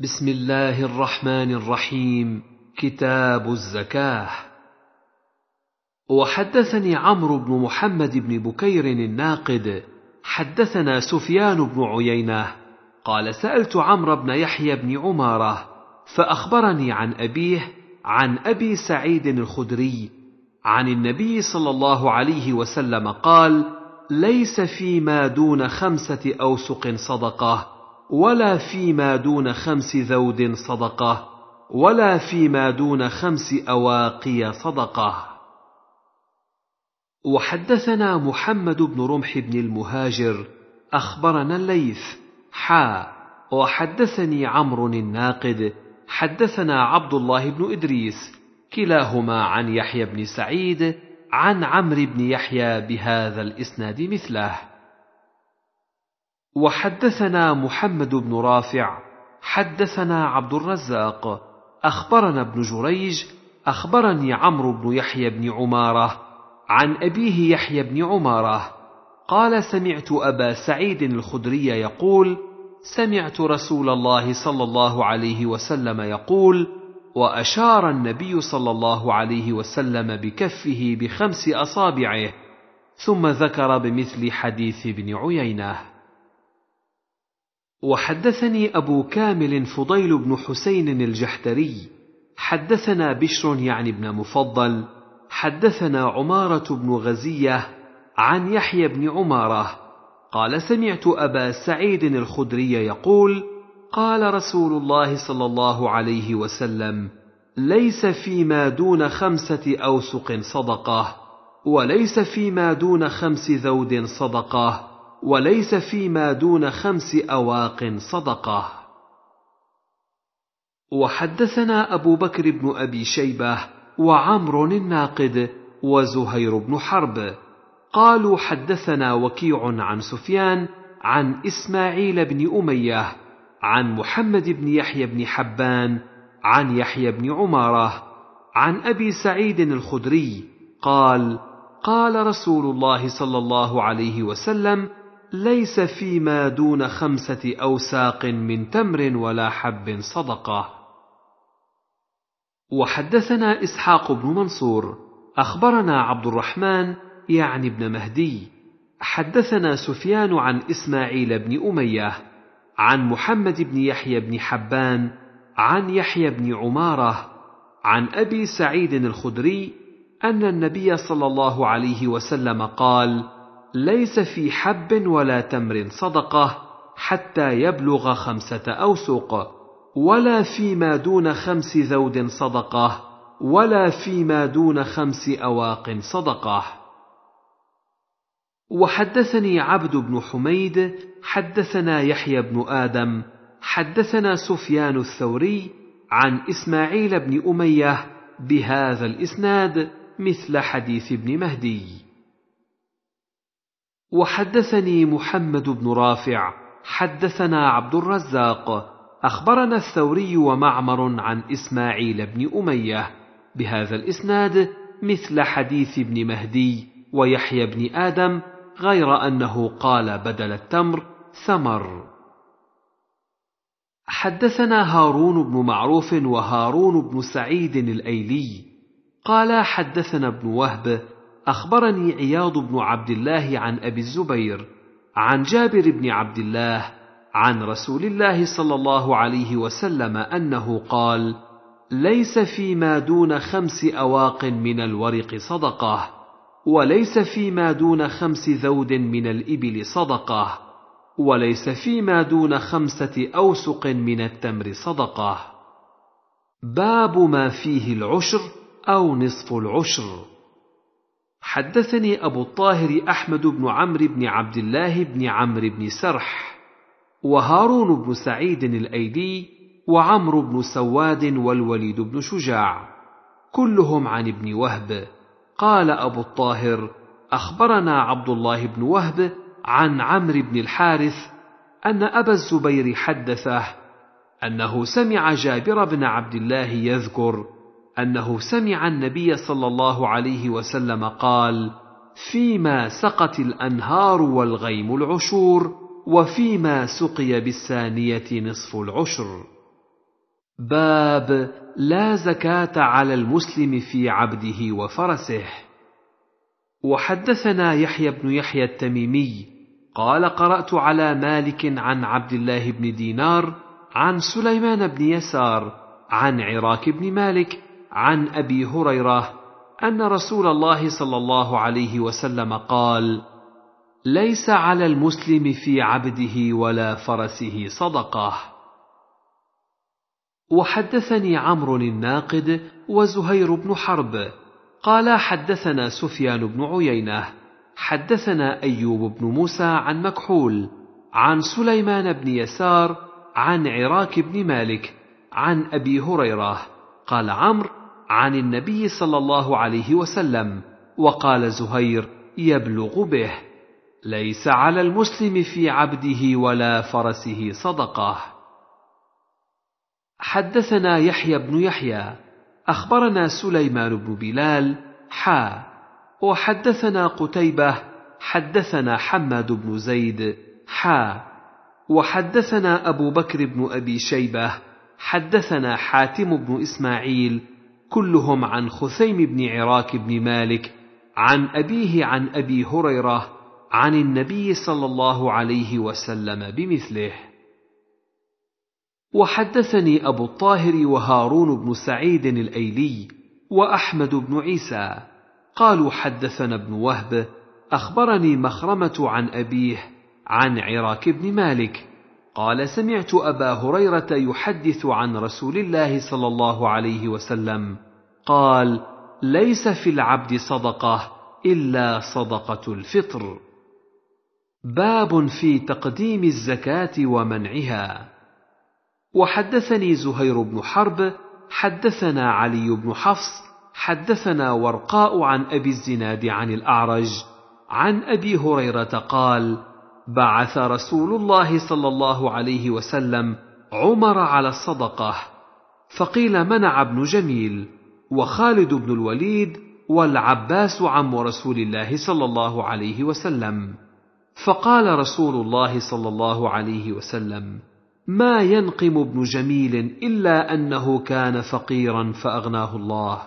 بسم الله الرحمن الرحيم كتاب الزكاه وحدثني عمرو بن محمد بن بكير الناقد حدثنا سفيان بن عيينه قال سالت عمرو بن يحيى بن عماره فاخبرني عن ابيه عن ابي سعيد الخدري عن النبي صلى الله عليه وسلم قال ليس فيما دون خمسه اوسق صدقه ولا فيما دون خمس ذود صدقه ولا فيما دون خمس اواقي صدقه وحدثنا محمد بن رمح بن المهاجر اخبرنا الليث حا وحدثني عمرو الناقد حدثنا عبد الله بن ادريس كلاهما عن يحيى بن سعيد عن عمرو بن يحيى بهذا الاسناد مثله وحدثنا محمد بن رافع حدثنا عبد الرزاق اخبرنا ابن جريج اخبرني عمرو بن يحيى بن عماره عن ابيه يحيى بن عماره قال سمعت ابا سعيد الخدري يقول سمعت رسول الله صلى الله عليه وسلم يقول واشار النبي صلى الله عليه وسلم بكفه بخمس اصابعه ثم ذكر بمثل حديث ابن عيينه وحدثني أبو كامل فضيل بن حسين الجحتري حدثنا بشر يعني بن مفضل حدثنا عمارة بن غزية عن يحيى بن عمارة قال سمعت أبا سعيد الخدري يقول قال رسول الله صلى الله عليه وسلم ليس فيما دون خمسة أوسق صدقة وليس فيما دون خمس ذود صدقه وليس فيما دون خمس اواق صدقه وحدثنا ابو بكر بن ابي شيبه وعمر الناقد وزهير بن حرب قالوا حدثنا وكيع عن سفيان عن اسماعيل بن اميه عن محمد بن يحيى بن حبان عن يحيى بن عماره عن ابي سعيد الخدري قال قال رسول الله صلى الله عليه وسلم ليس فيما دون خمسة أوساق من تمر ولا حب صدقة. وحدثنا إسحاق بن منصور أخبرنا عبد الرحمن يعني بن مهدي حدثنا سفيان عن إسماعيل بن أمية عن محمد بن يحيى بن حبان عن يحيى بن عمارة عن أبي سعيد الخدري أن النبي صلى الله عليه وسلم قال: ليس في حب ولا تمر صدقه حتى يبلغ خمسه اوسق ولا فيما دون خمس ذود صدقه ولا فيما دون خمس اواق صدقه وحدثني عبد بن حميد حدثنا يحيى بن ادم حدثنا سفيان الثوري عن اسماعيل بن اميه بهذا الاسناد مثل حديث ابن مهدي وحدثني محمد بن رافع حدثنا عبد الرزاق اخبرنا الثوري ومعمر عن اسماعيل بن اميه بهذا الاسناد مثل حديث ابن مهدي ويحيى بن ادم غير انه قال بدل التمر ثمر حدثنا هارون بن معروف وهارون بن سعيد الايلي قال حدثنا ابن وهب اخبرني عياض بن عبد الله عن ابي الزبير عن جابر بن عبد الله عن رسول الله صلى الله عليه وسلم انه قال ليس فيما دون خمس اواق من الورق صدقه وليس فيما دون خمس ذود من الابل صدقه وليس فيما دون خمسه اوسق من التمر صدقه باب ما فيه العشر او نصف العشر حدثني أبو الطاهر أحمد بن عمرو بن عبد الله بن عمرو بن سرح وهارون بن سعيد الأيدي وعمرو بن سواد والوليد بن شجاع كلهم عن ابن وهب قال أبو الطاهر أخبرنا عبد الله بن وهب عن عمرو بن الحارث أن أبا الزبير حدثه أنه سمع جابر بن عبد الله يذكر انه سمع النبي صلى الله عليه وسلم قال فيما سقت الانهار والغيم العشور وفيما سقي بالثانيه نصف العشر باب لا زكاه على المسلم في عبده وفرسه وحدثنا يحيى بن يحيى التميمي قال قرات على مالك عن عبد الله بن دينار عن سليمان بن يسار عن عراك بن مالك عن ابي هريره ان رسول الله صلى الله عليه وسلم قال ليس على المسلم في عبده ولا فرسه صدقه وحدثني عمرو الناقد وزهير بن حرب قال حدثنا سفيان بن عيينه حدثنا ايوب بن موسى عن مكحول عن سليمان بن يسار عن عراك بن مالك عن ابي هريره قال عمرو عن النبي صلى الله عليه وسلم وقال زهير يبلغ به ليس على المسلم في عبده ولا فرسه صدقه حدثنا يحيى بن يحيى اخبرنا سليمان بن بلال حا وحدثنا قتيبه حدثنا حماد بن زيد حا وحدثنا ابو بكر بن ابي شيبه حدثنا حاتم بن اسماعيل كلهم عن خثيم بن عراك بن مالك عن أبيه عن أبي هريرة عن النبي صلى الله عليه وسلم بمثله وحدثني أبو الطاهر وهارون بن سعيد الأيلي وأحمد بن عيسى قالوا حدثنا ابن وهب أخبرني مخرمة عن أبيه عن عراك بن مالك قال سمعت أبا هريرة يحدث عن رسول الله صلى الله عليه وسلم قال ليس في العبد صدقه الا صدقه الفطر باب في تقديم الزكاه ومنعها وحدثني زهير بن حرب حدثنا علي بن حفص حدثنا ورقاء عن ابي الزناد عن الاعرج عن ابي هريره قال بعث رسول الله صلى الله عليه وسلم عمر على الصدقه فقيل منع ابن جميل وخالد بن الوليد والعباس عم رسول الله صلى الله عليه وسلم فقال رسول الله صلى الله عليه وسلم ما ينقم ابن جميل الا انه كان فقيرا فاغناه الله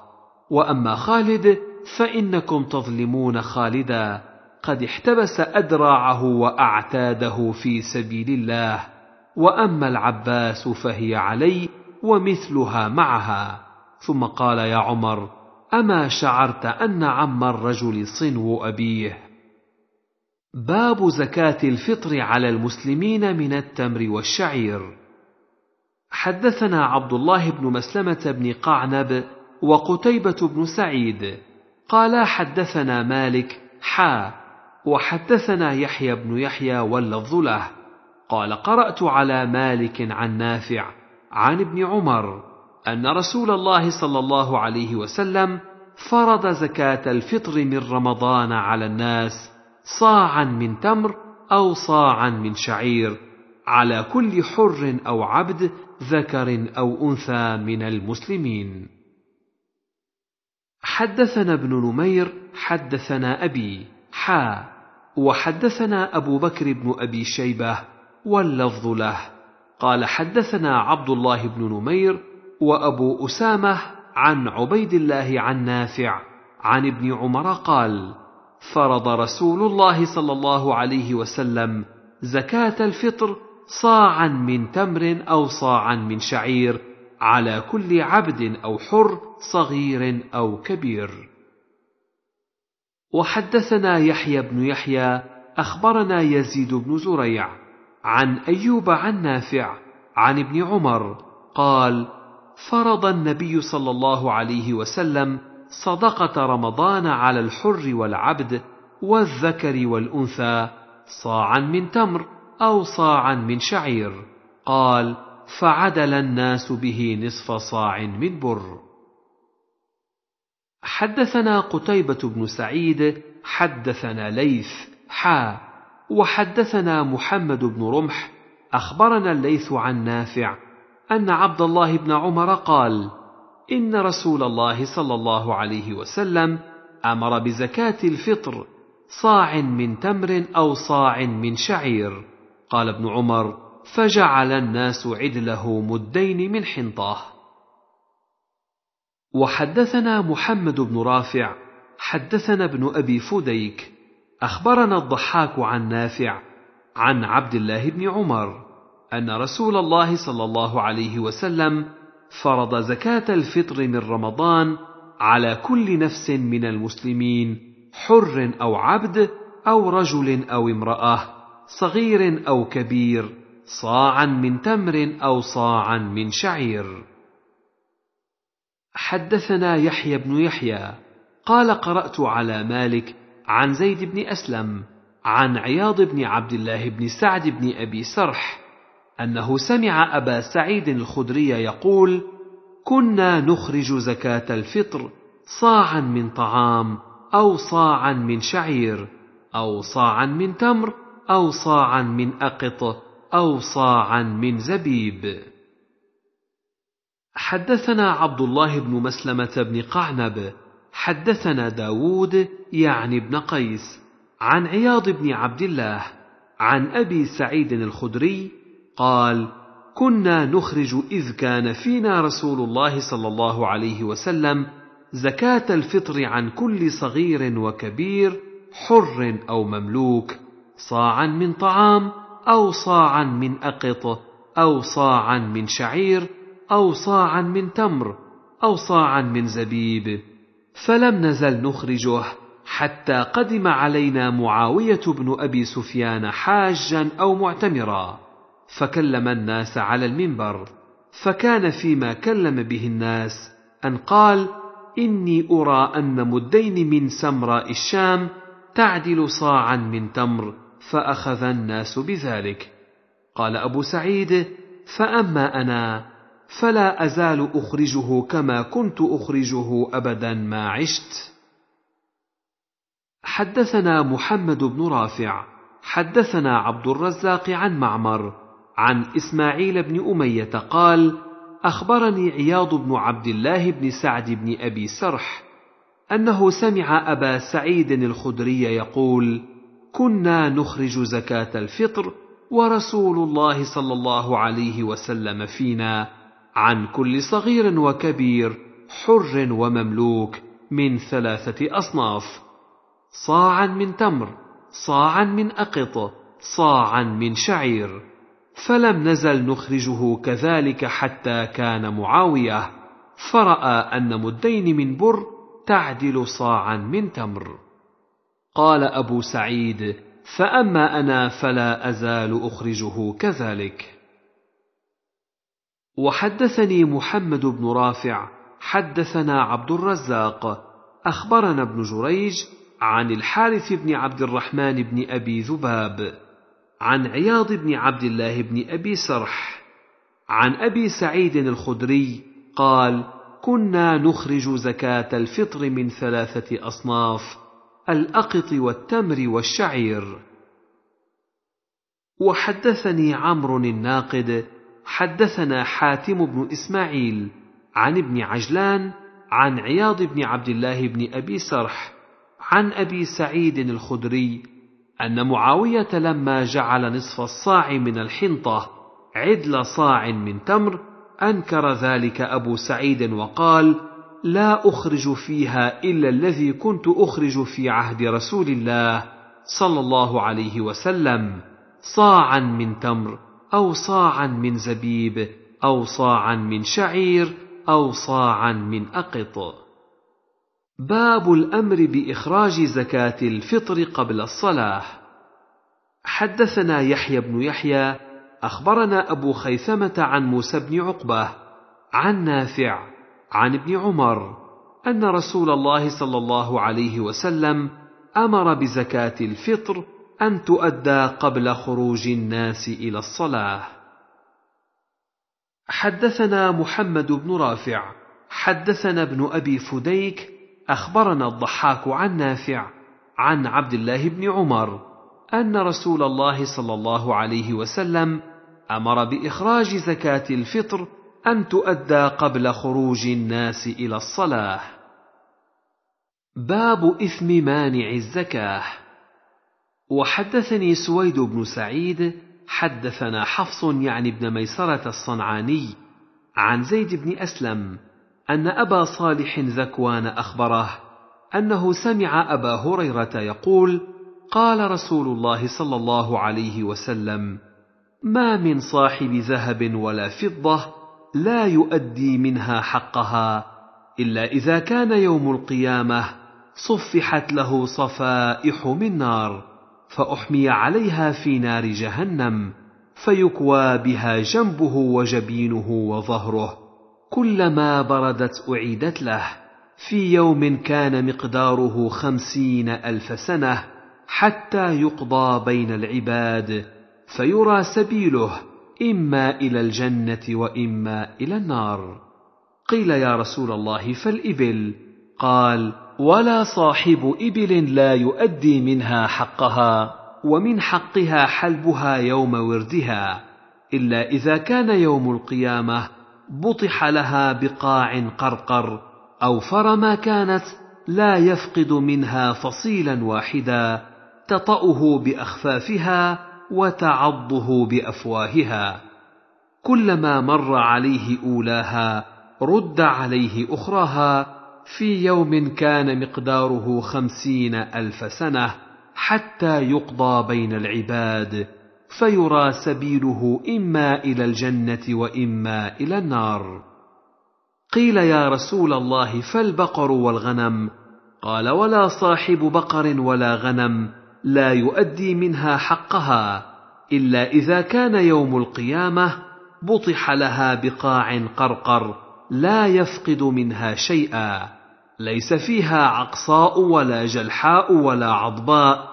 واما خالد فانكم تظلمون خالدا قد احتبس ادراعه واعتاده في سبيل الله واما العباس فهي علي ومثلها معها ثم قال يا عمر اما شعرت ان عم الرجل صنو ابيه باب زكاه الفطر على المسلمين من التمر والشعير حدثنا عبد الله بن مسلمه بن قعنب وقتيبه بن سعيد قالا حدثنا مالك حا وحدثنا يحيى بن يحيى واللفظ له قال قرات على مالك عن نافع عن ابن عمر ان رسول الله صلى الله عليه وسلم فرض زكاه الفطر من رمضان على الناس صاعا من تمر او صاعا من شعير على كل حر او عبد ذكر او انثى من المسلمين حدثنا ابن نمير حدثنا ابي حا وحدثنا ابو بكر بن ابي شيبه واللفظ له قال حدثنا عبد الله بن نمير وابو اسامه عن عبيد الله عن نافع عن ابن عمر قال فرض رسول الله صلى الله عليه وسلم زكاه الفطر صاعا من تمر او صاعا من شعير على كل عبد او حر صغير او كبير وحدثنا يحيى بن يحيى اخبرنا يزيد بن زريع عن ايوب عن نافع عن ابن عمر قال فرض النبي صلى الله عليه وسلم صدقه رمضان على الحر والعبد والذكر والانثى صاعا من تمر او صاعا من شعير قال فعدل الناس به نصف صاع من بر حدثنا قتيبه بن سعيد حدثنا ليث حا وحدثنا محمد بن رمح اخبرنا الليث عن نافع ان عبد الله بن عمر قال ان رسول الله صلى الله عليه وسلم امر بزكاه الفطر صاع من تمر او صاع من شعير قال ابن عمر فجعل الناس عدله مدين من حنطه وحدثنا محمد بن رافع حدثنا ابن ابي فديك اخبرنا الضحاك عن نافع عن عبد الله بن عمر ان رسول الله صلى الله عليه وسلم فرض زكاه الفطر من رمضان على كل نفس من المسلمين حر او عبد او رجل او امراه صغير او كبير صاعا من تمر او صاعا من شعير حدثنا يحيى بن يحيى قال قرات على مالك عن زيد بن اسلم عن عياض بن عبد الله بن سعد بن ابي سرح انه سمع ابا سعيد الخدري يقول كنا نخرج زكاه الفطر صاعا من طعام او صاعا من شعير او صاعا من تمر او صاعا من اقط او صاعا من زبيب حدثنا عبد الله بن مسلمه بن قعنب حدثنا داود يعني بن قيس عن عياض بن عبد الله عن ابي سعيد الخدري قال كنا نخرج اذ كان فينا رسول الله صلى الله عليه وسلم زكاه الفطر عن كل صغير وكبير حر او مملوك صاعا من طعام او صاعا من اقط او صاعا من شعير او صاعا من تمر او صاعا من زبيب فلم نزل نخرجه حتى قدم علينا معاويه بن ابي سفيان حاجا او معتمرا فكلم الناس على المنبر فكان فيما كلم به الناس ان قال اني ارى ان مدين من سمراء الشام تعدل صاعا من تمر فاخذ الناس بذلك قال ابو سعيد فاما انا فلا ازال اخرجه كما كنت اخرجه ابدا ما عشت حدثنا محمد بن رافع حدثنا عبد الرزاق عن معمر عن اسماعيل بن اميه قال اخبرني عياض بن عبد الله بن سعد بن ابي سرح انه سمع ابا سعيد الخدري يقول كنا نخرج زكاه الفطر ورسول الله صلى الله عليه وسلم فينا عن كل صغير وكبير حر ومملوك من ثلاثه اصناف صاعا من تمر صاعا من اقط صاعا من شعير فلم نزل نخرجه كذلك حتى كان معاويه فراى ان مدين من بر تعدل صاعا من تمر قال ابو سعيد فاما انا فلا ازال اخرجه كذلك وحدثني محمد بن رافع حدثنا عبد الرزاق اخبرنا ابن جريج عن الحارث بن عبد الرحمن بن ابي ذباب عن عياض بن عبد الله بن أبي سرح عن أبي سعيد الخدري قال كنا نخرج زكاة الفطر من ثلاثة أصناف الأقط والتمر والشعير وحدثني عمرو الناقد حدثنا حاتم بن إسماعيل عن ابن عجلان عن عياض بن عبد الله بن أبي سرح عن أبي سعيد الخدري أن معاوية لما جعل نصف الصاع من الحنطة عدل صاع من تمر أنكر ذلك أبو سعيد وقال: لا أخرج فيها إلا الذي كنت أخرج في عهد رسول الله صلى الله عليه وسلم صاعا من تمر أو صاعا من زبيب أو صاعا من شعير أو صاعا من أقط باب الامر باخراج زكاه الفطر قبل الصلاه حدثنا يحيى بن يحيى اخبرنا ابو خيثمه عن موسى بن عقبه عن نافع عن ابن عمر ان رسول الله صلى الله عليه وسلم امر بزكاه الفطر ان تؤدى قبل خروج الناس الى الصلاه حدثنا محمد بن رافع حدثنا ابن ابي فديك اخبرنا الضحاك عن نافع عن عبد الله بن عمر ان رسول الله صلى الله عليه وسلم امر باخراج زكاه الفطر ان تؤدى قبل خروج الناس الى الصلاه باب اثم مانع الزكاه وحدثني سويد بن سعيد حدثنا حفص يعني بن ميسره الصنعاني عن زيد بن اسلم ان ابا صالح ذكوان اخبره انه سمع ابا هريره يقول قال رسول الله صلى الله عليه وسلم ما من صاحب ذهب ولا فضه لا يؤدي منها حقها الا اذا كان يوم القيامه صفحت له صفائح من نار فاحمي عليها في نار جهنم فيكوى بها جنبه وجبينه وظهره كلما بردت أعيدت له في يوم كان مقداره خمسين ألف سنة حتى يقضى بين العباد فيرى سبيله إما إلى الجنة وإما إلى النار قيل يا رسول الله فالإبل قال ولا صاحب إبل لا يؤدي منها حقها ومن حقها حلبها يوم وردها إلا إذا كان يوم القيامة بطح لها بقاع قرقر أو فر ما كانت لا يفقد منها فصيلا واحدا تطأه بأخفافها وتعضه بأفواهها كلما مر عليه أولاها رد عليه أخراها في يوم كان مقداره خمسين ألف سنة حتى يقضى بين العباد فيرى سبيله اما الى الجنه واما الى النار قيل يا رسول الله فالبقر والغنم قال ولا صاحب بقر ولا غنم لا يؤدي منها حقها الا اذا كان يوم القيامه بطح لها بقاع قرقر لا يفقد منها شيئا ليس فيها عقصاء ولا جلحاء ولا عضباء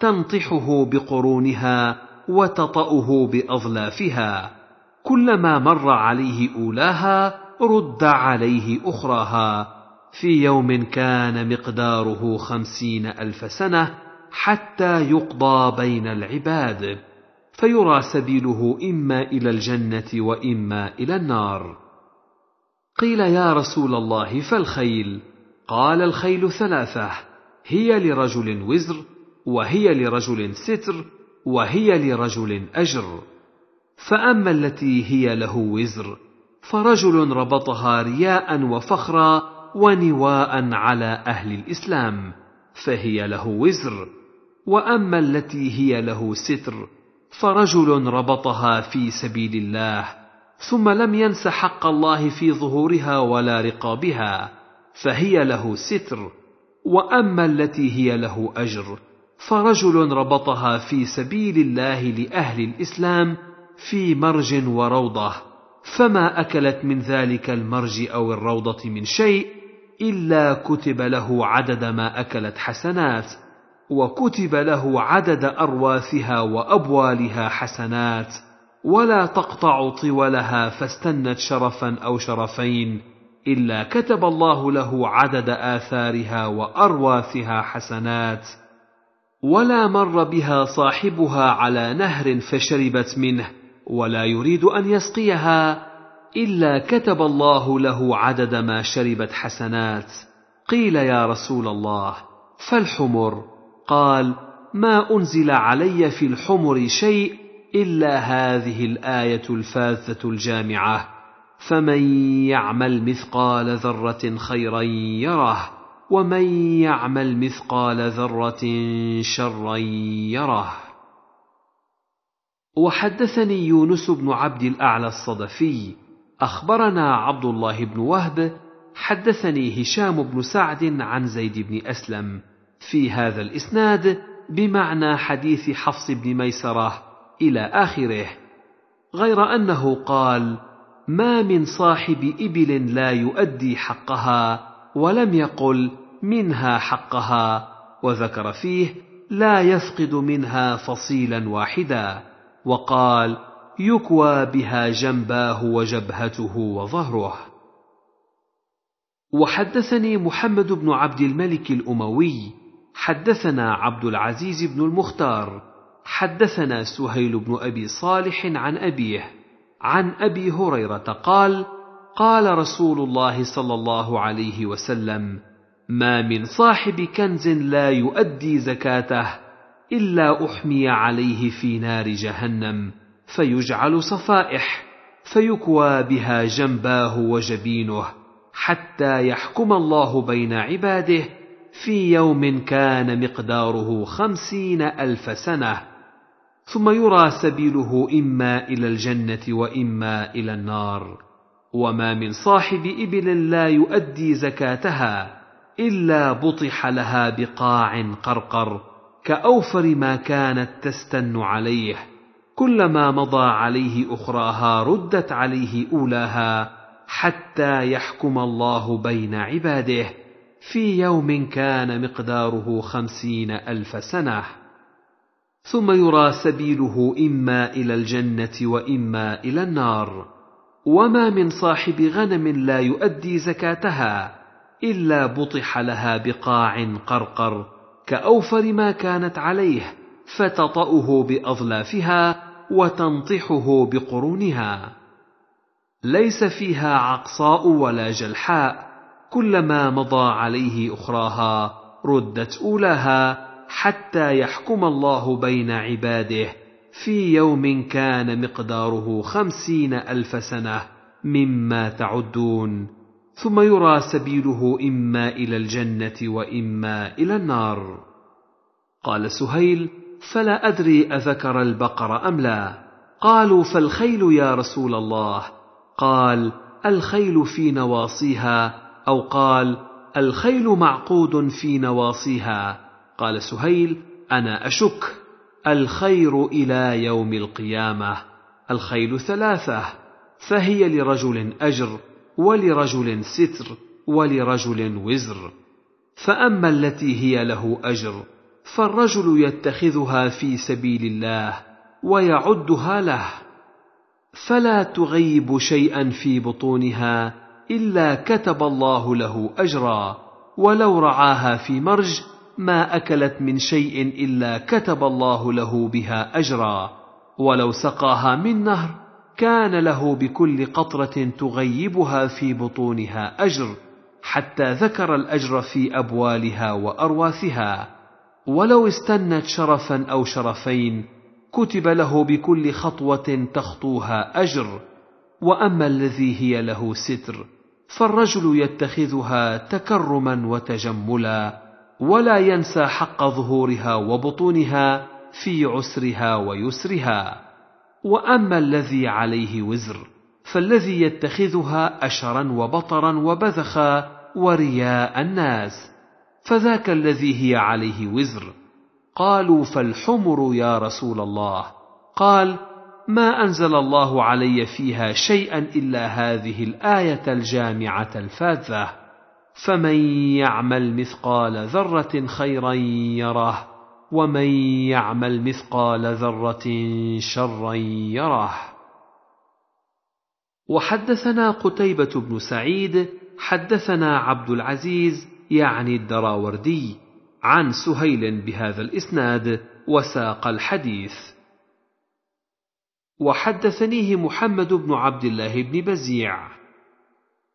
تنطحه بقرونها وتطأه بأظلافها كلما مر عليه أولاها رد عليه أخراها في يوم كان مقداره خمسين ألف سنة حتى يقضى بين العباد فيرى سبيله إما إلى الجنة وإما إلى النار قيل يا رسول الله فالخيل قال الخيل ثلاثة هي لرجل وزر وهي لرجل ستر وهي لرجل اجر فاما التي هي له وزر فرجل ربطها رياء وفخرا ونواء على اهل الاسلام فهي له وزر واما التي هي له ستر فرجل ربطها في سبيل الله ثم لم ينس حق الله في ظهورها ولا رقابها فهي له ستر واما التي هي له اجر فرجل ربطها في سبيل الله لاهل الاسلام في مرج وروضه فما اكلت من ذلك المرج او الروضه من شيء الا كتب له عدد ما اكلت حسنات وكتب له عدد ارواثها وابوالها حسنات ولا تقطع طولها فاستنت شرفا او شرفين الا كتب الله له عدد اثارها وارواثها حسنات ولا مر بها صاحبها على نهر فشربت منه ولا يريد ان يسقيها الا كتب الله له عدد ما شربت حسنات قيل يا رسول الله فالحمر قال ما انزل علي في الحمر شيء الا هذه الايه الفاثه الجامعه فمن يعمل مثقال ذره خيرا يره ومن يعمل مثقال ذره شرا يره وحدثني يونس بن عبد الاعلى الصدفي اخبرنا عبد الله بن وهب حدثني هشام بن سعد عن زيد بن اسلم في هذا الاسناد بمعنى حديث حفص بن ميسره الى اخره غير انه قال ما من صاحب ابل لا يؤدي حقها ولم يقل منها حقها وذكر فيه لا يفقد منها فصيلا واحدا وقال يكوى بها جنباه وجبهته وظهره وحدثني محمد بن عبد الملك الاموي حدثنا عبد العزيز بن المختار حدثنا سهيل بن ابي صالح عن ابيه عن ابي هريره قال قال رسول الله صلى الله عليه وسلم ما من صاحب كنز لا يؤدي زكاته الا احمي عليه في نار جهنم فيجعل صفائح فيكوى بها جنباه وجبينه حتى يحكم الله بين عباده في يوم كان مقداره خمسين الف سنه ثم يرى سبيله اما الى الجنه واما الى النار وما من صاحب إبل لا يؤدي زكاتها إلا بطح لها بقاع قرقر كأوفر ما كانت تستن عليه كلما مضى عليه أخراها ردت عليه أولاها حتى يحكم الله بين عباده في يوم كان مقداره خمسين ألف سنة ثم يرى سبيله إما إلى الجنة وإما إلى النار وما من صاحب غنم لا يؤدي زكاتها الا بطح لها بقاع قرقر كاوفر ما كانت عليه فتطاه باظلافها وتنطحه بقرونها ليس فيها عقصاء ولا جلحاء كلما مضى عليه اخراها ردت اولاها حتى يحكم الله بين عباده في يوم كان مقداره خمسين الف سنه مما تعدون ثم يرى سبيله اما الى الجنه واما الى النار قال سهيل فلا ادري اذكر البقر ام لا قالوا فالخيل يا رسول الله قال الخيل في نواصيها او قال الخيل معقود في نواصيها قال سهيل انا اشك الخير الى يوم القيامه الخيل ثلاثه فهي لرجل اجر ولرجل ستر ولرجل وزر فاما التي هي له اجر فالرجل يتخذها في سبيل الله ويعدها له فلا تغيب شيئا في بطونها الا كتب الله له اجرا ولو رعاها في مرج ما اكلت من شيء الا كتب الله له بها اجرا ولو سقاها من نهر كان له بكل قطره تغيبها في بطونها اجر حتى ذكر الاجر في ابوالها وارواثها ولو استنت شرفا او شرفين كتب له بكل خطوه تخطوها اجر واما الذي هي له ستر فالرجل يتخذها تكرما وتجملا ولا ينسى حق ظهورها وبطونها في عسرها ويسرها واما الذي عليه وزر فالذي يتخذها اشرا وبطرا وبذخا ورياء الناس فذاك الذي هي عليه وزر قالوا فالحمر يا رسول الله قال ما انزل الله علي فيها شيئا الا هذه الايه الجامعه الفاذه فمن يعمل مثقال ذره خيرا يره ومن يعمل مثقال ذره شرا يره وحدثنا قتيبه بن سعيد حدثنا عبد العزيز يعني الدراوردي عن سهيل بهذا الاسناد وساق الحديث وحدثنيه محمد بن عبد الله بن بزيع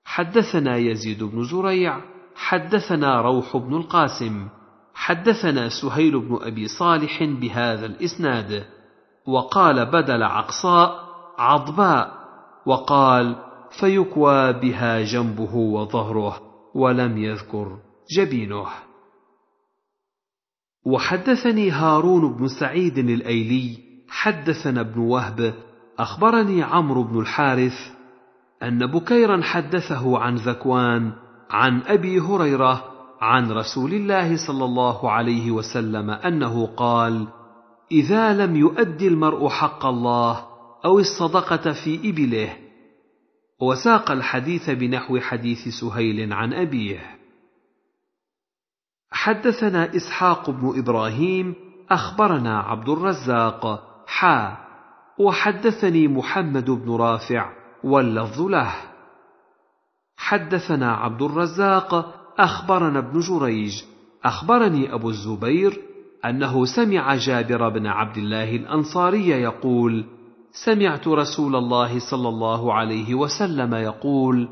حدثنا يزيد بن زريع حدثنا روح بن القاسم حدثنا سهيل بن ابي صالح بهذا الاسناد وقال بدل عقصاء عضباء وقال فيكوى بها جنبه وظهره ولم يذكر جبينه وحدثني هارون بن سعيد الايلي حدثنا ابن وهب اخبرني عمرو بن الحارث أن بكيرا حدثه عن ذكوان عن أبي هريرة عن رسول الله صلى الله عليه وسلم أنه قال: إذا لم يؤدي المرء حق الله أو الصدقة في إبله، وساق الحديث بنحو حديث سهيل عن أبيه. حدثنا إسحاق بن إبراهيم أخبرنا عبد الرزاق حا وحدثني محمد بن رافع واللفظ له حدثنا عبد الرزاق اخبرنا ابن جريج اخبرني ابو الزبير انه سمع جابر بن عبد الله الانصاري يقول سمعت رسول الله صلى الله عليه وسلم يقول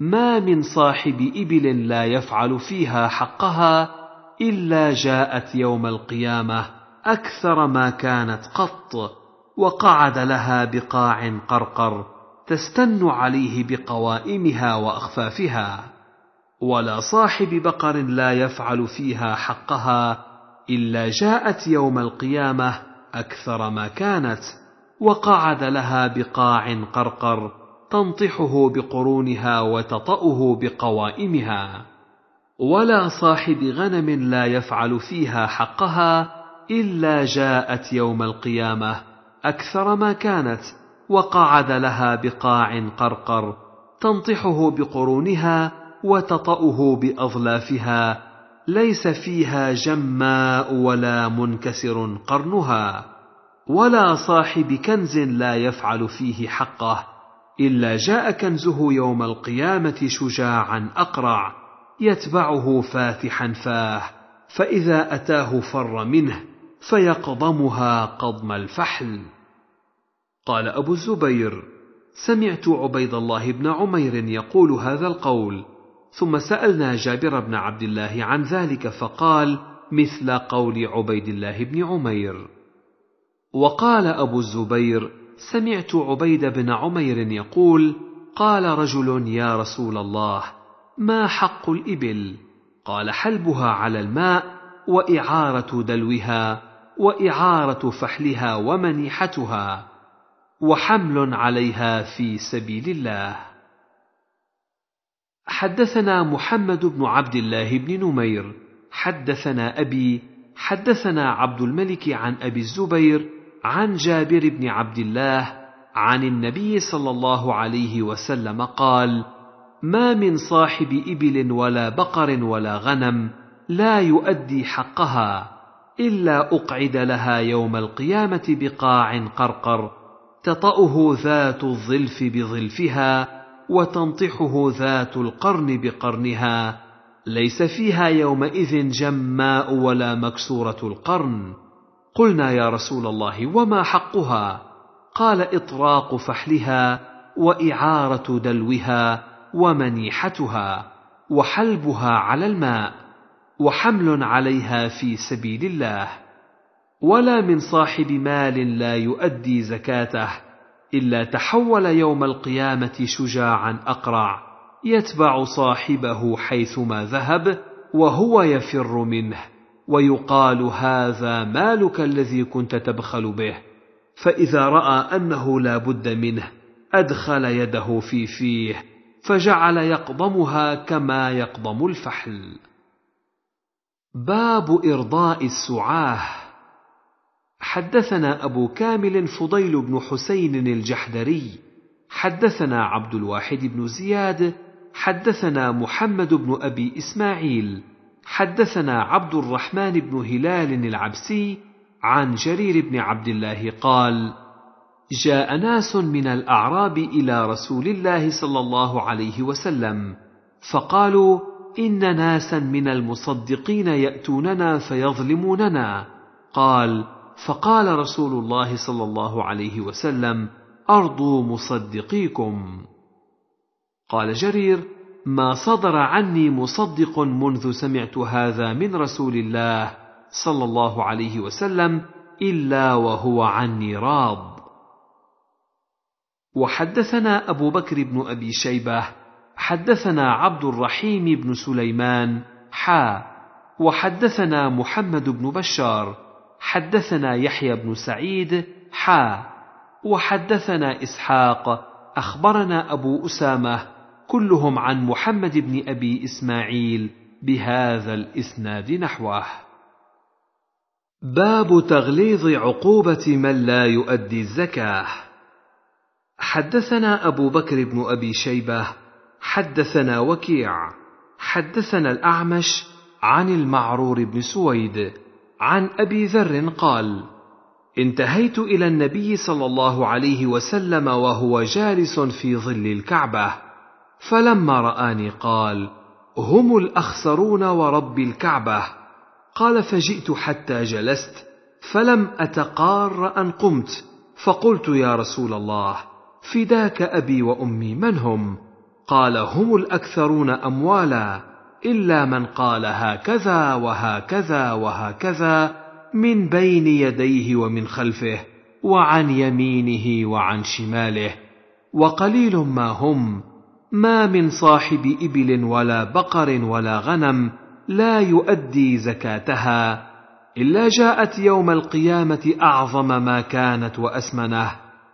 ما من صاحب ابل لا يفعل فيها حقها الا جاءت يوم القيامه اكثر ما كانت قط وقعد لها بقاع قرقر تستن عليه بقوائمها واخفافها ولا صاحب بقر لا يفعل فيها حقها الا جاءت يوم القيامه اكثر ما كانت وقعد لها بقاع قرقر تنطحه بقرونها وتطاه بقوائمها ولا صاحب غنم لا يفعل فيها حقها الا جاءت يوم القيامه اكثر ما كانت وقعد لها بقاع قرقر تنطحه بقرونها وتطاه باظلافها ليس فيها جماء ولا منكسر قرنها ولا صاحب كنز لا يفعل فيه حقه الا جاء كنزه يوم القيامه شجاعا اقرع يتبعه فاتحا فاه فاذا اتاه فر منه فيقضمها قضم الفحل قال أبو الزبير سمعت عبيد الله بن عمير يقول هذا القول ثم سألنا جابر بن عبد الله عن ذلك فقال مثل قول عبيد الله بن عمير وقال أبو الزبير سمعت عبيد بن عمير يقول قال رجل يا رسول الله ما حق الإبل قال حلبها على الماء وإعارة دلوها وإعارة فحلها ومنيحتها وحمل عليها في سبيل الله حدثنا محمد بن عبد الله بن نمير حدثنا ابي حدثنا عبد الملك عن ابي الزبير عن جابر بن عبد الله عن النبي صلى الله عليه وسلم قال ما من صاحب ابل ولا بقر ولا غنم لا يؤدي حقها الا اقعد لها يوم القيامه بقاع قرقر تطأه ذات الظلف بظلفها وتنطحه ذات القرن بقرنها ليس فيها يومئذ جماء ولا مكسورة القرن قلنا يا رسول الله وما حقها قال إطراق فحلها وإعارة دلوها ومنيحتها وحلبها على الماء وحمل عليها في سبيل الله ولا من صاحب مال لا يؤدي زكاته الا تحول يوم القيامه شجاعا اقرع يتبع صاحبه حيثما ذهب وهو يفر منه ويقال هذا مالك الذي كنت تبخل به فاذا راى انه لا بد منه ادخل يده في فيه فجعل يقضمها كما يقضم الفحل باب ارضاء السعاه حدثنا أبو كامل فضيل بن حسين الجحدري حدثنا عبد الواحد بن زياد حدثنا محمد بن أبي إسماعيل حدثنا عبد الرحمن بن هلال العبسي عن جرير بن عبد الله قال جاء ناس من الاعراب الى رسول الله صلى الله عليه وسلم فقالوا ان ناسا من المصدقين ياتوننا فيظلموننا قال فقال رسول الله صلى الله عليه وسلم ارضوا مصدقيكم قال جرير ما صدر عني مصدق منذ سمعت هذا من رسول الله صلى الله عليه وسلم الا وهو عني راض وحدثنا ابو بكر بن ابي شيبه حدثنا عبد الرحيم بن سليمان حا وحدثنا محمد بن بشار حدثنا يحيى بن سعيد حا وحدثنا إسحاق أخبرنا أبو أسامة كلهم عن محمد بن أبي إسماعيل بهذا الإسناد نحوه باب تغليظ عقوبة من لا يؤدي الزكاة حدثنا أبو بكر بن أبي شيبة حدثنا وكيع حدثنا الأعمش عن المعرور بن سويد عن ابي ذر قال انتهيت الى النبي صلى الله عليه وسلم وهو جالس في ظل الكعبه فلما راني قال هم الاخسرون ورب الكعبه قال فجئت حتى جلست فلم اتقار ان قمت فقلت يا رسول الله فداك ابي وامي من هم قال هم الاكثرون اموالا الا من قال هكذا وهكذا وهكذا من بين يديه ومن خلفه وعن يمينه وعن شماله وقليل ما هم ما من صاحب ابل ولا بقر ولا غنم لا يؤدي زكاتها الا جاءت يوم القيامه اعظم ما كانت واسمنه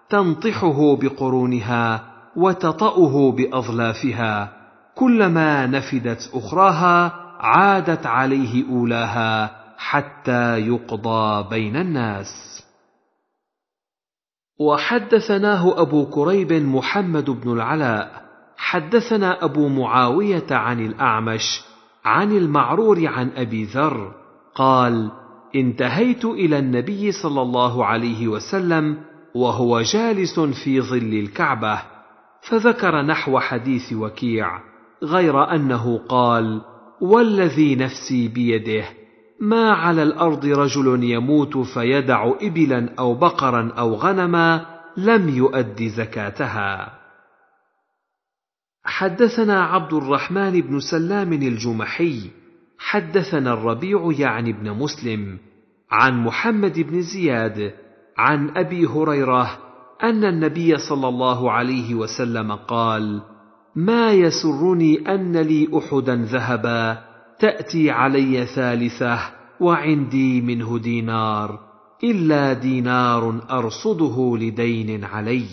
تنطحه بقرونها وتطاه باظلافها كلما نفدت اخراها عادت عليه اولاها حتى يقضى بين الناس وحدثناه ابو كريب محمد بن العلاء حدثنا ابو معاويه عن الاعمش عن المعرور عن ابي ذر قال انتهيت الى النبي صلى الله عليه وسلم وهو جالس في ظل الكعبه فذكر نحو حديث وكيع غير انه قال والذي نفسي بيده ما على الارض رجل يموت فيدع ابلا او بقرا او غنما لم يؤد زكاتها حدثنا عبد الرحمن بن سلام الجمحي حدثنا الربيع يعني بن مسلم عن محمد بن زياد عن ابي هريره ان النبي صلى الله عليه وسلم قال ما يسرني أن لي أحدا ذهبا تأتي علي ثالثة وعندي منه دينار إلا دينار أرصده لدين علي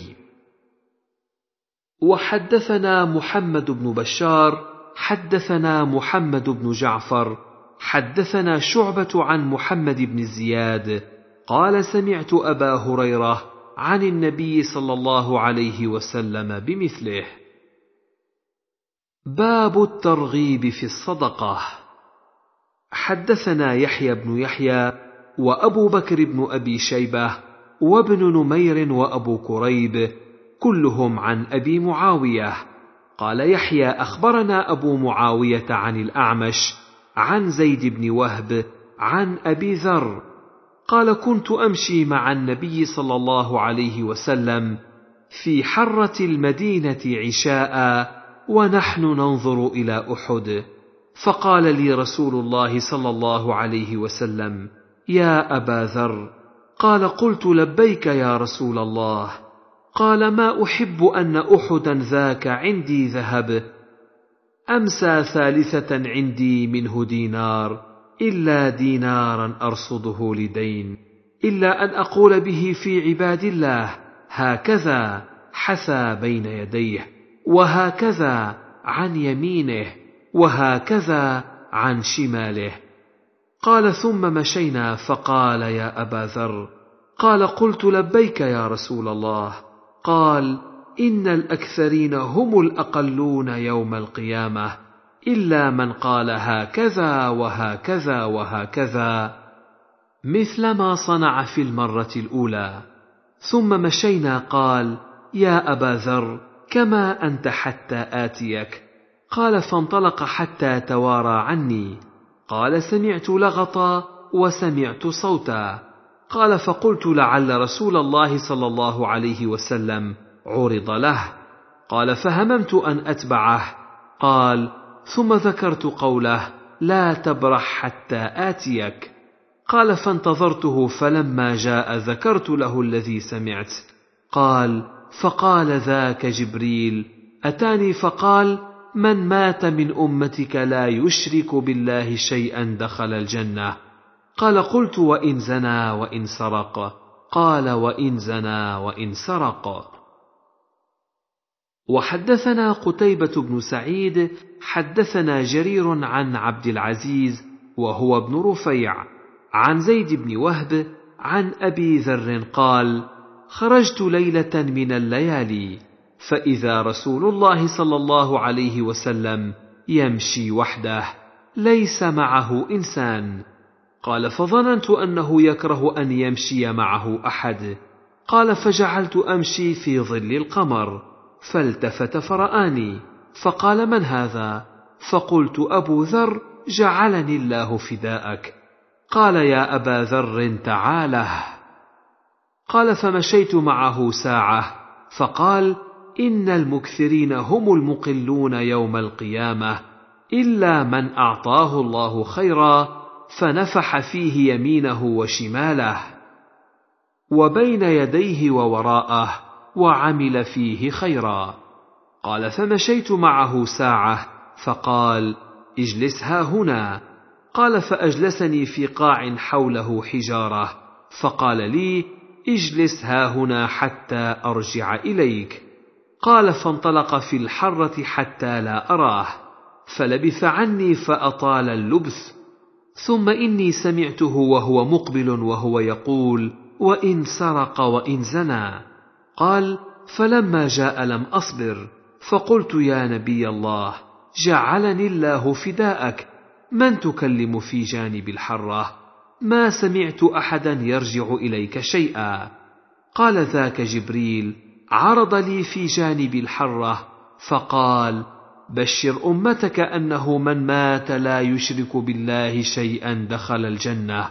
وحدثنا محمد بن بشار حدثنا محمد بن جعفر حدثنا شعبة عن محمد بن زياد قال سمعت أبا هريرة عن النبي صلى الله عليه وسلم بمثله باب الترغيب في الصدقه حدثنا يحيى بن يحيى وابو بكر بن ابي شيبه وابن نمير وابو كريب كلهم عن ابي معاويه قال يحيى اخبرنا ابو معاويه عن الاعمش عن زيد بن وهب عن ابي ذر قال كنت امشي مع النبي صلى الله عليه وسلم في حره المدينه عشاء ونحن ننظر الى احد فقال لي رسول الله صلى الله عليه وسلم يا ابا ذر قال قلت لبيك يا رسول الله قال ما احب ان احدا ذاك عندي ذهب امسى ثالثه عندي منه دينار الا دينارا ارصده لدين الا ان اقول به في عباد الله هكذا حثى بين يديه وهكذا عن يمينه وهكذا عن شماله قال ثم مشينا فقال يا ابا ذر قال قلت لبيك يا رسول الله قال ان الاكثرين هم الاقلون يوم القيامه الا من قال هكذا وهكذا وهكذا مثل ما صنع في المره الاولى ثم مشينا قال يا ابا ذر كما انت حتى اتيك قال فانطلق حتى توارى عني قال سمعت لغطا وسمعت صوتا قال فقلت لعل رسول الله صلى الله عليه وسلم عرض له قال فهممت ان اتبعه قال ثم ذكرت قوله لا تبرح حتى اتيك قال فانتظرته فلما جاء ذكرت له الذي سمعت قال فقال ذاك جبريل اتاني فقال من مات من امتك لا يشرك بالله شيئا دخل الجنه قال قلت وان زنى وان سرق قال وان زنى وان سرق وحدثنا قتيبة بن سعيد حدثنا جرير عن عبد العزيز وهو ابن رفيع عن زيد بن وهب عن أبي ذر قال: خرجت ليله من الليالي فاذا رسول الله صلى الله عليه وسلم يمشي وحده ليس معه انسان قال فظننت انه يكره ان يمشي معه احد قال فجعلت امشي في ظل القمر فالتفت فراني فقال من هذا فقلت ابو ذر جعلني الله فداءك قال يا ابا ذر تعاله قال فمشيت معه ساعه فقال ان المكثرين هم المقلون يوم القيامه الا من اعطاه الله خيرا فنفح فيه يمينه وشماله وبين يديه ووراءه وعمل فيه خيرا قال فمشيت معه ساعه فقال اجلس ها هنا قال فاجلسني في قاع حوله حجاره فقال لي اجلس ها هنا حتى ارجع اليك قال فانطلق في الحره حتى لا اراه فلبث عني فاطال اللبث ثم اني سمعته وهو مقبل وهو يقول وان سرق وان زنى قال فلما جاء لم اصبر فقلت يا نبي الله جعلني الله فداءك من تكلم في جانب الحره ما سمعت احدا يرجع اليك شيئا قال ذاك جبريل عرض لي في جانب الحره فقال بشر امتك انه من مات لا يشرك بالله شيئا دخل الجنه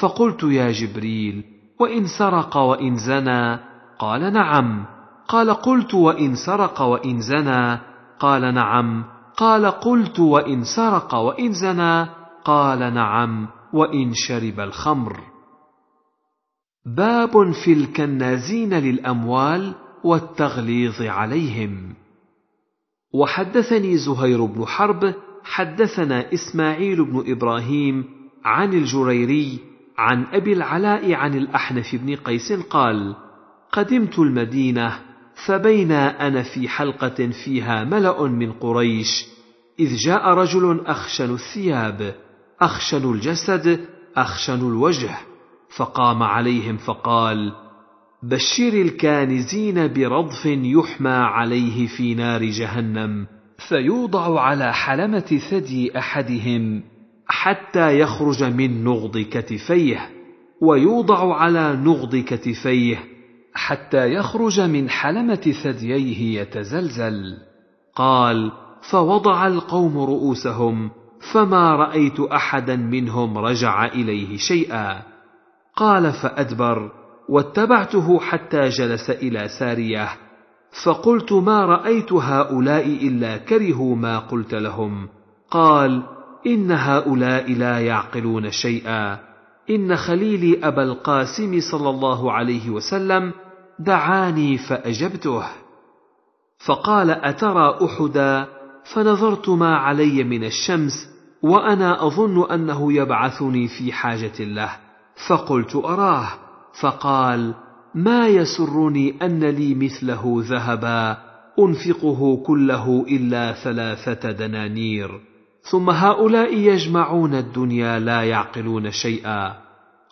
فقلت يا جبريل وان سرق وان زنى قال نعم قال قلت وان سرق وان زنى قال نعم قال قلت وان سرق وان زنى قال نعم وان شرب الخمر باب في الكنازين للاموال والتغليظ عليهم وحدثني زهير بن حرب حدثنا اسماعيل بن ابراهيم عن الجريري عن ابي العلاء عن الاحنف بن قيس قال قدمت المدينه فبينا انا في حلقه فيها ملا من قريش اذ جاء رجل اخشن الثياب اخشن الجسد اخشن الوجه فقام عليهم فقال بشر الكانزين برضف يحمى عليه في نار جهنم فيوضع على حلمه ثدي احدهم حتى يخرج من نغض كتفيه ويوضع على نغض كتفيه حتى يخرج من حلمه ثدييه يتزلزل قال فوضع القوم رؤوسهم فما رايت احدا منهم رجع اليه شيئا قال فادبر واتبعته حتى جلس الى ساريه فقلت ما رايت هؤلاء الا كرهوا ما قلت لهم قال ان هؤلاء لا يعقلون شيئا ان خليلي ابا القاسم صلى الله عليه وسلم دعاني فاجبته فقال اترى احدا فنظرت ما علي من الشمس وانا اظن انه يبعثني في حاجه له فقلت اراه فقال ما يسرني ان لي مثله ذهبا انفقه كله الا ثلاثه دنانير ثم هؤلاء يجمعون الدنيا لا يعقلون شيئا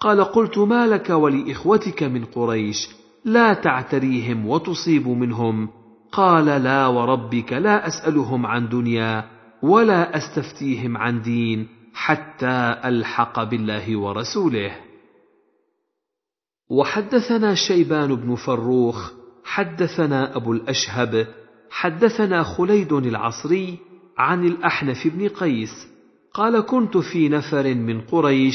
قال قلت ما لك ولاخوتك من قريش لا تعتريهم وتصيب منهم قال لا وربك لا اسالهم عن دنيا ولا استفتيهم عن دين حتى الحق بالله ورسوله وحدثنا شيبان بن فروخ حدثنا ابو الاشهب حدثنا خليد العصري عن الاحنف بن قيس قال كنت في نفر من قريش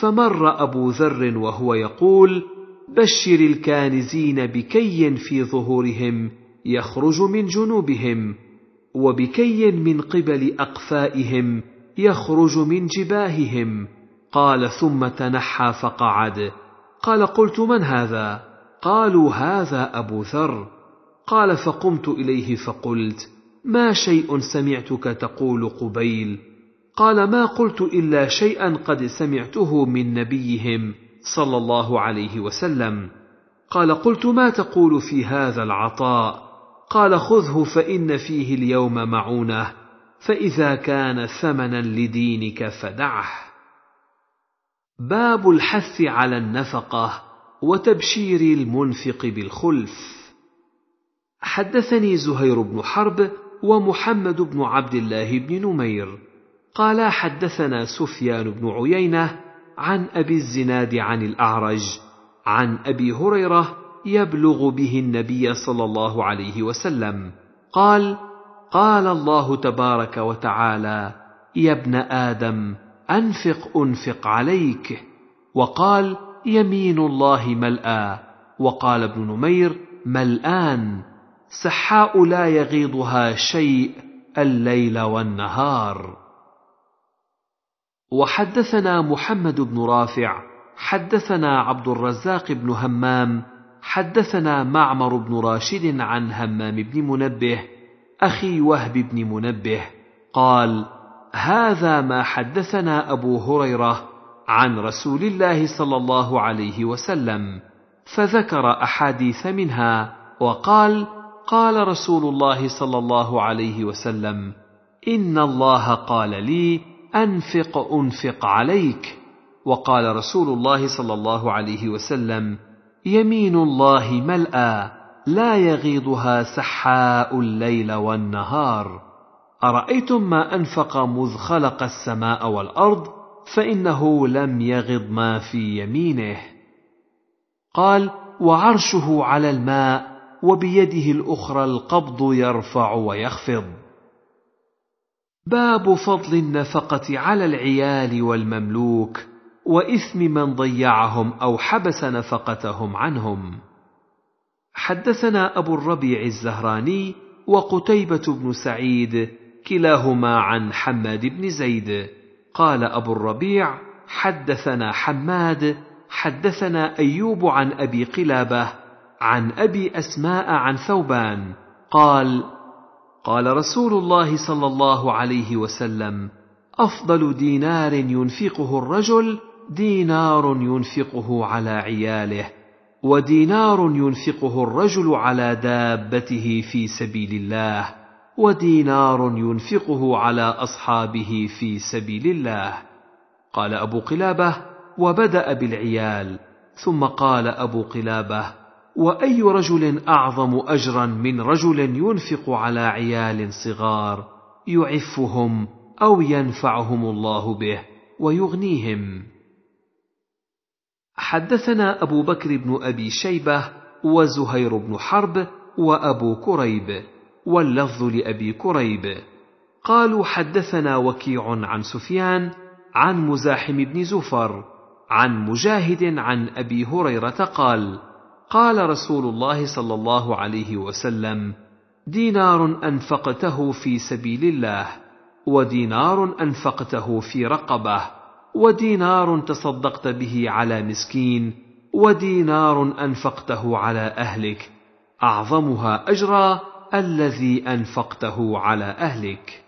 فمر ابو ذر وهو يقول بشر الكانزين بكي في ظهورهم يخرج من جنوبهم وبكي من قبل اقفائهم يخرج من جباههم قال ثم تنحى فقعد قال قلت من هذا قالوا هذا ابو ذر قال فقمت اليه فقلت ما شيء سمعتك تقول قبيل قال ما قلت الا شيئا قد سمعته من نبيهم صلى الله عليه وسلم قال قلت ما تقول في هذا العطاء قال خذه فإن فيه اليوم معونة فإذا كان ثمنا لدينك فدعه باب الحث على النفقة وتبشير المنفق بالخلف حدثني زهير بن حرب ومحمد بن عبد الله بن نمير قالا حدثنا سفيان بن عيينه عن ابي الزناد عن الاعرج عن ابي هريره يبلغ به النبي صلى الله عليه وسلم قال قال الله تبارك وتعالى يا ابن ادم انفق انفق عليك وقال يمين الله ملأى وقال ابن نمير ملآن سحاء لا يغيضها شيء الليل والنهار وحدثنا محمد بن رافع حدثنا عبد الرزاق بن همام حدثنا معمر بن راشد عن همام بن منبه اخي وهب بن منبه قال هذا ما حدثنا ابو هريره عن رسول الله صلى الله عليه وسلم فذكر احاديث منها وقال قال رسول الله صلى الله عليه وسلم ان الله قال لي انفق انفق عليك وقال رسول الله صلى الله عليه وسلم يمين الله ملأى لا يغيضها سحاء الليل والنهار أرأيتم ما أنفق مذ خلق السماء والأرض فإنه لم يغض ما في يمينه قال وعرشه على الماء وبيده الأخرى القبض يرفع ويخفض باب فضل النفقة على العيال والمملوك واثم من ضيعهم او حبس نفقتهم عنهم حدثنا ابو الربيع الزهراني وقتيبه بن سعيد كلاهما عن حماد بن زيد قال ابو الربيع حدثنا حماد حدثنا ايوب عن ابي قلابه عن ابي اسماء عن ثوبان قال قال رسول الله صلى الله عليه وسلم افضل دينار ينفقه الرجل دينار ينفقه على عياله ودينار ينفقه الرجل على دابته في سبيل الله ودينار ينفقه على اصحابه في سبيل الله قال ابو قلابه وبدا بالعيال ثم قال ابو قلابه واي رجل اعظم اجرا من رجل ينفق على عيال صغار يعفهم او ينفعهم الله به ويغنيهم حدثنا أبو بكر بن أبي شيبة وزهير بن حرب وأبو كريب واللفظ لأبي كريب قالوا حدثنا وكيع عن سفيان عن مزاحم بن زفر عن مجاهد عن أبي هريرة قال قال رسول الله صلى الله عليه وسلم دينار أنفقته في سبيل الله ودينار أنفقته في رقبه ودينار تصدقت به على مسكين ودينار انفقته على اهلك اعظمها اجرا الذي انفقته على اهلك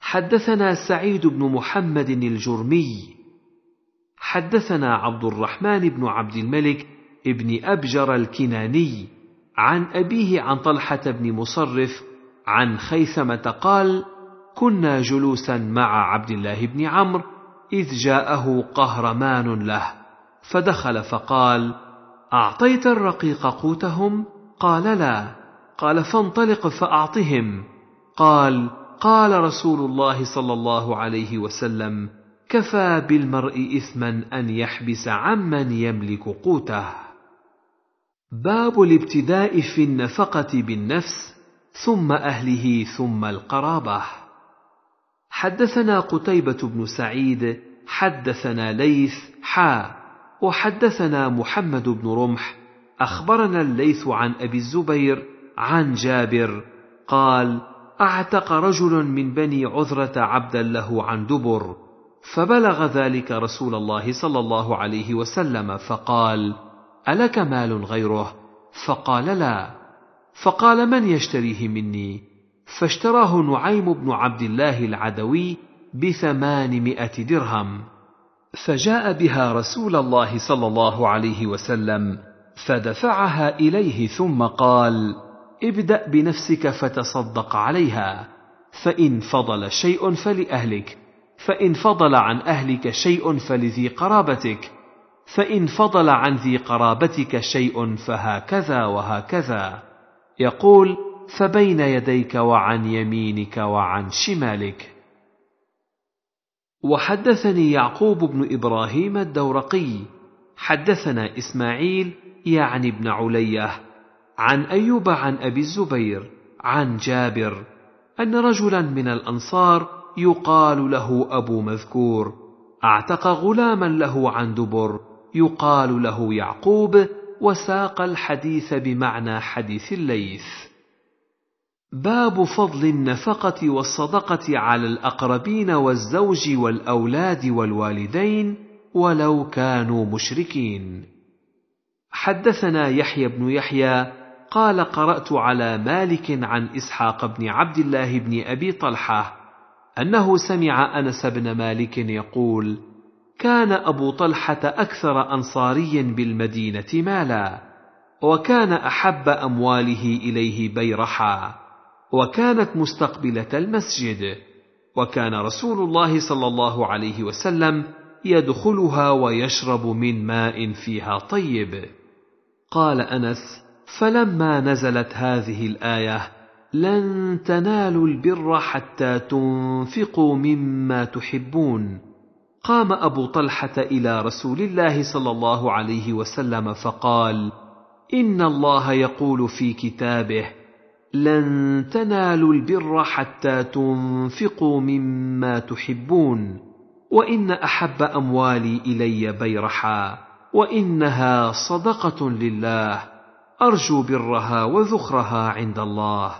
حدثنا سعيد بن محمد الجرمي حدثنا عبد الرحمن بن عبد الملك ابن ابجر الكناني عن ابيه عن طلحه بن مصرف عن خيثمه قال كنا جلوسا مع عبد الله بن عمرو اذ جاءه قهرمان له فدخل فقال اعطيت الرقيق قوتهم قال لا قال فانطلق فاعطهم قال قال رسول الله صلى الله عليه وسلم كفى بالمرء اثما ان يحبس عمن يملك قوته باب الابتداء في النفقه بالنفس ثم اهله ثم القرابه حدثنا قتيبة بن سعيد حدثنا ليث حا وحدثنا محمد بن رمح أخبرنا الليث عن أبي الزبير عن جابر قال اعتق رجل من بني عذرة عبدا له عن دبر فبلغ ذلك رسول الله صلى الله عليه وسلم فقال ألك مال غيره فقال لا فقال من يشتريه مني فاشتراه نعيم بن عبد الله العدوي بثمانمائة درهم فجاء بها رسول الله صلى الله عليه وسلم فدفعها إليه ثم قال ابدأ بنفسك فتصدق عليها فإن فضل شيء فلأهلك فإن فضل عن أهلك شيء فلذي قرابتك فإن فضل عن ذي قرابتك شيء فهكذا وهكذا يقول فبين يديك وعن يمينك وعن شمالك وحدثني يعقوب بن ابراهيم الدورقي حدثنا اسماعيل يعني ابن عليه عن ايوب عن ابي الزبير عن جابر ان رجلا من الانصار يقال له ابو مذكور اعتق غلاما له عن دبر يقال له يعقوب وساق الحديث بمعنى حديث الليث باب فضل النفقة والصدقة على الأقربين والزوج والأولاد والوالدين ولو كانوا مشركين. حدثنا يحيى بن يحيى قال قرأت على مالك عن إسحاق بن عبد الله بن أبي طلحة أنه سمع أنس بن مالك يقول: كان أبو طلحة أكثر أنصاري بالمدينة مالا، وكان أحب أمواله إليه بيرحا. وكانت مستقبله المسجد وكان رسول الله صلى الله عليه وسلم يدخلها ويشرب من ماء فيها طيب قال انس فلما نزلت هذه الايه لن تنالوا البر حتى تنفقوا مما تحبون قام ابو طلحه الى رسول الله صلى الله عليه وسلم فقال ان الله يقول في كتابه لن تنالوا البر حتى تنفقوا مما تحبون وان احب اموالي الي بيرحا وانها صدقه لله ارجو برها وذخرها عند الله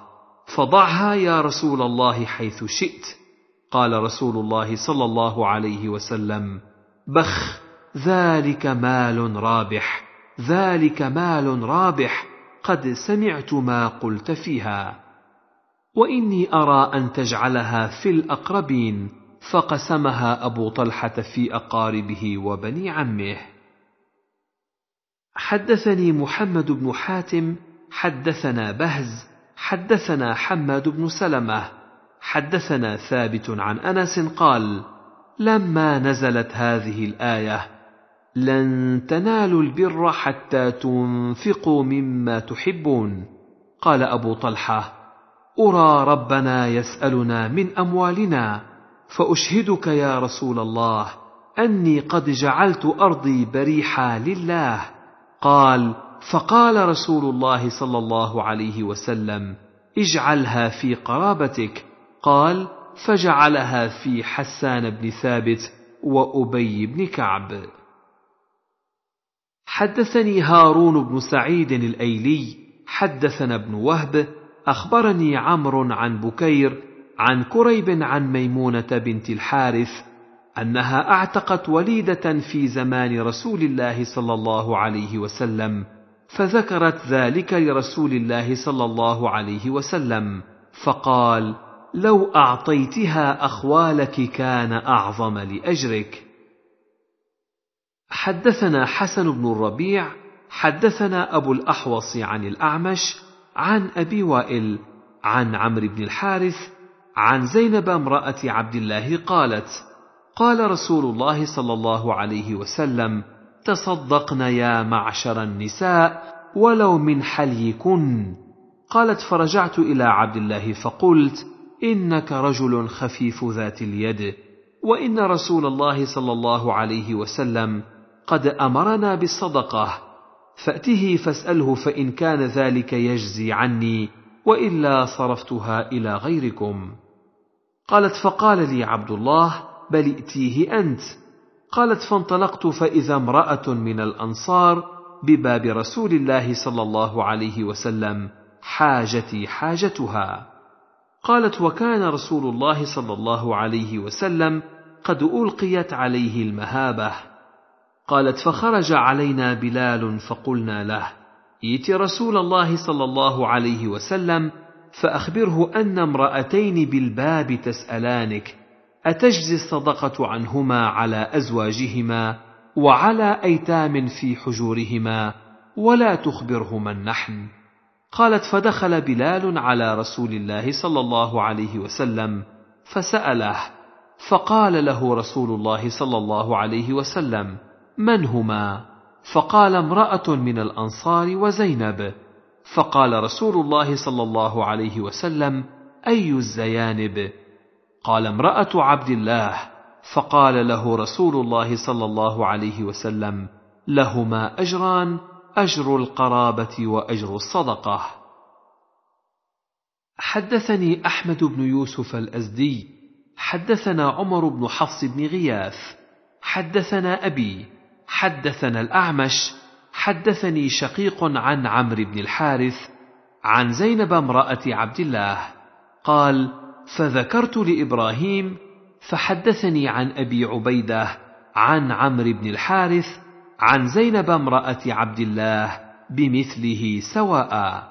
فضعها يا رسول الله حيث شئت قال رسول الله صلى الله عليه وسلم بخ ذلك مال رابح ذلك مال رابح قد سمعت ما قلت فيها واني ارى ان تجعلها في الاقربين فقسمها ابو طلحه في اقاربه وبني عمه حدثني محمد بن حاتم حدثنا بهز حدثنا حماد بن سلمه حدثنا ثابت عن انس قال لما نزلت هذه الايه لن تنالوا البر حتى تنفقوا مما تحبون قال ابو طلحه ارى ربنا يسالنا من اموالنا فاشهدك يا رسول الله اني قد جعلت ارضي بريحا لله قال فقال رسول الله صلى الله عليه وسلم اجعلها في قرابتك قال فجعلها في حسان بن ثابت وابي بن كعب حدثني هارون بن سعيد الايلي حدثنا ابن وهب اخبرني عمرو عن بكير عن كريب عن ميمونه بنت الحارث انها اعتقت وليده في زمان رسول الله صلى الله عليه وسلم فذكرت ذلك لرسول الله صلى الله عليه وسلم فقال لو اعطيتها اخوالك كان اعظم لاجرك حدثنا حسن بن الربيع حدثنا أبو الأحوص عن الأعمش عن أبي وائل عن عمرو بن الحارث عن زينب امرأة عبد الله قالت: قال رسول الله صلى الله عليه وسلم: تصدقن يا معشر النساء ولو من حليكن. قالت فرجعت إلى عبد الله فقلت: إنك رجل خفيف ذات اليد، وإن رسول الله صلى الله عليه وسلم قد امرنا بالصدقه فاته فاساله فان كان ذلك يجزي عني والا صرفتها الى غيركم قالت فقال لي عبد الله بل ائتيه انت قالت فانطلقت فاذا امراه من الانصار بباب رسول الله صلى الله عليه وسلم حاجتي حاجتها قالت وكان رسول الله صلى الله عليه وسلم قد القيت عليه المهابه قالت فخرج علينا بلال فقلنا له ائت رسول الله صلى الله عليه وسلم فاخبره ان امراتين بالباب تسالانك اتجزي الصدقه عنهما على ازواجهما وعلى ايتام في حجورهما ولا تخبره من نحن قالت فدخل بلال على رسول الله صلى الله عليه وسلم فساله فقال له رسول الله صلى الله عليه وسلم من هما فقال امراه من الانصار وزينب فقال رسول الله صلى الله عليه وسلم اي الزيانب قال امراه عبد الله فقال له رسول الله صلى الله عليه وسلم لهما اجران اجر القرابه واجر الصدقه حدثني احمد بن يوسف الازدي حدثنا عمر بن حفص بن غياث حدثنا ابي حدثنا الأعمش حدثني شقيق عن عمرو بن الحارث عن زينب امرأة عبد الله قال فذكرت لإبراهيم فحدثني عن أبي عبيدة عن عمرو بن الحارث عن زينب امرأة عبد الله بمثله سواء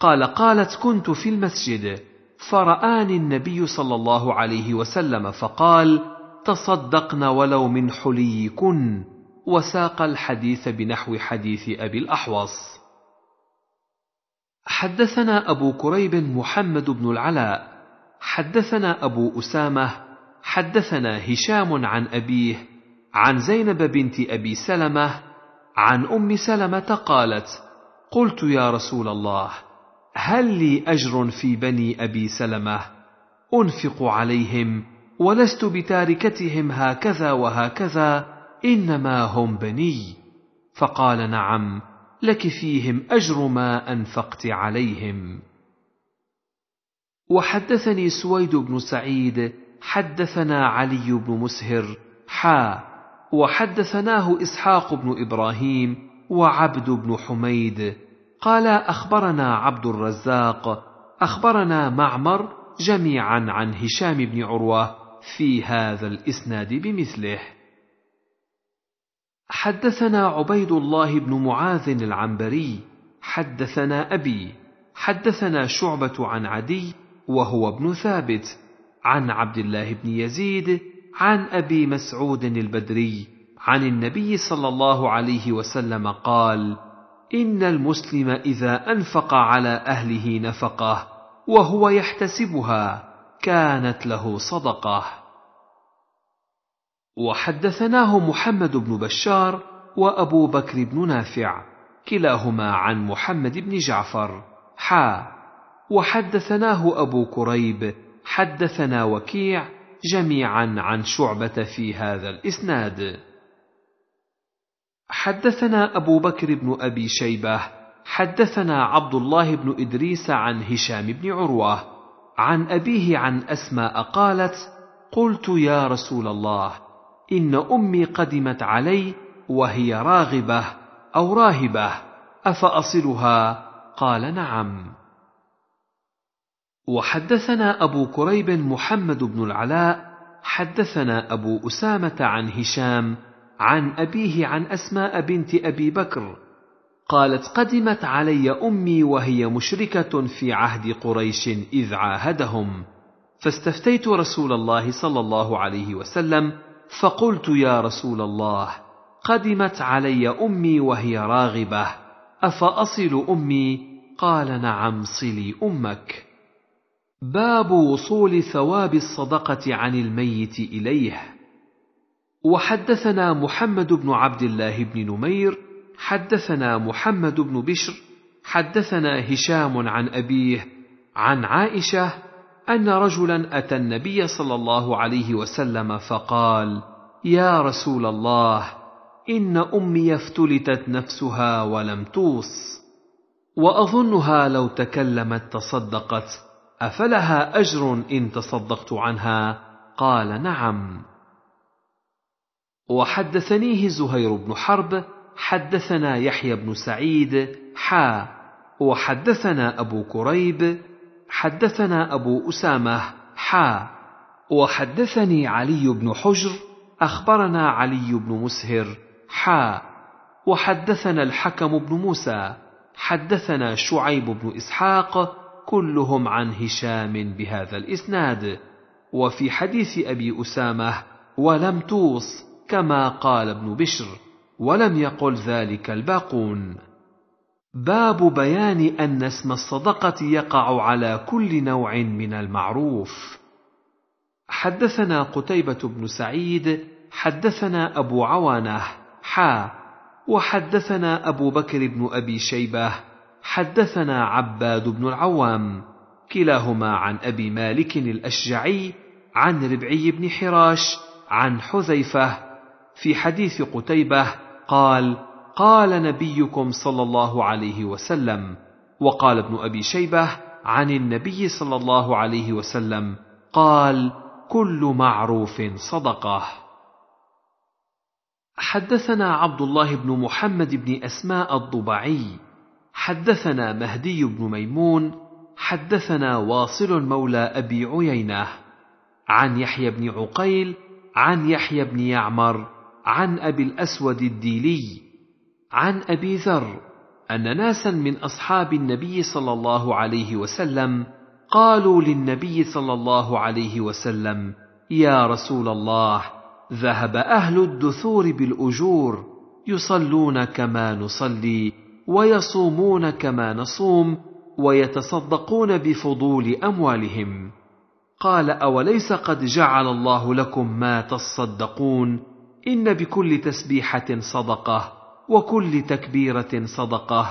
قال قالت كنت في المسجد فرآني النبي صلى الله عليه وسلم فقال تصدقن ولو من حليكن وساق الحديث بنحو حديث أبي الأحوص حدثنا أبو كريب محمد بن العلاء حدثنا أبو أسامة حدثنا هشام عن أبيه عن زينب بنت أبي سلمة عن أم سلمة قالت قلت يا رسول الله هل لي أجر في بني أبي سلمة أنفق عليهم ولست بتاركتهم هكذا وهكذا انما هم بني فقال نعم لك فيهم اجر ما انفقت عليهم وحدثني سويد بن سعيد حدثنا علي بن مسهر حا وحدثناه اسحاق بن ابراهيم وعبد بن حميد قال اخبرنا عبد الرزاق اخبرنا معمر جميعا عن هشام بن عروه في هذا الاسناد بمثله حدثنا عبيد الله بن معاذ العنبري حدثنا ابي حدثنا شعبه عن عدي وهو ابن ثابت عن عبد الله بن يزيد عن ابي مسعود البدري عن النبي صلى الله عليه وسلم قال ان المسلم اذا انفق على اهله نفقه وهو يحتسبها كانت له صدقه وحدثناه محمد بن بشار وابو بكر بن نافع كلاهما عن محمد بن جعفر حا وحدثناه ابو كريب حدثنا وكيع جميعا عن شعبه في هذا الاسناد حدثنا ابو بكر بن ابي شيبه حدثنا عبد الله بن ادريس عن هشام بن عروه عن ابيه عن اسماء قالت قلت يا رسول الله ان امي قدمت علي وهي راغبه او راهبه افاصلها قال نعم وحدثنا ابو كريب محمد بن العلاء حدثنا ابو اسامه عن هشام عن ابيه عن اسماء بنت ابي بكر قالت قدمت علي امي وهي مشركه في عهد قريش اذ عاهدهم فاستفتيت رسول الله صلى الله عليه وسلم فقلت يا رسول الله قدمت علي امي وهي راغبه افاصل امي قال نعم صلي امك باب وصول ثواب الصدقه عن الميت اليه وحدثنا محمد بن عبد الله بن نمير حدثنا محمد بن بشر حدثنا هشام عن ابيه عن عائشه ان رجلا اتى النبي صلى الله عليه وسلم فقال يا رسول الله ان امي افتلتت نفسها ولم توص واظنها لو تكلمت تصدقت افلها اجر ان تصدقت عنها قال نعم وحدثنيه زهير بن حرب حدثنا يحيى بن سعيد حا وحدثنا ابو كريب حدثنا أبو أسامة حا وحدثني علي بن حجر أخبرنا علي بن مسهر حا وحدثنا الحكم بن موسى حدثنا شعيب بن إسحاق كلهم عن هشام بهذا الإسناد وفي حديث أبي أسامة ولم توص كما قال ابن بشر ولم يقل ذلك الباقون باب بيان ان اسم الصدقه يقع على كل نوع من المعروف حدثنا قتيبه بن سعيد حدثنا ابو عوانه حا وحدثنا ابو بكر بن ابي شيبه حدثنا عباد بن العوام كلاهما عن ابي مالك الاشجعي عن ربعي بن حراش عن حذيفه في حديث قتيبه قال قال نبيكم صلى الله عليه وسلم وقال ابن ابي شيبه عن النبي صلى الله عليه وسلم قال كل معروف صدقه حدثنا عبد الله بن محمد بن اسماء الضبعي حدثنا مهدي بن ميمون حدثنا واصل مولى ابي عيينه عن يحيى بن عقيل عن يحيى بن يعمر عن ابي الاسود الديلي عن ابي ذر ان ناسا من اصحاب النبي صلى الله عليه وسلم قالوا للنبي صلى الله عليه وسلم يا رسول الله ذهب اهل الدثور بالاجور يصلون كما نصلي ويصومون كما نصوم ويتصدقون بفضول اموالهم قال اوليس قد جعل الله لكم ما تصدقون ان بكل تسبيحه صدقه وكل تكبيره صدقه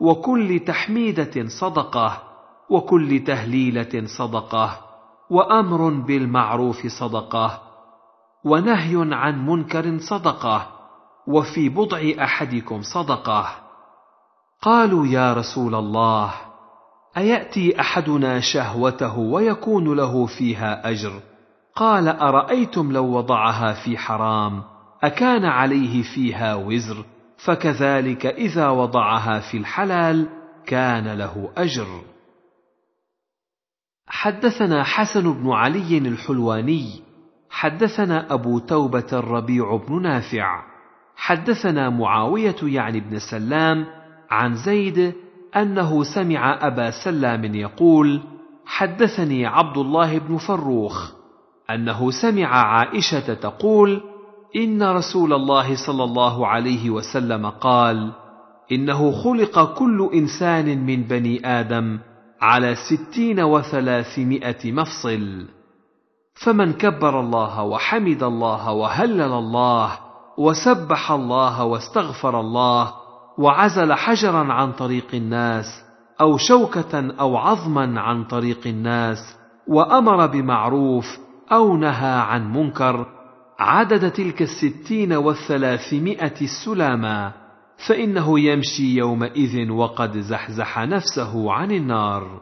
وكل تحميده صدقه وكل تهليله صدقه وامر بالمعروف صدقه ونهي عن منكر صدقه وفي بضع احدكم صدقه قالوا يا رسول الله اياتي احدنا شهوته ويكون له فيها اجر قال ارايتم لو وضعها في حرام اكان عليه فيها وزر فكذلك اذا وضعها في الحلال كان له اجر حدثنا حسن بن علي الحلواني حدثنا ابو توبه الربيع بن نافع حدثنا معاويه يعني بن سلام عن زيد انه سمع ابا سلام يقول حدثني عبد الله بن فروخ انه سمع عائشه تقول ان رسول الله صلى الله عليه وسلم قال انه خلق كل انسان من بني ادم على ستين وثلاثمائه مفصل فمن كبر الله وحمد الله وهلل الله وسبح الله واستغفر الله وعزل حجرا عن طريق الناس او شوكه او عظما عن طريق الناس وامر بمعروف او نهى عن منكر عدد تلك الستين والثلاثمائة سلاما فإنه يمشي يومئذ وقد زحزح نفسه عن النار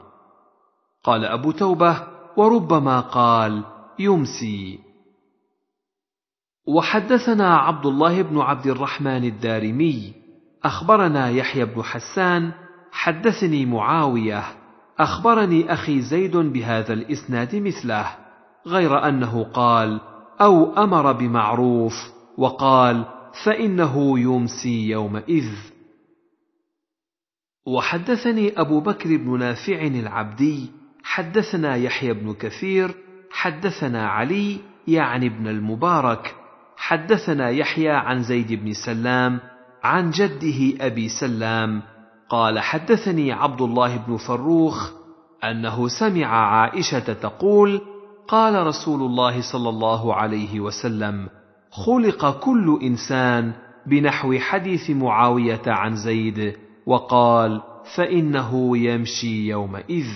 قال أبو توبة وربما قال يمسي وحدثنا عبد الله بن عبد الرحمن الدارمي أخبرنا يحيى بن حسان حدثني معاوية أخبرني أخي زيد بهذا الإسناد مثله غير أنه قال او امر بمعروف وقال فانه يمسي يومئذ وحدثني ابو بكر بن نافع العبدي حدثنا يحيى بن كثير حدثنا علي يعني ابن المبارك حدثنا يحيى عن زيد بن سلام عن جده ابي سلام قال حدثني عبد الله بن فروخ انه سمع عائشه تقول قال رسول الله صلى الله عليه وسلم خلق كل انسان بنحو حديث معاويه عن زيد وقال فانه يمشي يومئذ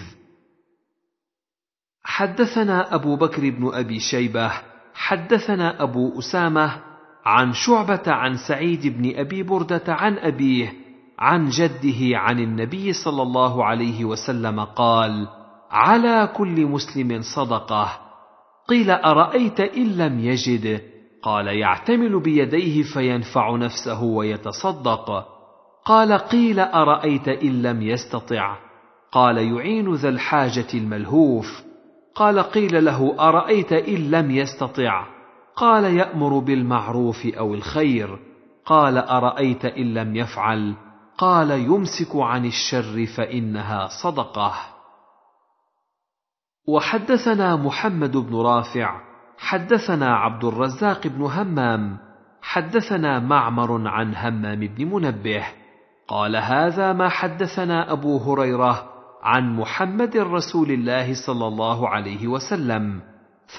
حدثنا ابو بكر بن ابي شيبه حدثنا ابو اسامه عن شعبه عن سعيد بن ابي برده عن ابيه عن جده عن النبي صلى الله عليه وسلم قال على كل مسلم صدقه قيل ارايت ان لم يجد قال يعتمل بيديه فينفع نفسه ويتصدق قال قيل ارايت ان لم يستطع قال يعين ذا الحاجه الملهوف قال قيل له ارايت ان لم يستطع قال يامر بالمعروف او الخير قال ارايت ان لم يفعل قال يمسك عن الشر فانها صدقه وحدثنا محمد بن رافع حدثنا عبد الرزاق بن همام حدثنا معمر عن همام بن منبه قال هذا ما حدثنا ابو هريره عن محمد رسول الله صلى الله عليه وسلم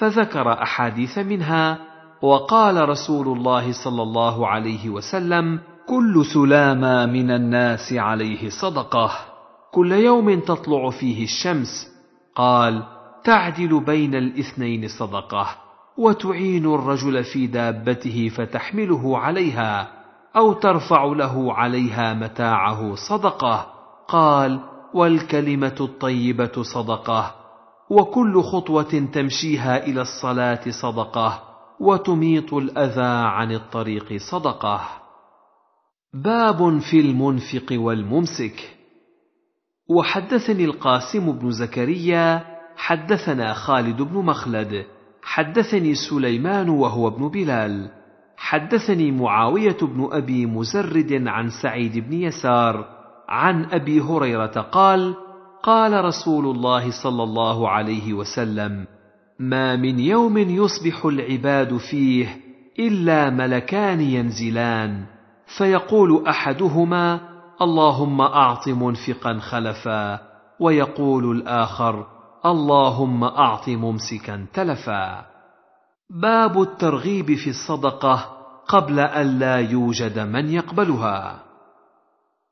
فذكر احاديث منها وقال رسول الله صلى الله عليه وسلم كل سلامى من الناس عليه صدقة كل يوم تطلع فيه الشمس قال تعدل بين الاثنين صدقه وتعين الرجل في دابته فتحمله عليها او ترفع له عليها متاعه صدقه قال والكلمه الطيبه صدقه وكل خطوه تمشيها الى الصلاه صدقه وتميط الاذى عن الطريق صدقه باب في المنفق والممسك وحدثني القاسم بن زكريا حدثنا خالد بن مخلد حدثني سليمان وهو ابن بلال حدثني معاويه بن ابي مزرد عن سعيد بن يسار عن ابي هريره قال قال رسول الله صلى الله عليه وسلم ما من يوم يصبح العباد فيه الا ملكان ينزلان فيقول احدهما اللهم اعط منفقا خلفا ويقول الاخر اللهم اعط ممسكا تلفا باب الترغيب في الصدقه قبل ان لا يوجد من يقبلها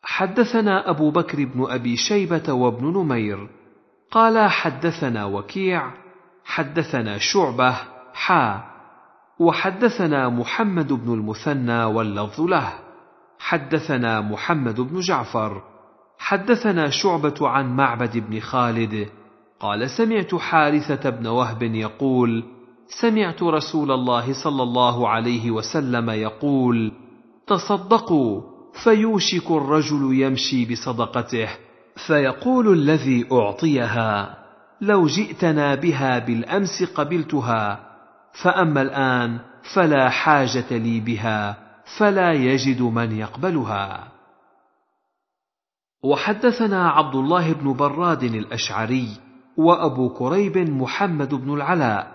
حدثنا ابو بكر بن ابي شيبه وابن نمير قال حدثنا وكيع حدثنا شعبه حا وحدثنا محمد بن المثنى واللفظ له حدثنا محمد بن جعفر حدثنا شعبه عن معبد بن خالد قال سمعت حارثه بن وهب يقول سمعت رسول الله صلى الله عليه وسلم يقول تصدقوا فيوشك الرجل يمشي بصدقته فيقول الذي اعطيها لو جئتنا بها بالامس قبلتها فاما الان فلا حاجه لي بها فلا يجد من يقبلها وحدثنا عبد الله بن براد الاشعري وابو كريب محمد بن العلاء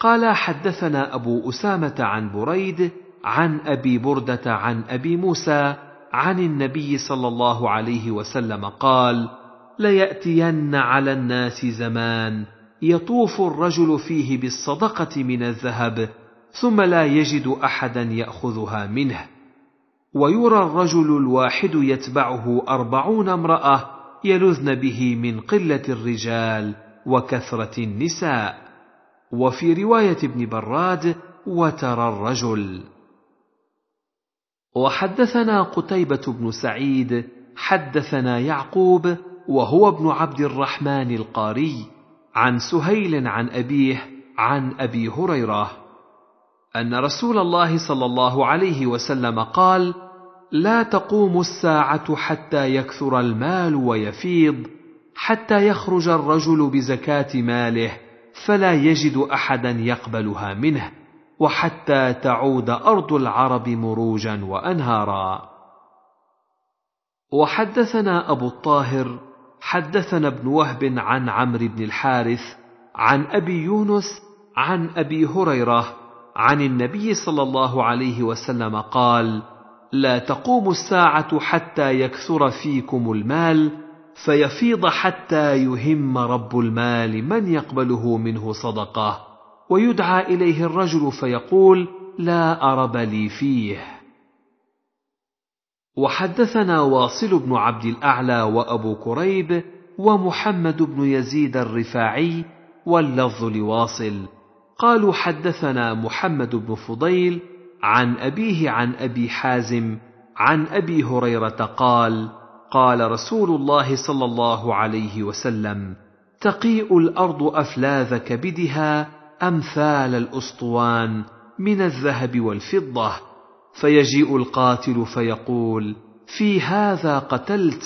قال حدثنا ابو اسامه عن بريد عن ابي برده عن ابي موسى عن النبي صلى الله عليه وسلم قال لياتين على الناس زمان يطوف الرجل فيه بالصدقه من الذهب ثم لا يجد احدا ياخذها منه ويرى الرجل الواحد يتبعه اربعون امراه يلذن به من قله الرجال وكثره النساء وفي روايه ابن براد وترى الرجل وحدثنا قتيبه بن سعيد حدثنا يعقوب وهو ابن عبد الرحمن القاري عن سهيل عن ابيه عن ابي هريره ان رسول الله صلى الله عليه وسلم قال لا تقوم الساعه حتى يكثر المال ويفيض حتى يخرج الرجل بزكاه ماله فلا يجد احدا يقبلها منه وحتى تعود ارض العرب مروجا وانهارا وحدثنا ابو الطاهر حدثنا ابن وهب عن عمرو بن الحارث عن ابي يونس عن ابي هريره عن النبي صلى الله عليه وسلم قال لا تقوم الساعه حتى يكثر فيكم المال فيفيض حتى يهم رب المال من يقبله منه صدقه ويدعى اليه الرجل فيقول لا ارب لي فيه وحدثنا واصل بن عبد الاعلى وابو كريب ومحمد بن يزيد الرفاعي واللفظ لواصل قالوا حدثنا محمد بن فضيل عن أبيه عن أبي حازم عن أبي هريرة قال: قال رسول الله صلى الله عليه وسلم: تقيء الأرض أفلاذ كبدها أمثال الأسطوان من الذهب والفضة، فيجيء القاتل فيقول: في هذا قتلت،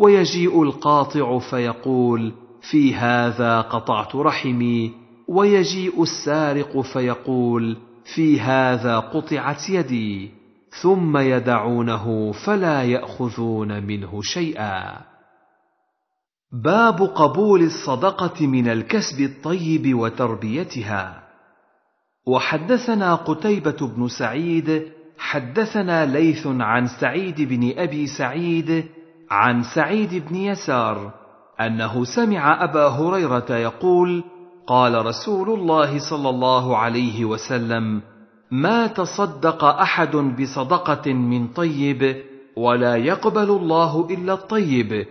ويجيء القاطع فيقول: في هذا قطعت رحمي، ويجيء السارق فيقول: في هذا قطعت يدي ثم يدعونه فلا ياخذون منه شيئا باب قبول الصدقه من الكسب الطيب وتربيتها وحدثنا قتيبه بن سعيد حدثنا ليث عن سعيد بن ابي سعيد عن سعيد بن يسار انه سمع ابا هريره يقول قال رسول الله صلى الله عليه وسلم ما تصدق احد بصدقه من طيب ولا يقبل الله الا الطيب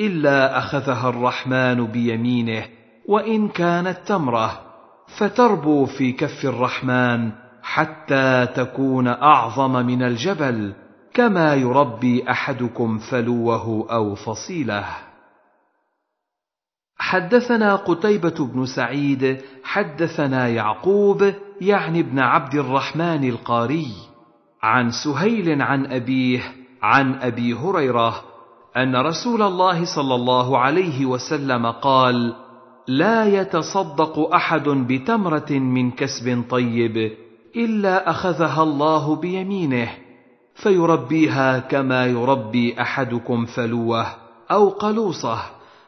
الا اخذها الرحمن بيمينه وان كانت تمره فتربو في كف الرحمن حتى تكون اعظم من الجبل كما يربي احدكم فلوه او فصيله حدثنا قتيبة بن سعيد حدثنا يعقوب يعني بن عبد الرحمن القاري عن سهيل عن أبيه عن أبي هريرة أن رسول الله صلى الله عليه وسلم قال: لا يتصدق أحد بتمرة من كسب طيب إلا أخذها الله بيمينه فيربيها كما يربي أحدكم فلوه أو قلوصه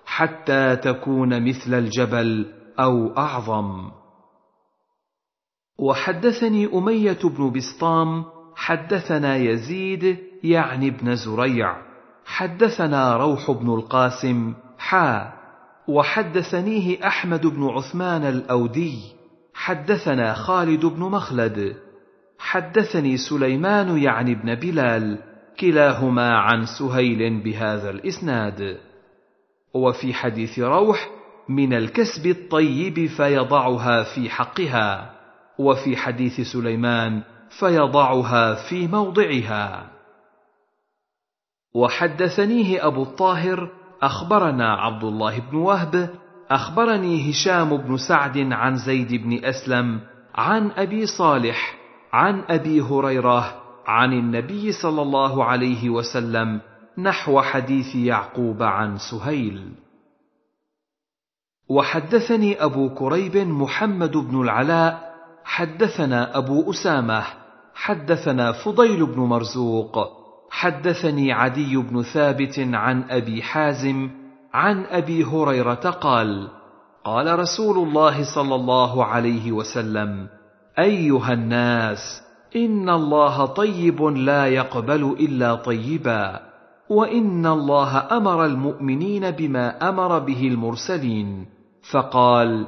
حتى تكون مثل الجبل او اعظم وحدثني اميه بن بسطام حدثنا يزيد يعني بن زريع حدثنا روح بن القاسم حا وحدثنيه احمد بن عثمان الاودي حدثنا خالد بن مخلد حدثني سليمان يعني بن بلال كلاهما عن سهيل بهذا الاسناد وفي حديث روح من الكسب الطيب فيضعها في حقها وفي حديث سليمان فيضعها في موضعها وحدثنيه ابو الطاهر اخبرنا عبد الله بن وهب اخبرني هشام بن سعد عن زيد بن اسلم عن ابي صالح عن ابي هريره عن النبي صلى الله عليه وسلم نحو حديث يعقوب عن سهيل وحدثني ابو كريب محمد بن العلاء حدثنا ابو اسامه حدثنا فضيل بن مرزوق حدثني عدي بن ثابت عن ابي حازم عن ابي هريره قال قال رسول الله صلى الله عليه وسلم ايها الناس ان الله طيب لا يقبل الا طيبا وان الله امر المؤمنين بما امر به المرسلين فقال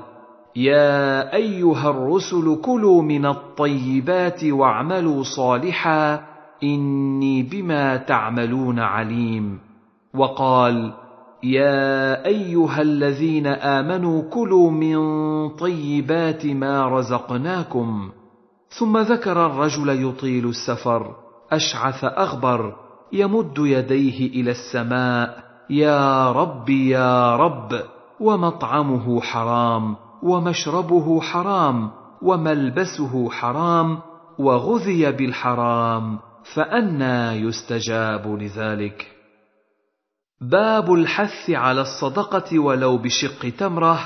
يا ايها الرسل كلوا من الطيبات واعملوا صالحا اني بما تعملون عليم وقال يا ايها الذين امنوا كلوا من طيبات ما رزقناكم ثم ذكر الرجل يطيل السفر اشعث اغبر يمد يديه الى السماء يا رب يا رب ومطعمه حرام ومشربه حرام وملبسه حرام وغذي بالحرام فانى يستجاب لذلك باب الحث على الصدقه ولو بشق تمره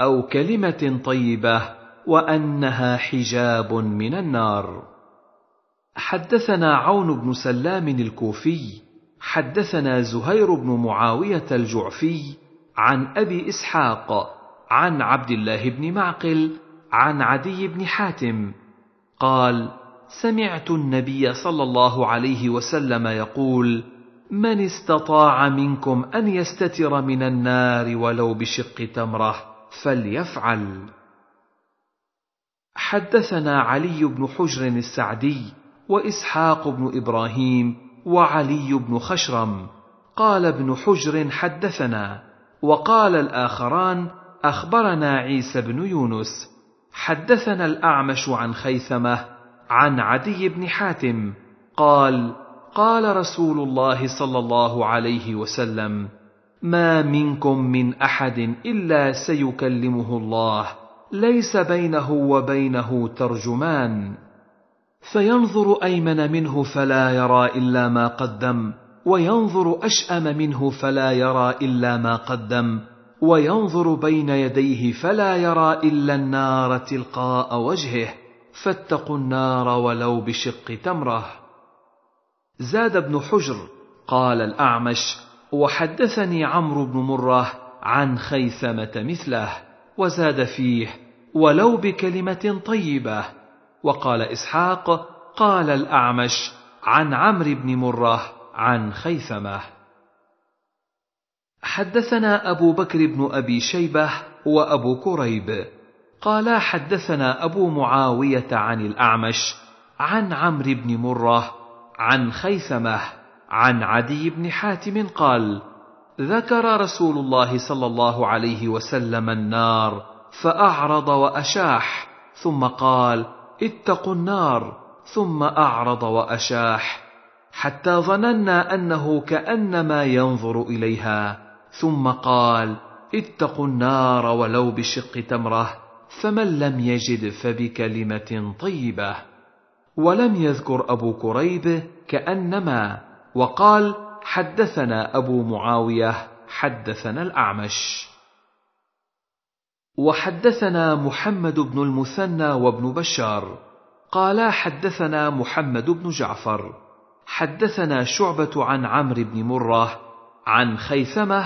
او كلمه طيبه وانها حجاب من النار حدثنا عون بن سلام الكوفي حدثنا زهير بن معاويه الجعفي عن ابي اسحاق عن عبد الله بن معقل عن عدي بن حاتم قال سمعت النبي صلى الله عليه وسلم يقول من استطاع منكم ان يستتر من النار ولو بشق تمره فليفعل حدثنا علي بن حجر السعدي واسحاق بن ابراهيم وعلي بن خشرم قال ابن حجر حدثنا وقال الاخران اخبرنا عيسى بن يونس حدثنا الاعمش عن خيثمه عن عدي بن حاتم قال قال رسول الله صلى الله عليه وسلم ما منكم من احد الا سيكلمه الله ليس بينه وبينه ترجمان فينظر ايمن منه فلا يرى الا ما قدم وينظر اشام منه فلا يرى الا ما قدم وينظر بين يديه فلا يرى الا النار تلقاء وجهه فاتقوا النار ولو بشق تمره زاد بن حجر قال الاعمش وحدثني عمرو بن مره عن خيثمه مثله وزاد فيه ولو بكلمه طيبه وقال إسحاق قال الأعمش عن عمرو بن مرة عن خيثمة حدثنا أبو بكر بن أبي شيبة وأبو كريب قالا حدثنا أبو معاوية عن الأعمش عن عمرو بن مرة عن خيثمة عن عدي بن حاتم قال ذكر رسول الله صلى الله عليه وسلم النار فأعرض وأشاح ثم قال اتقوا النار ثم اعرض واشاح حتى ظننا انه كانما ينظر اليها ثم قال اتقوا النار ولو بشق تمره فمن لم يجد فبكلمه طيبه ولم يذكر ابو كريب كانما وقال حدثنا ابو معاويه حدثنا الاعمش وحدثنا محمد بن المثنى وابن بشار قالا حدثنا محمد بن جعفر حدثنا شعبة عن عمرو بن مرة عن خيثمة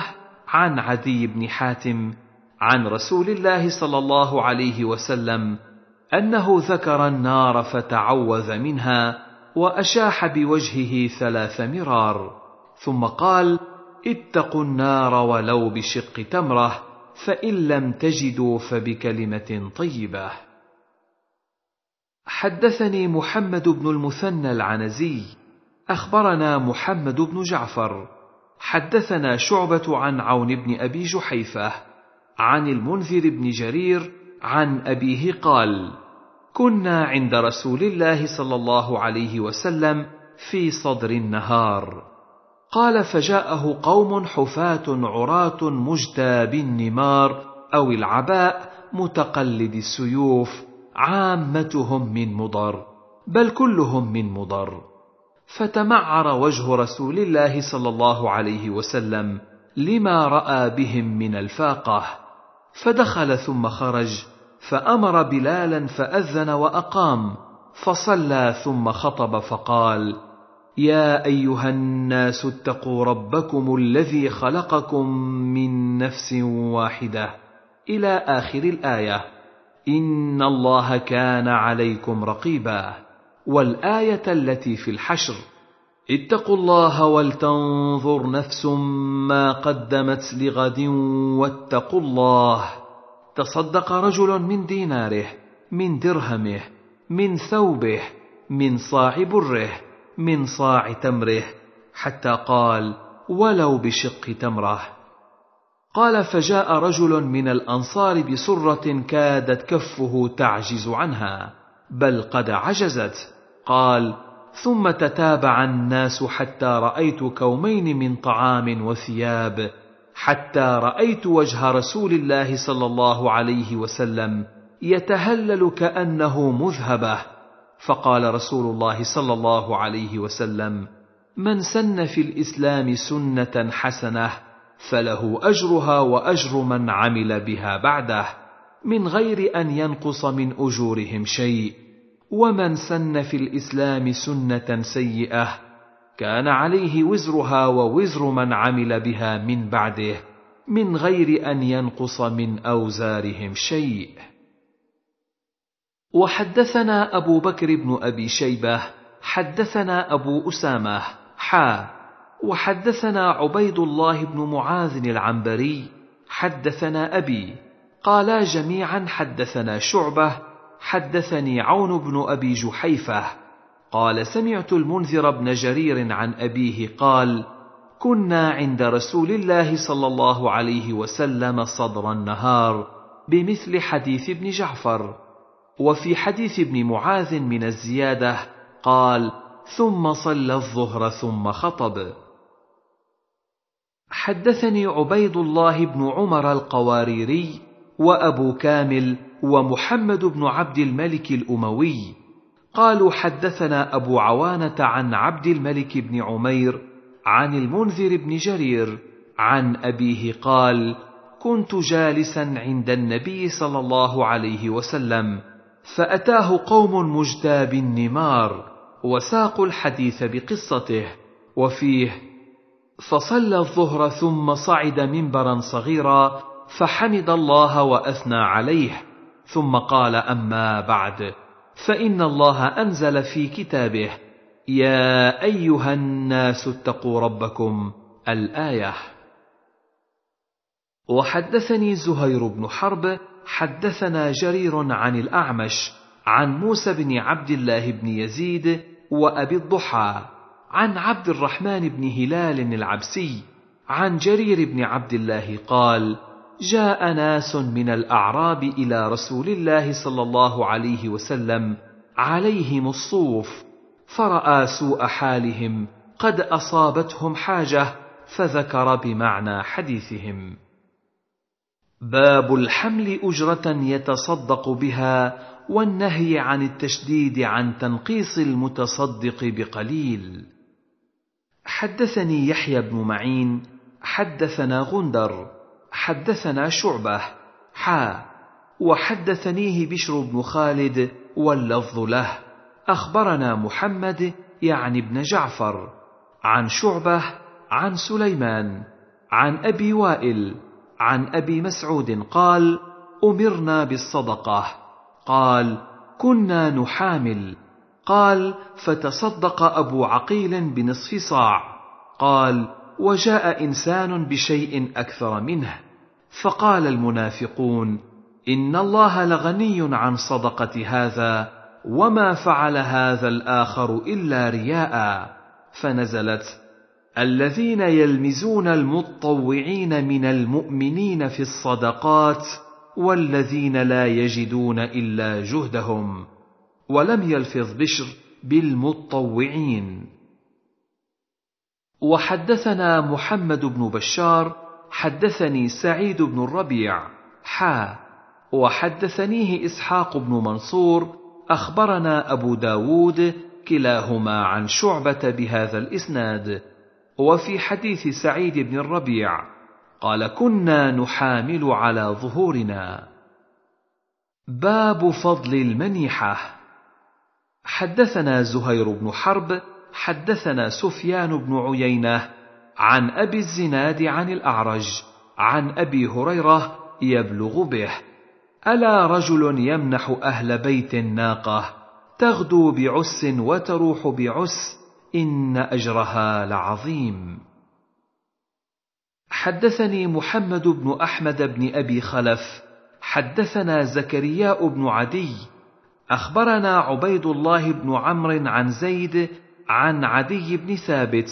عن عدي بن حاتم عن رسول الله صلى الله عليه وسلم أنه ذكر النار فتعوذ منها وأشاح بوجهه ثلاث مرار ثم قال اتقوا النار ولو بشق تمره فان لم تجدوا فبكلمه طيبه حدثني محمد بن المثنى العنزي اخبرنا محمد بن جعفر حدثنا شعبه عن عون بن ابي جحيفه عن المنذر بن جرير عن ابيه قال كنا عند رسول الله صلى الله عليه وسلم في صدر النهار قال فجاءه قوم حفاة عراة مجتى بالنمار أو العباء متقلد السيوف عامتهم من مضر بل كلهم من مضر فتمعر وجه رسول الله صلى الله عليه وسلم لما راى بهم من الفاقه فدخل ثم خرج فامر بلالا فاذن واقام فصلى ثم خطب فقال يا ايها الناس اتقوا ربكم الذي خلقكم من نفس واحده الى اخر الايه ان الله كان عليكم رقيبا والايه التي في الحشر اتقوا الله ولتنظر نفس ما قدمت لغد واتقوا الله تصدق رجل من ديناره من درهمه من ثوبه من صاع بره من صاع تمره حتى قال ولو بشق تمره قال فجاء رجل من الانصار بسره كادت كفه تعجز عنها بل قد عجزت قال ثم تتابع الناس حتى رايت كومين من طعام وثياب حتى رايت وجه رسول الله صلى الله عليه وسلم يتهلل كانه مذهبه فقال رسول الله صلى الله عليه وسلم من سن في الاسلام سنه حسنه فله اجرها واجر من عمل بها بعده من غير ان ينقص من اجورهم شيء ومن سن في الاسلام سنه سيئه كان عليه وزرها ووزر من عمل بها من بعده من غير ان ينقص من اوزارهم شيء وحدثنا أبو بكر بن أبي شيبة حدثنا أبو أسامة حا وحدثنا عبيد الله بن معاذ العنبري حدثنا أبي قالا جميعا حدثنا شعبة حدثني عون بن أبي جحيفة قال سمعت المنذر بن جرير عن أبيه قال كنا عند رسول الله صلى الله عليه وسلم صدر النهار بمثل حديث ابن جعفر وفي حديث ابن معاذ من الزياده قال ثم صلى الظهر ثم خطب حدثني عبيد الله بن عمر القواريري وابو كامل ومحمد بن عبد الملك الاموي قالوا حدثنا ابو عوانه عن عبد الملك بن عمير عن المنذر بن جرير عن ابيه قال كنت جالسا عند النبي صلى الله عليه وسلم فاتاه قوم مجداب النمار وساقوا الحديث بقصته وفيه فصلى الظهر ثم صعد منبرا صغيرا فحمد الله واثنى عليه ثم قال اما بعد فان الله انزل في كتابه يا ايها الناس اتقوا ربكم الايه وحدثني زهير بن حرب حدثنا جرير عن الأعمش عن موسى بن عبد الله بن يزيد وأبي الضحى عن عبد الرحمن بن هلال العبسي عن جرير بن عبد الله قال جاء ناس من الأعراب إلى رسول الله صلى الله عليه وسلم عليهم الصوف فرأى سوء حالهم قد أصابتهم حاجة فذكر بمعنى حديثهم باب الحمل اجره يتصدق بها والنهي عن التشديد عن تنقيص المتصدق بقليل حدثني يحيى بن معين حدثنا غندر حدثنا شعبه حا وحدثنيه بشر بن خالد واللفظ له اخبرنا محمد يعني ابن جعفر عن شعبه عن سليمان عن ابي وائل عن ابي مسعود قال امرنا بالصدقه قال كنا نحامل قال فتصدق ابو عقيل بنصف صاع قال وجاء انسان بشيء اكثر منه فقال المنافقون ان الله لغني عن صدقه هذا وما فعل هذا الاخر الا رياء فنزلت الذين يلمزون المطوعين من المؤمنين في الصدقات والذين لا يجدون الا جهدهم ولم يلفظ بشر بالمطوعين وحدثنا محمد بن بشار حدثني سعيد بن الربيع حا وحدثنيه اسحاق بن منصور اخبرنا ابو داود كلاهما عن شعبه بهذا الاسناد وفي حديث سعيد بن الربيع قال كنا نحامل على ظهورنا باب فضل المنيحه حدثنا زهير بن حرب حدثنا سفيان بن عيينه عن ابي الزناد عن الاعرج عن ابي هريره يبلغ به الا رجل يمنح اهل بيت ناقه تغدو بعس وتروح بعس ان اجرها لعظيم حدثني محمد بن احمد بن ابي خلف حدثنا زكرياء بن عدي اخبرنا عبيد الله بن عمرو عن زيد عن عدي بن ثابت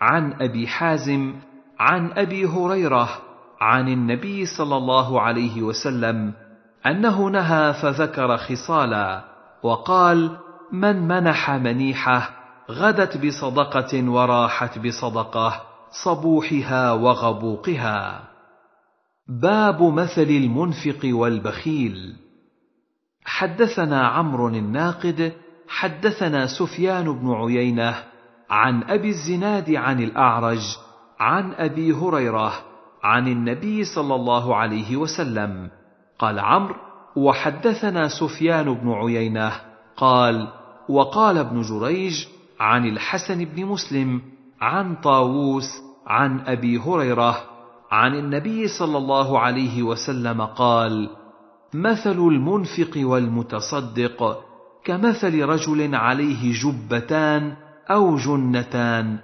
عن ابي حازم عن ابي هريره عن النبي صلى الله عليه وسلم انه نهى فذكر خصالا وقال من منح منيحه غدت بصدقة وراحت بصدقة صبوحها وغبوقها باب مثل المنفق والبخيل حدثنا عمرو الناقد حدثنا سفيان بن عيينه عن ابي الزناد عن الاعرج عن ابي هريره عن النبي صلى الله عليه وسلم قال عمرو وحدثنا سفيان بن عيينه قال وقال ابن جريج عن الحسن بن مسلم عن طاووس عن ابي هريره عن النبي صلى الله عليه وسلم قال مثل المنفق والمتصدق كمثل رجل عليه جبتان او جنتان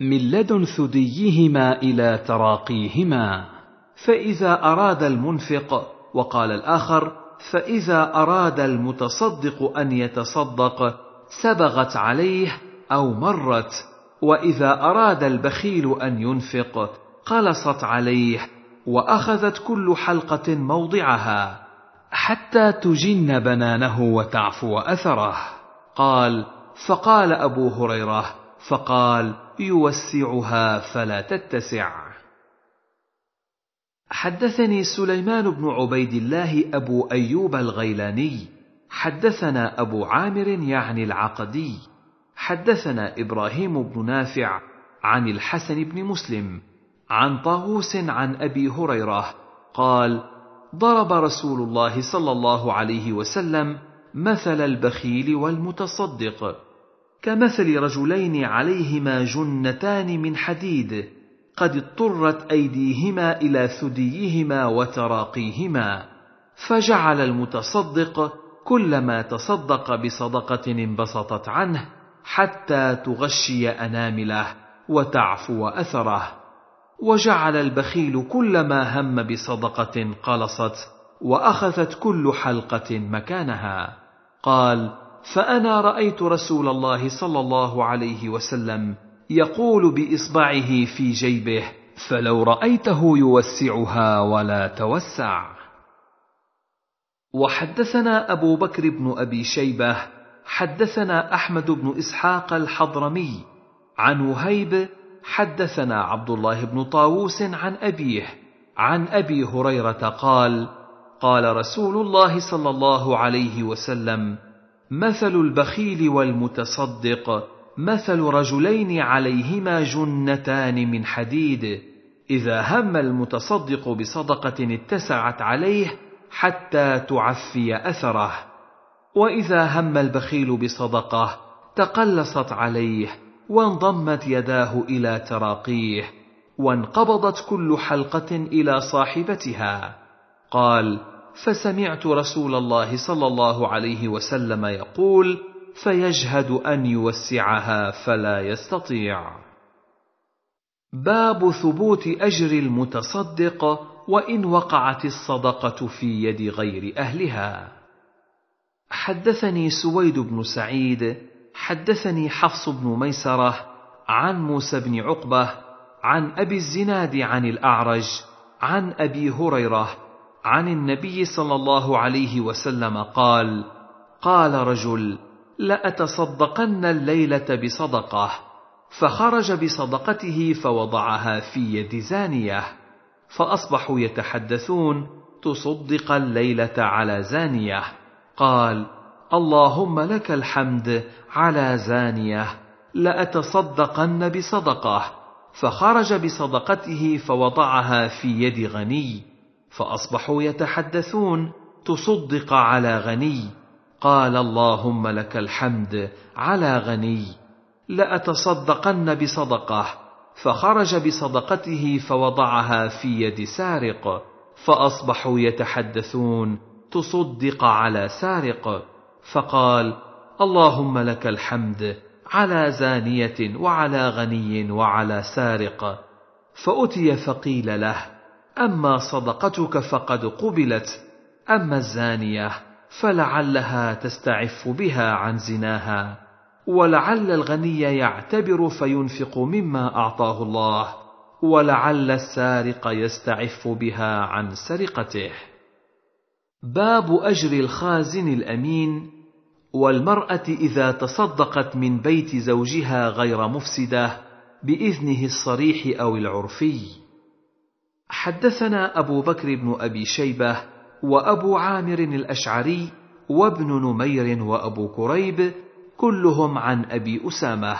من لدن ثديهما الى تراقيهما فاذا اراد المنفق وقال الاخر فاذا اراد المتصدق ان يتصدق سبغت عليه او مرت واذا اراد البخيل ان ينفق قلصت عليه واخذت كل حلقه موضعها حتى تجن بنانه وتعفو اثره قال فقال ابو هريره فقال يوسعها فلا تتسع حدثني سليمان بن عبيد الله ابو ايوب الغيلاني حدثنا ابو عامر يعني العقدي حدثنا ابراهيم بن نافع عن الحسن بن مسلم عن طاووس عن ابي هريره قال ضرب رسول الله صلى الله عليه وسلم مثل البخيل والمتصدق كمثل رجلين عليهما جنتان من حديد قد اضطرت ايديهما الى ثديهما وتراقيهما فجعل المتصدق كلما تصدق بصدقه انبسطت عنه حتى تغشي انامله وتعفو اثره وجعل البخيل كلما هم بصدقه قلصت واخذت كل حلقه مكانها قال فانا رايت رسول الله صلى الله عليه وسلم يقول باصبعه في جيبه فلو رايته يوسعها ولا توسع وحدثنا ابو بكر بن ابي شيبه حدثنا احمد بن اسحاق الحضرمي عن وهيب حدثنا عبد الله بن طاووس عن ابيه عن ابي هريره قال قال رسول الله صلى الله عليه وسلم مثل البخيل والمتصدق مثل رجلين عليهما جنتان من حديد اذا هم المتصدق بصدقه اتسعت عليه حتى تعفي اثره واذا هم البخيل بصدقه تقلصت عليه وانضمت يداه الى تراقيه وانقبضت كل حلقه الى صاحبتها قال فسمعت رسول الله صلى الله عليه وسلم يقول فيجهد ان يوسعها فلا يستطيع باب ثبوت اجر المتصدق وان وقعت الصدقه في يد غير اهلها حدثني سويد بن سعيد حدثني حفص بن ميسره عن موسى بن عقبه عن ابي الزناد عن الاعرج عن ابي هريره عن النبي صلى الله عليه وسلم قال قال رجل لاتصدقن الليله بصدقه فخرج بصدقته فوضعها في يد زانيه فاصبحوا يتحدثون تصدق الليله على زانيه قال اللهم لك الحمد على زانيه لاتصدقن بصدقه فخرج بصدقته فوضعها في يد غني فاصبحوا يتحدثون تصدق على غني قال اللهم لك الحمد على غني لاتصدقن بصدقه فخرج بصدقته فوضعها في يد سارق فاصبحوا يتحدثون تصدق على سارق فقال اللهم لك الحمد على زانيه وعلى غني وعلى سارق فاتي فقيل له اما صدقتك فقد قبلت اما الزانيه فلعلها تستعف بها عن زناها ولعل الغني يعتبر فينفق مما اعطاه الله ولعل السارق يستعف بها عن سرقته باب اجر الخازن الامين والمراه اذا تصدقت من بيت زوجها غير مفسده باذنه الصريح او العرفي حدثنا ابو بكر بن ابي شيبه وابو عامر الاشعري وابن نمير وابو كريب كلهم عن ابي اسامه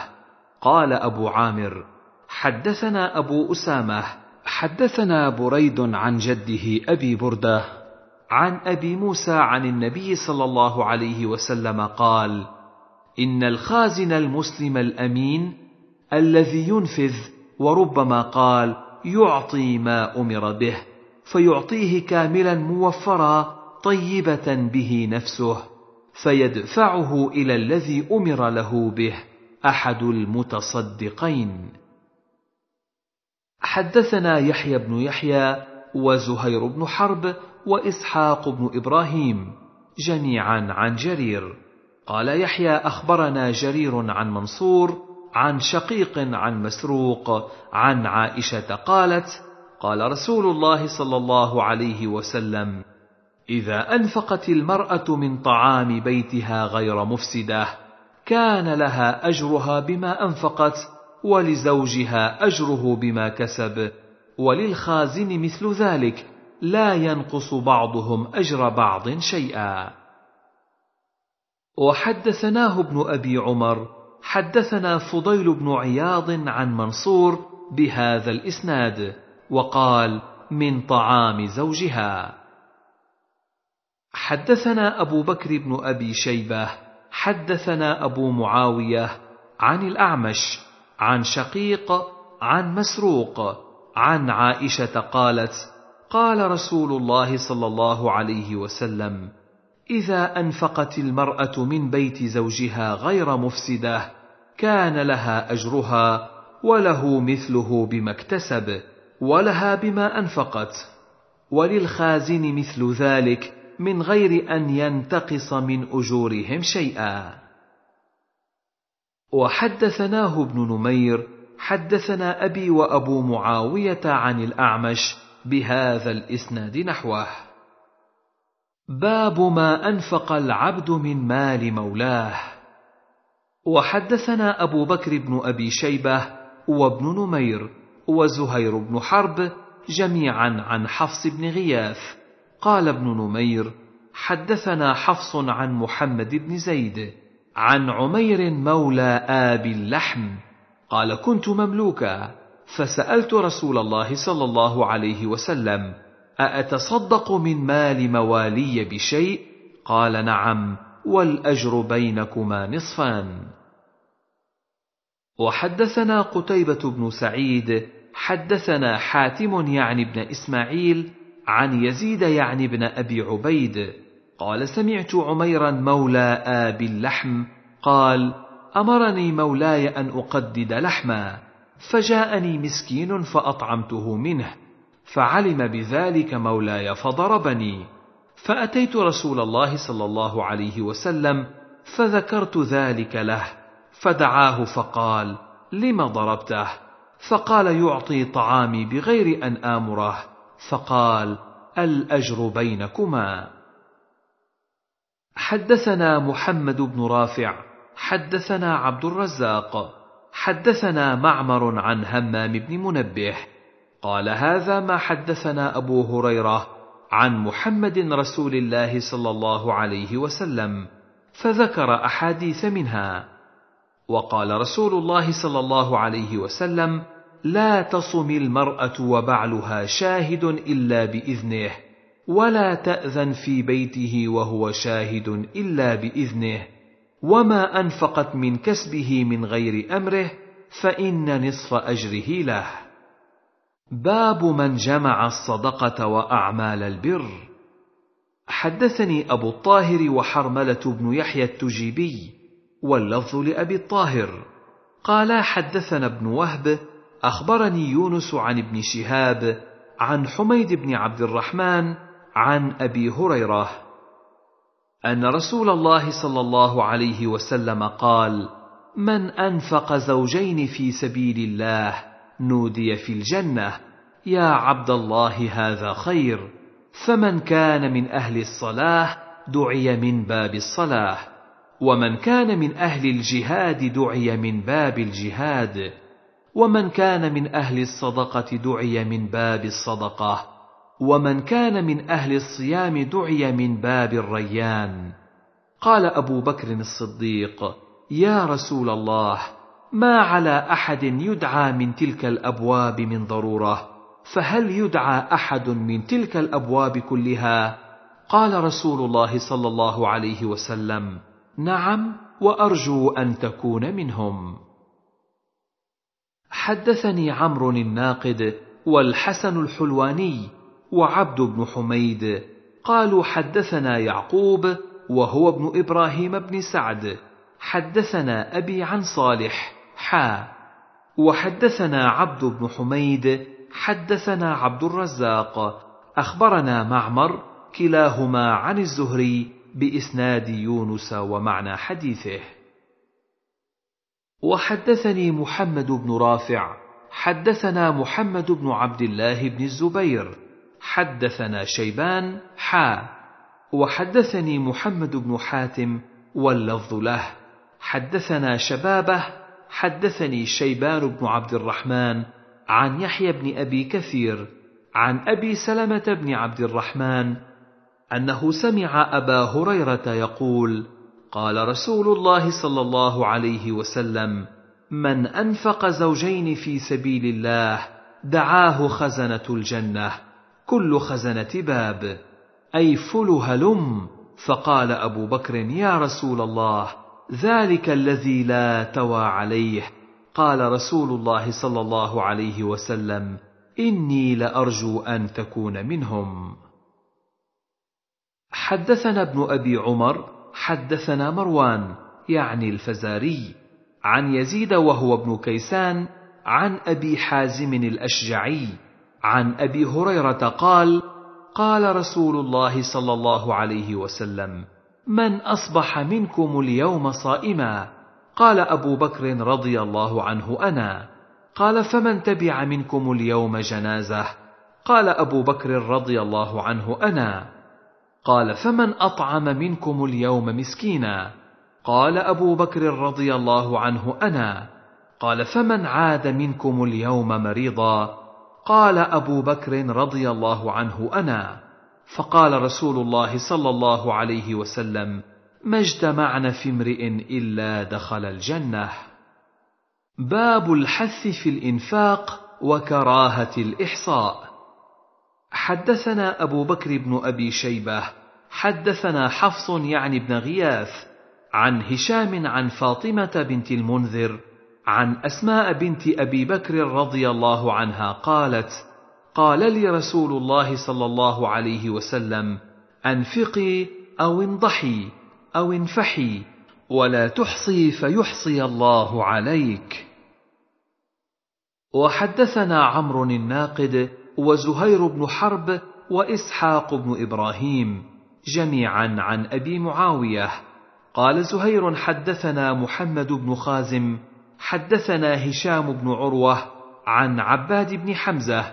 قال ابو عامر حدثنا ابو اسامه حدثنا بريد عن جده ابي برده عن ابي موسى عن النبي صلى الله عليه وسلم قال ان الخازن المسلم الامين الذي ينفذ وربما قال يعطي ما امر به فيعطيه كاملا موفرا طيبه به نفسه فيدفعه الى الذي امر له به احد المتصدقين حدثنا يحيى بن يحيى وزهير بن حرب واسحاق بن ابراهيم جميعا عن جرير قال يحيى اخبرنا جرير عن منصور عن شقيق عن مسروق عن عائشه قالت قال رسول الله صلى الله عليه وسلم اذا انفقت المراه من طعام بيتها غير مفسده كان لها اجرها بما انفقت ولزوجها اجره بما كسب وللخازن مثل ذلك لا ينقص بعضهم أجر بعض شيئا وحدثناه ابن أبي عمر حدثنا فضيل بن عياض عن منصور بهذا الإسناد وقال من طعام زوجها حدثنا أبو بكر بن أبي شيبة حدثنا أبو معاوية عن الأعمش عن شقيق عن مسروق عن عائشة قالت قال رسول الله صلى الله عليه وسلم اذا انفقت المراه من بيت زوجها غير مفسده كان لها اجرها وله مثله بما اكتسب ولها بما انفقت وللخازن مثل ذلك من غير ان ينتقص من اجورهم شيئا وحدثناه ابن نمير حدثنا ابي وابو معاويه عن الاعمش بهذا الاسناد نحوه باب ما انفق العبد من مال مولاه وحدثنا ابو بكر بن ابي شيبه وابن نمير وزهير بن حرب جميعا عن حفص بن غياث قال ابن نمير حدثنا حفص عن محمد بن زيد عن عمير مولى ابي اللحم قال كنت مملوكا فسالت رسول الله صلى الله عليه وسلم ااتصدق من مال موالي بشيء قال نعم والاجر بينكما نصفان وحدثنا قتيبه بن سعيد حدثنا حاتم يعني بن اسماعيل عن يزيد يعني بن ابي عبيد قال سمعت عميرا مولى ابي اللحم قال امرني مولاي ان اقدد لحما فجاءني مسكين فأطعمته منه فعلم بذلك مولاي فضربني فأتيت رسول الله صلى الله عليه وسلم فذكرت ذلك له فدعاه فقال لم ضربته فقال يعطي طعامي بغير أن آمره فقال الأجر بينكما حدثنا محمد بن رافع حدثنا عبد الرزاق حدثنا معمر عن همام بن منبه قال هذا ما حدثنا ابو هريره عن محمد رسول الله صلى الله عليه وسلم فذكر احاديث منها وقال رسول الله صلى الله عليه وسلم لا تصم المراه وبعلها شاهد الا باذنه ولا تاذن في بيته وهو شاهد الا باذنه وما انفقت من كسبه من غير امره فان نصف اجره له باب من جمع الصدقه واعمال البر حدثني ابو الطاهر وحرمله بن يحيى التجيبي واللفظ لابي الطاهر قال حدثنا ابن وهب اخبرني يونس عن ابن شهاب عن حميد بن عبد الرحمن عن ابي هريره ان رسول الله صلى الله عليه وسلم قال من انفق زوجين في سبيل الله نودي في الجنه يا عبد الله هذا خير فمن كان من اهل الصلاه دعي من باب الصلاه ومن كان من اهل الجهاد دعي من باب الجهاد ومن كان من اهل الصدقه دعي من باب الصدقه ومن كان من اهل الصيام دعي من باب الريان قال ابو بكر الصديق يا رسول الله ما على احد يدعى من تلك الابواب من ضروره فهل يدعى احد من تلك الابواب كلها قال رسول الله صلى الله عليه وسلم نعم وارجو ان تكون منهم حدثني عمرو الناقد والحسن الحلواني وعبد بن حميد قالوا حدثنا يعقوب وهو ابن ابراهيم بن سعد حدثنا ابي عن صالح حا وحدثنا عبد بن حميد حدثنا عبد الرزاق اخبرنا معمر كلاهما عن الزهري باسناد يونس ومعنى حديثه وحدثني محمد بن رافع حدثنا محمد بن عبد الله بن الزبير حدثنا شيبان حا وحدثني محمد بن حاتم واللفظ له حدثنا شبابه حدثني شيبان بن عبد الرحمن عن يحيى بن ابي كثير عن ابي سلمه بن عبد الرحمن انه سمع ابا هريره يقول قال رسول الله صلى الله عليه وسلم من انفق زوجين في سبيل الله دعاه خزنه الجنه كل خزنة باب أي فل هلم فقال أبو بكر يا رسول الله ذلك الذي لا توى عليه قال رسول الله صلى الله عليه وسلم إني لأرجو أن تكون منهم حدثنا ابن أبي عمر حدثنا مروان يعني الفزاري عن يزيد وهو ابن كيسان عن أبي حازم الأشجعي عن ابي هريره قال قال رسول الله صلى الله عليه وسلم من اصبح منكم اليوم صائما قال ابو بكر رضي الله عنه انا قال فمن تبع منكم اليوم جنازه قال ابو بكر رضي الله عنه انا قال فمن اطعم منكم اليوم مسكينا قال ابو بكر رضي الله عنه انا قال فمن عاد منكم اليوم مريضا قال ابو بكر رضي الله عنه انا فقال رسول الله صلى الله عليه وسلم ما اجتمعنا في امرئ الا دخل الجنه باب الحث في الانفاق وكراهه الاحصاء حدثنا ابو بكر بن ابي شيبه حدثنا حفص يعني بن غياث عن هشام عن فاطمه بنت المنذر عن أسماء بنت أبي بكر رضي الله عنها قالت: قال لي رسول الله صلى الله عليه وسلم: أنفقي أو انضحي أو انفحي ولا تحصي فيحصي الله عليك. وحدثنا عمرو الناقد وزهير بن حرب وإسحاق بن إبراهيم جميعا عن أبي معاوية قال زهير حدثنا محمد بن خازم حدثنا هشام بن عروه عن عباد بن حمزه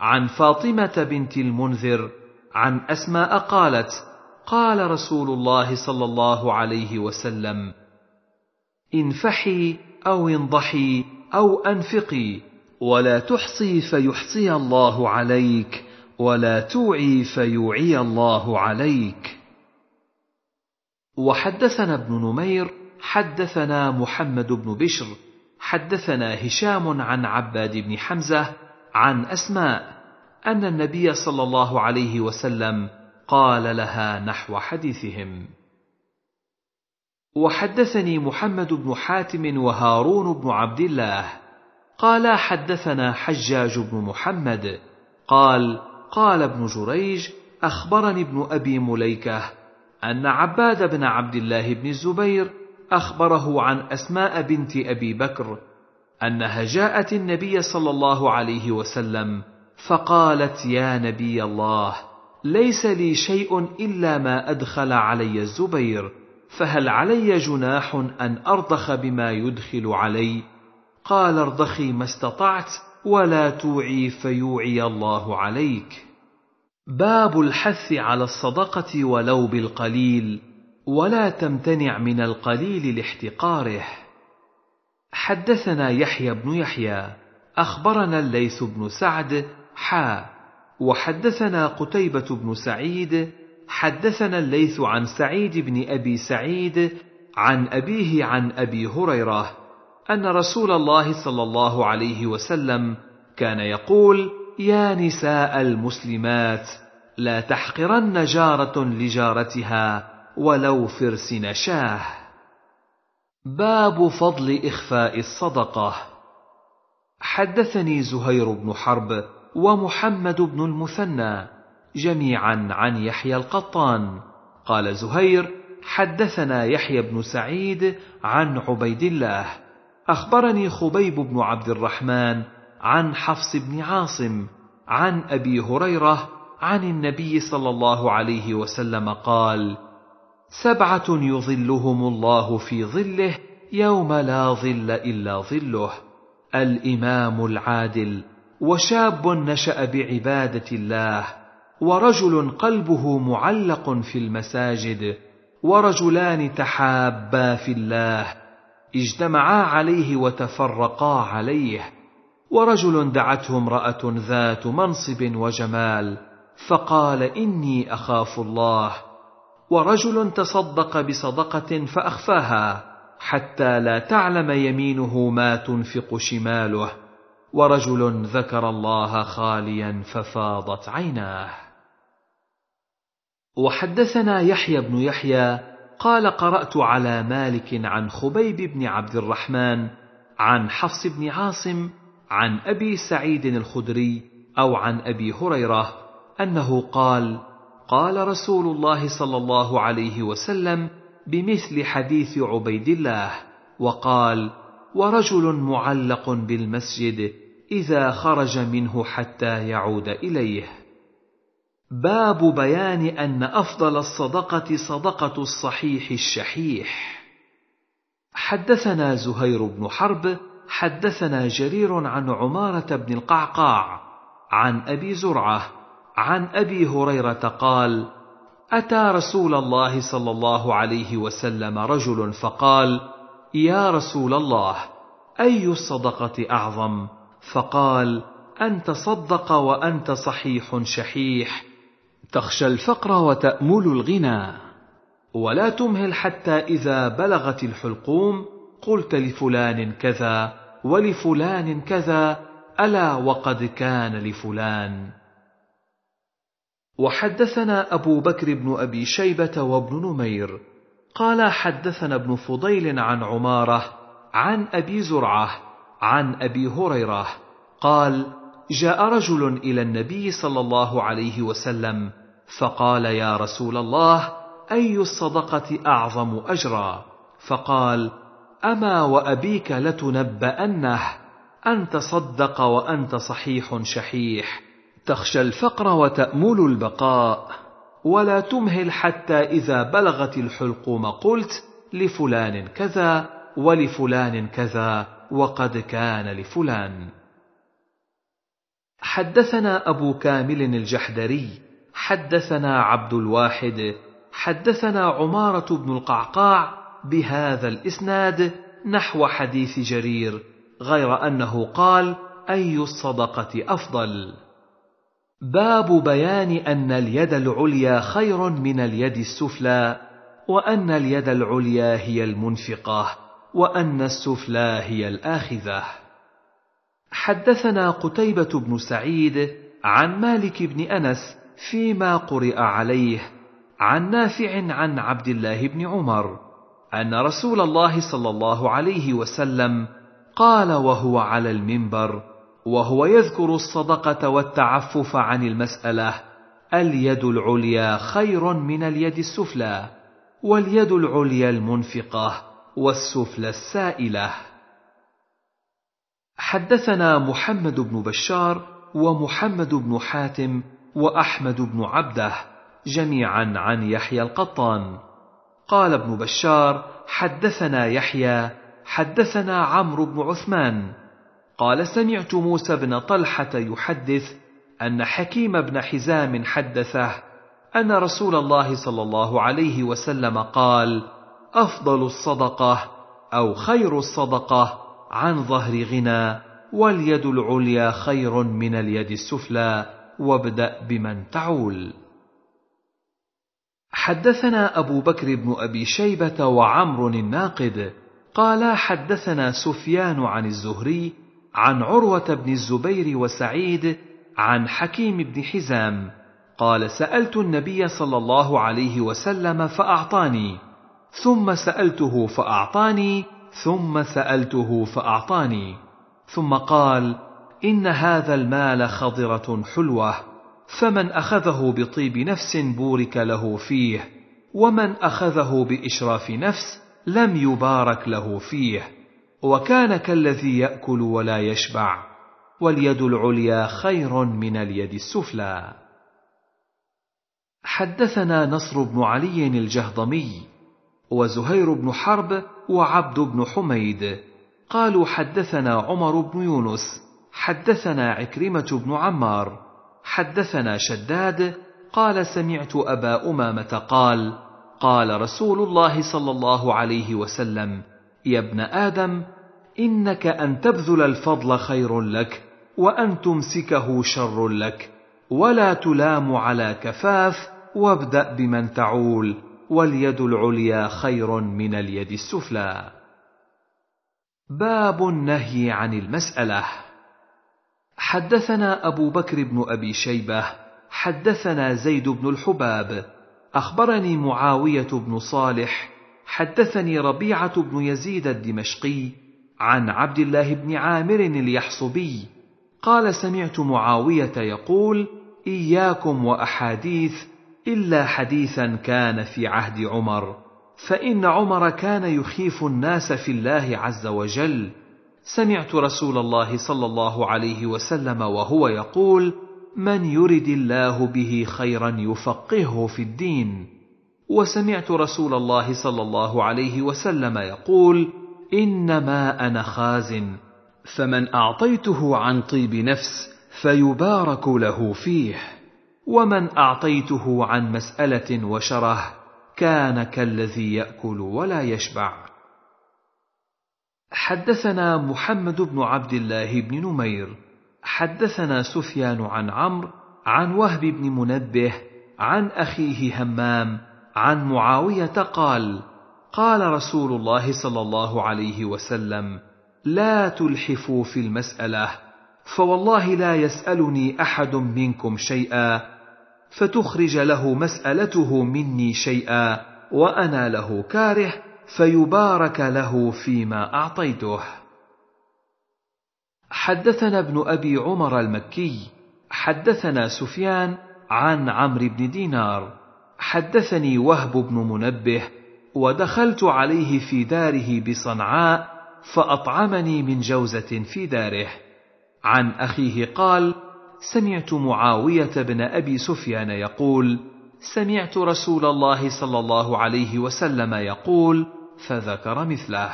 عن فاطمه بنت المنذر عن اسماء قالت قال رسول الله صلى الله عليه وسلم انفحي او انضحي او انفقي ولا تحصي فيحصي الله عليك ولا توعي فيوعي الله عليك وحدثنا ابن نمير حدثنا محمد بن بشر حدثنا هشام عن عباد بن حمزه عن اسماء ان النبي صلى الله عليه وسلم قال لها نحو حديثهم وحدثني محمد بن حاتم وهارون بن عبد الله قال حدثنا حجاج بن محمد قال قال ابن جريج اخبرني ابن ابي مليكه ان عباد بن عبد الله بن الزبير اخبره عن اسماء بنت ابي بكر انها جاءت النبي صلى الله عليه وسلم فقالت يا نبي الله ليس لي شيء الا ما ادخل علي الزبير فهل علي جناح ان ارضخ بما يدخل علي قال ارضخي ما استطعت ولا توعي فيوعي الله عليك باب الحث على الصدقه ولو بالقليل ولا تمتنع من القليل لاحتقاره حدثنا يحيى بن يحيى اخبرنا الليث بن سعد حا وحدثنا قتيبه بن سعيد حدثنا الليث عن سعيد بن ابي سعيد عن ابيه عن ابي هريره ان رسول الله صلى الله عليه وسلم كان يقول يا نساء المسلمات لا تحقرن جاره لجارتها ولو فرس نشاه باب فضل اخفاء الصدقه حدثني زهير بن حرب ومحمد بن المثنى جميعا عن يحيى القطان قال زهير حدثنا يحيى بن سعيد عن عبيد الله اخبرني خبيب بن عبد الرحمن عن حفص بن عاصم عن ابي هريره عن النبي صلى الله عليه وسلم قال سبعة يظلهم الله في ظله يوم لا ظل إلا ظله الإمام العادل وشاب نشأ بعبادة الله ورجل قلبه معلق في المساجد ورجلان تحابا في الله اجتمعا عليه وتفرقا عليه ورجل دعته امرأة ذات منصب وجمال فقال إني أخاف الله ورجل تصدق بصدقه فاخفاها حتى لا تعلم يمينه ما تنفق شماله ورجل ذكر الله خاليا ففاضت عيناه وحدثنا يحيى بن يحيى قال قرات على مالك عن خبيب بن عبد الرحمن عن حفص بن عاصم عن ابي سعيد الخدري او عن ابي هريره انه قال قال رسول الله صلى الله عليه وسلم بمثل حديث عبيد الله وقال ورجل معلق بالمسجد اذا خرج منه حتى يعود اليه باب بيان ان افضل الصدقه صدقه الصحيح الشحيح حدثنا زهير بن حرب حدثنا جرير عن عماره بن القعقاع عن ابي زرعه عن ابي هريره قال اتى رسول الله صلى الله عليه وسلم رجل فقال يا رسول الله اي الصدقه اعظم فقال ان تصدق وانت صحيح شحيح تخشى الفقر وتامل الغنى ولا تمهل حتى اذا بلغت الحلقوم قلت لفلان كذا ولفلان كذا الا وقد كان لفلان وحدثنا أبو بكر بن أبي شيبة وابن نمير قال حدثنا ابن فضيل عن عمارة عن أبي زرعة عن أبي هريرة قال جاء رجل إلى النبي صلى الله عليه وسلم فقال يا رسول الله أي الصدقة أعظم أجرا فقال أما وأبيك لتنبأنه أن تصدق وأنت صحيح شحيح تخشى الفقر وتامل البقاء ولا تمهل حتى اذا بلغت الحلقوم قلت لفلان كذا ولفلان كذا وقد كان لفلان حدثنا ابو كامل الجحدري حدثنا عبد الواحد حدثنا عماره بن القعقاع بهذا الاسناد نحو حديث جرير غير انه قال اي الصدقه افضل باب بيان ان اليد العليا خير من اليد السفلى وان اليد العليا هي المنفقه وان السفلى هي الاخذه حدثنا قتيبه بن سعيد عن مالك بن انس فيما قرئ عليه عن نافع عن عبد الله بن عمر ان رسول الله صلى الله عليه وسلم قال وهو على المنبر وهو يذكر الصدقه والتعفف عن المساله اليد العليا خير من اليد السفلى واليد العليا المنفقه والسفلى السائله حدثنا محمد بن بشار ومحمد بن حاتم واحمد بن عبده جميعا عن يحيى القطان قال ابن بشار حدثنا يحيى حدثنا عمرو بن عثمان قال سمعت موسى بن طلحة يحدث أن حكيم بن حزام حدثه أن رسول الله صلى الله عليه وسلم قال: أفضل الصدقة أو خير الصدقة عن ظهر غنى، واليد العليا خير من اليد السفلى، وابدأ بمن تعول. حدثنا أبو بكر بن أبي شيبة وعمر الناقد، قالا حدثنا سفيان عن الزهري عن عروة بن الزبير وسعيد عن حكيم بن حزام قال سألت النبي صلى الله عليه وسلم فأعطاني ثم سألته فأعطاني ثم سألته فأعطاني ثم قال إن هذا المال خضرة حلوة فمن أخذه بطيب نفس بورك له فيه ومن أخذه بإشراف نفس لم يبارك له فيه وكان كالذي ياكل ولا يشبع واليد العليا خير من اليد السفلى حدثنا نصر بن علي الجهضمي وزهير بن حرب وعبد بن حميد قالوا حدثنا عمر بن يونس حدثنا عكرمه بن عمار حدثنا شداد قال سمعت ابا امامه قال قال رسول الله صلى الله عليه وسلم يا ابن ادم انك ان تبذل الفضل خير لك وان تمسكه شر لك ولا تلام على كفاف وابدا بمن تعول واليد العليا خير من اليد السفلى باب النهي عن المساله حدثنا ابو بكر بن ابي شيبه حدثنا زيد بن الحباب اخبرني معاويه بن صالح حدثني ربيعه بن يزيد الدمشقي عن عبد الله بن عامر اليحصبي قال سمعت معاويه يقول اياكم واحاديث الا حديثا كان في عهد عمر فان عمر كان يخيف الناس في الله عز وجل سمعت رسول الله صلى الله عليه وسلم وهو يقول من يرد الله به خيرا يفقهه في الدين وسمعت رسول الله صلى الله عليه وسلم يقول انما انا خازن فمن اعطيته عن طيب نفس فيبارك له فيه ومن اعطيته عن مساله وشره كان كالذي ياكل ولا يشبع حدثنا محمد بن عبد الله بن نمير حدثنا سفيان عن عمرو عن وهب بن منبه عن اخيه همام عن معاويه قال قال رسول الله صلى الله عليه وسلم لا تلحفوا في المساله فوالله لا يسالني احد منكم شيئا فتخرج له مسالته مني شيئا وانا له كاره فيبارك له فيما اعطيته حدثنا ابن ابي عمر المكي حدثنا سفيان عن عمرو بن دينار حدثني وهب بن منبه ودخلت عليه في داره بصنعاء فاطعمني من جوزه في داره عن اخيه قال سمعت معاويه بن ابي سفيان يقول سمعت رسول الله صلى الله عليه وسلم يقول فذكر مثله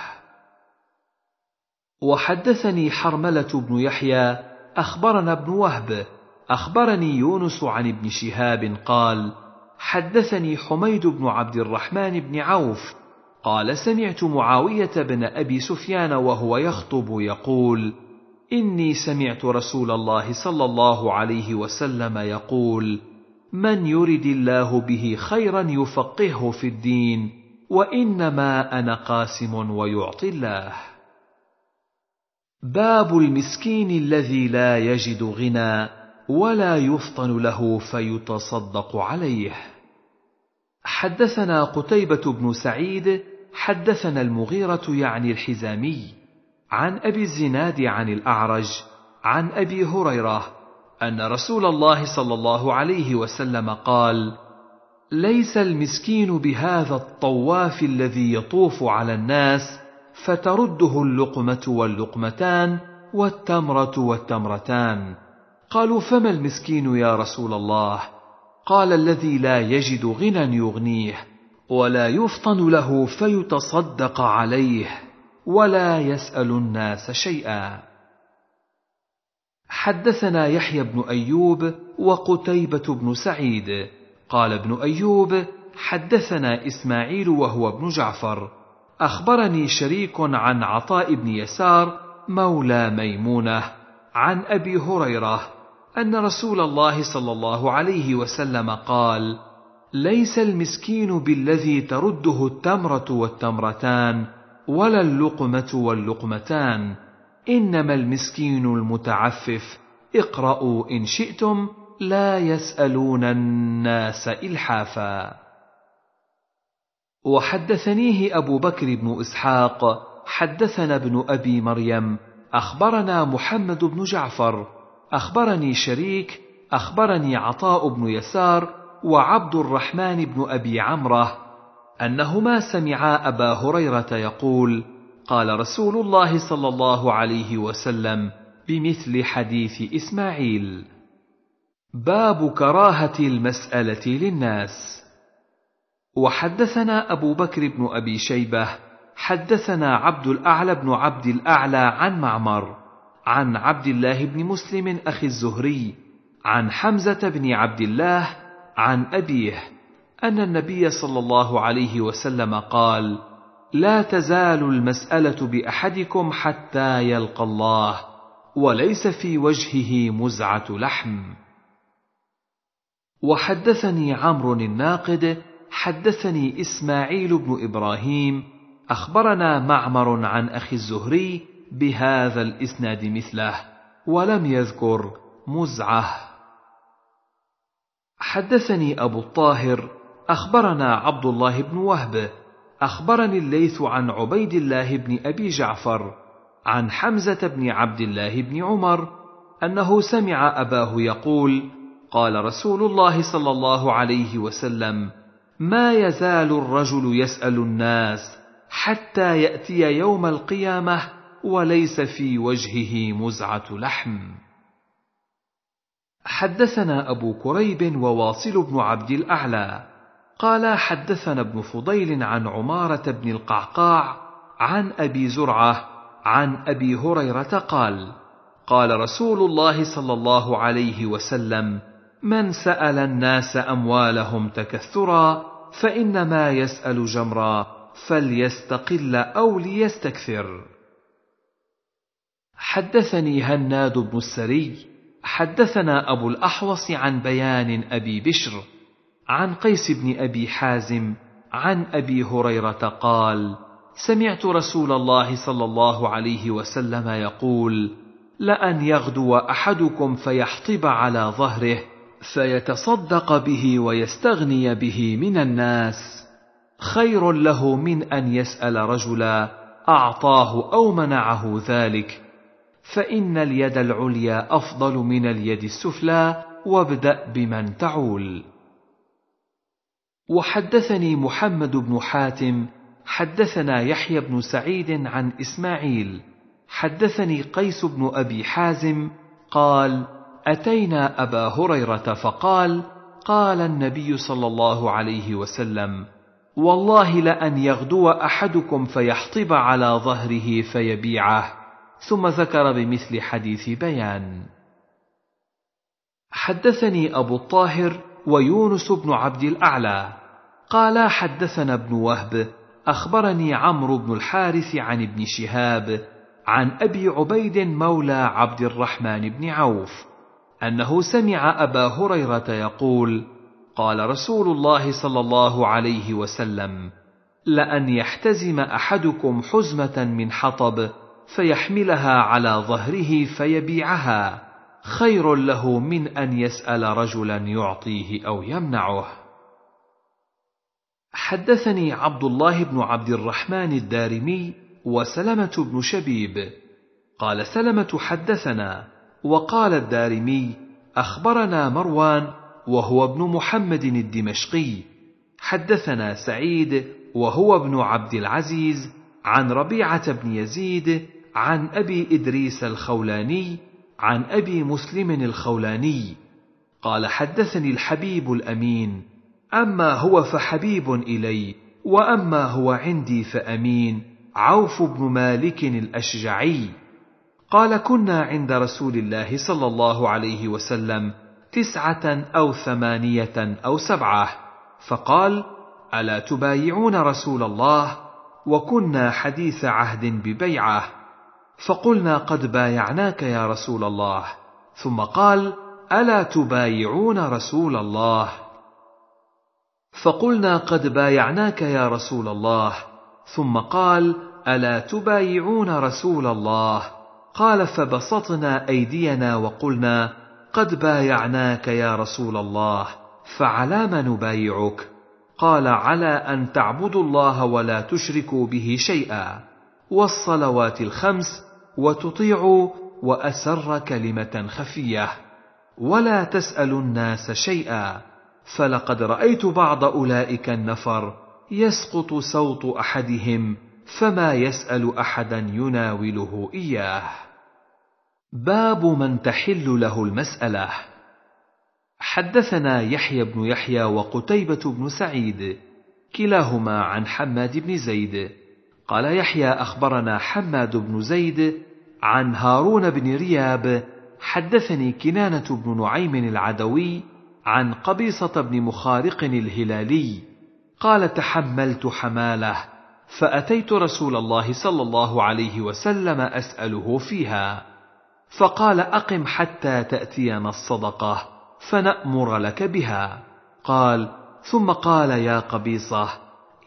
وحدثني حرمله بن يحيى اخبرنا ابن وهب اخبرني يونس عن ابن شهاب قال حدثني حميد بن عبد الرحمن بن عوف قال سمعت معاويه بن ابي سفيان وهو يخطب يقول اني سمعت رسول الله صلى الله عليه وسلم يقول من يرد الله به خيرا يفقهه في الدين وانما انا قاسم ويعطي الله باب المسكين الذي لا يجد غنى ولا يفطن له فيتصدق عليه حدثنا قتيبه بن سعيد حدثنا المغيره يعني الحزامي عن ابي الزناد عن الاعرج عن ابي هريره ان رسول الله صلى الله عليه وسلم قال ليس المسكين بهذا الطواف الذي يطوف على الناس فترده اللقمه واللقمتان والتمره والتمرتان قالوا فما المسكين يا رسول الله قال الذي لا يجد غنى يغنيه ولا يفطن له فيتصدق عليه ولا يسال الناس شيئا حدثنا يحيى بن ايوب وقتيبه بن سعيد قال ابن ايوب حدثنا اسماعيل وهو ابن جعفر اخبرني شريك عن عطاء بن يسار مولى ميمونه عن ابي هريره ان رسول الله صلى الله عليه وسلم قال ليس المسكين بالذي ترده التمره والتمرتان ولا اللقمه واللقمتان انما المسكين المتعفف اقرأوا إن شئتم لا يسألون الناس إلحافا. وحدثنيه أبو بكر بن إسحاق، حدثنا ابن أبي مريم، أخبرنا محمد بن جعفر، أخبرني شريك أخبرني عطاء بن يسار وعبد الرحمن بن أبي عمرة أنهما سمعا أبا هريرة يقول قال رسول الله صلى الله عليه وسلم بمثل حديث إسماعيل باب كراهة المسألة للناس وحدثنا أبو بكر بن أبي شيبة حدثنا عبد الأعلى بن عبد الأعلى عن معمر عن عبد الله بن مسلم اخي الزهري عن حمزه بن عبد الله عن ابيه ان النبي صلى الله عليه وسلم قال لا تزال المساله باحدكم حتى يلقى الله وليس في وجهه مزعه لحم وحدثني عمرو الناقد حدثني اسماعيل بن ابراهيم اخبرنا معمر عن اخي الزهري بهذا الاسناد مثله ولم يذكر مزعه حدثني ابو الطاهر اخبرنا عبد الله بن وهب اخبرني الليث عن عبيد الله بن ابي جعفر عن حمزه بن عبد الله بن عمر انه سمع اباه يقول قال رسول الله صلى الله عليه وسلم ما يزال الرجل يسال الناس حتى ياتي يوم القيامه وليس في وجهه مزعه لحم حدثنا ابو كريب وواصل بن عبد الاعلى قال حدثنا ابن فضيل عن عماره بن القعقاع عن ابي زرعه عن ابي هريره قال قال رسول الله صلى الله عليه وسلم من سال الناس اموالهم تكثرا فانما يسال جمرا فليستقل او ليستكثر حدثني هناد بن السري حدثنا أبو الأحوص عن بيان أبي بشر عن قيس بن أبي حازم عن أبي هريرة قال سمعت رسول الله صلى الله عليه وسلم يقول لأن يغدو أحدكم فيحطب على ظهره فيتصدق به ويستغني به من الناس خير له من أن يسأل رجلا أعطاه أو منعه ذلك فان اليد العليا افضل من اليد السفلى وابدا بمن تعول وحدثني محمد بن حاتم حدثنا يحيى بن سعيد عن اسماعيل حدثني قيس بن ابي حازم قال اتينا ابا هريره فقال قال النبي صلى الله عليه وسلم والله لان يغدو احدكم فيحطب على ظهره فيبيعه ثم ذكر بمثل حديث بيان حدثني ابو الطاهر ويونس بن عبد الاعلى قالا حدثنا ابن وهب اخبرني عمرو بن الحارث عن ابن شهاب عن ابي عبيد مولى عبد الرحمن بن عوف انه سمع ابا هريره يقول قال رسول الله صلى الله عليه وسلم لان يحتزم احدكم حزمه من حطب فيحملها على ظهره فيبيعها خير له من ان يسال رجلا يعطيه او يمنعه حدثني عبد الله بن عبد الرحمن الدارمي وسلمه بن شبيب قال سلمه حدثنا وقال الدارمي اخبرنا مروان وهو ابن محمد الدمشقي حدثنا سعيد وهو ابن عبد العزيز عن ربيعه بن يزيد عن أبي إدريس الخولاني عن أبي مسلم الخولاني قال حدثني الحبيب الأمين أما هو فحبيب إلي وأما هو عندي فأمين عوف بن مالك الأشجعي قال كنا عند رسول الله صلى الله عليه وسلم تسعة أو ثمانية أو سبعة فقال ألا تبايعون رسول الله وكنا حديث عهد ببيعه فقلنا قد بايعناك يا رسول الله ثم قال الا تبايعون رسول الله فقلنا قد بايعناك يا رسول الله ثم قال الا تبايعون رسول الله قال فبسطنا ايدينا وقلنا قد بايعناك يا رسول الله فعلى ما نبايعك قال على ان تعبدوا الله ولا تشركوا به شيئا والصلوات الخمس وتطيع واسر كلمه خفيه ولا تسال الناس شيئا فلقد رايت بعض اولئك النفر يسقط صوت احدهم فما يسال احدا يناوله اياه باب من تحل له المساله حدثنا يحيى بن يحيى وقتيبه بن سعيد كلاهما عن حماد بن زيد قال يحيى اخبرنا حماد بن زيد عن هارون بن رياب حدثني كنانه بن نعيم العدوي عن قبيصه بن مخارق الهلالي قال تحملت حماله فاتيت رسول الله صلى الله عليه وسلم اساله فيها فقال اقم حتى تاتينا الصدقه فنامر لك بها قال ثم قال يا قبيصه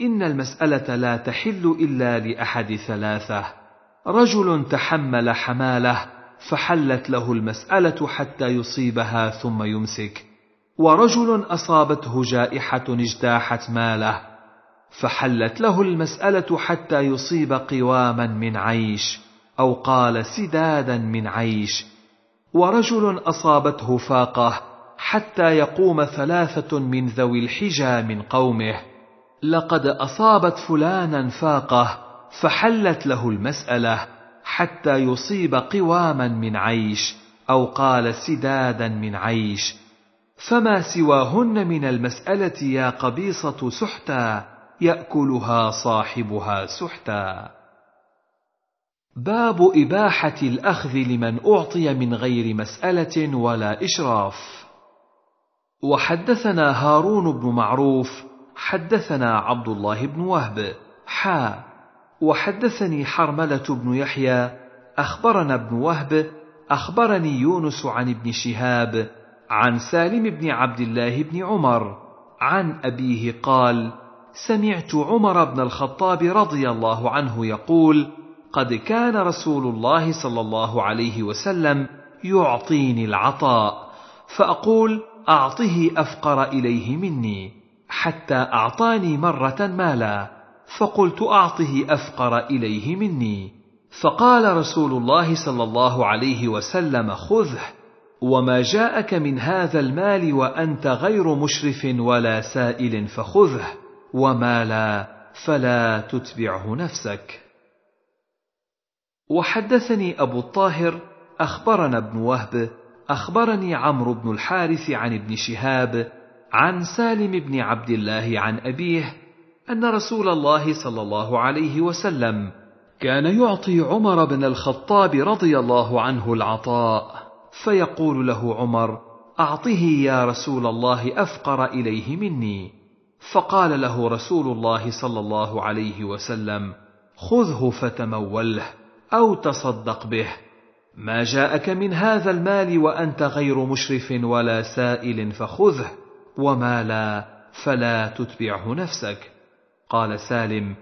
ان المساله لا تحل الا لاحد ثلاثه رجل تحمل حماله فحلت له المساله حتى يصيبها ثم يمسك ورجل اصابته جائحه اجتاحت ماله فحلت له المساله حتى يصيب قواما من عيش او قال سدادا من عيش ورجل اصابته فاقه حتى يقوم ثلاثه من ذوي الحجى من قومه لقد اصابت فلانا فاقه فحلت له المساله حتى يصيب قواما من عيش او قال سدادا من عيش فما سواهن من المساله يا قبيصه سحتا ياكلها صاحبها سحتا باب اباحه الاخذ لمن اعطي من غير مساله ولا اشراف وحدثنا هارون بن معروف حدثنا عبد الله بن وهب حا وحدثني حرمله بن يحيى اخبرنا ابن وهب اخبرني يونس عن ابن شهاب عن سالم بن عبد الله بن عمر عن ابيه قال سمعت عمر بن الخطاب رضي الله عنه يقول قد كان رسول الله صلى الله عليه وسلم يعطيني العطاء فاقول اعطه افقر اليه مني حتى اعطاني مره مالا فقلت اعطه افقر اليه مني فقال رسول الله صلى الله عليه وسلم خذه وما جاءك من هذا المال وانت غير مشرف ولا سائل فخذه وما لا فلا تتبعه نفسك وحدثني ابو الطاهر اخبرنا ابن وهب اخبرني عمرو بن الحارث عن ابن شهاب عن سالم بن عبد الله عن ابيه ان رسول الله صلى الله عليه وسلم كان يعطي عمر بن الخطاب رضي الله عنه العطاء فيقول له عمر اعطه يا رسول الله افقر اليه مني فقال له رسول الله صلى الله عليه وسلم خذه فتموله او تصدق به ما جاءك من هذا المال وانت غير مشرف ولا سائل فخذه وما لا فلا تتبعه نفسك قال سالم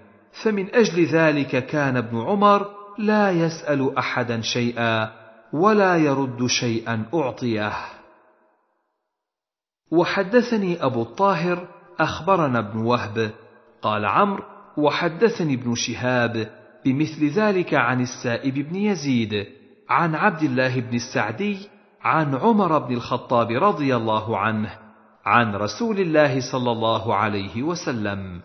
فمن اجل ذلك كان ابن عمر لا يسال احدا شيئا ولا يرد شيئا اعطيه وحدثني ابو الطاهر اخبرنا ابن وهب قال عمرو وحدثني ابن شهاب بمثل ذلك عن السائب بن يزيد عن عبد الله بن السعدي عن عمر بن الخطاب رضي الله عنه عن رسول الله صلى الله عليه وسلم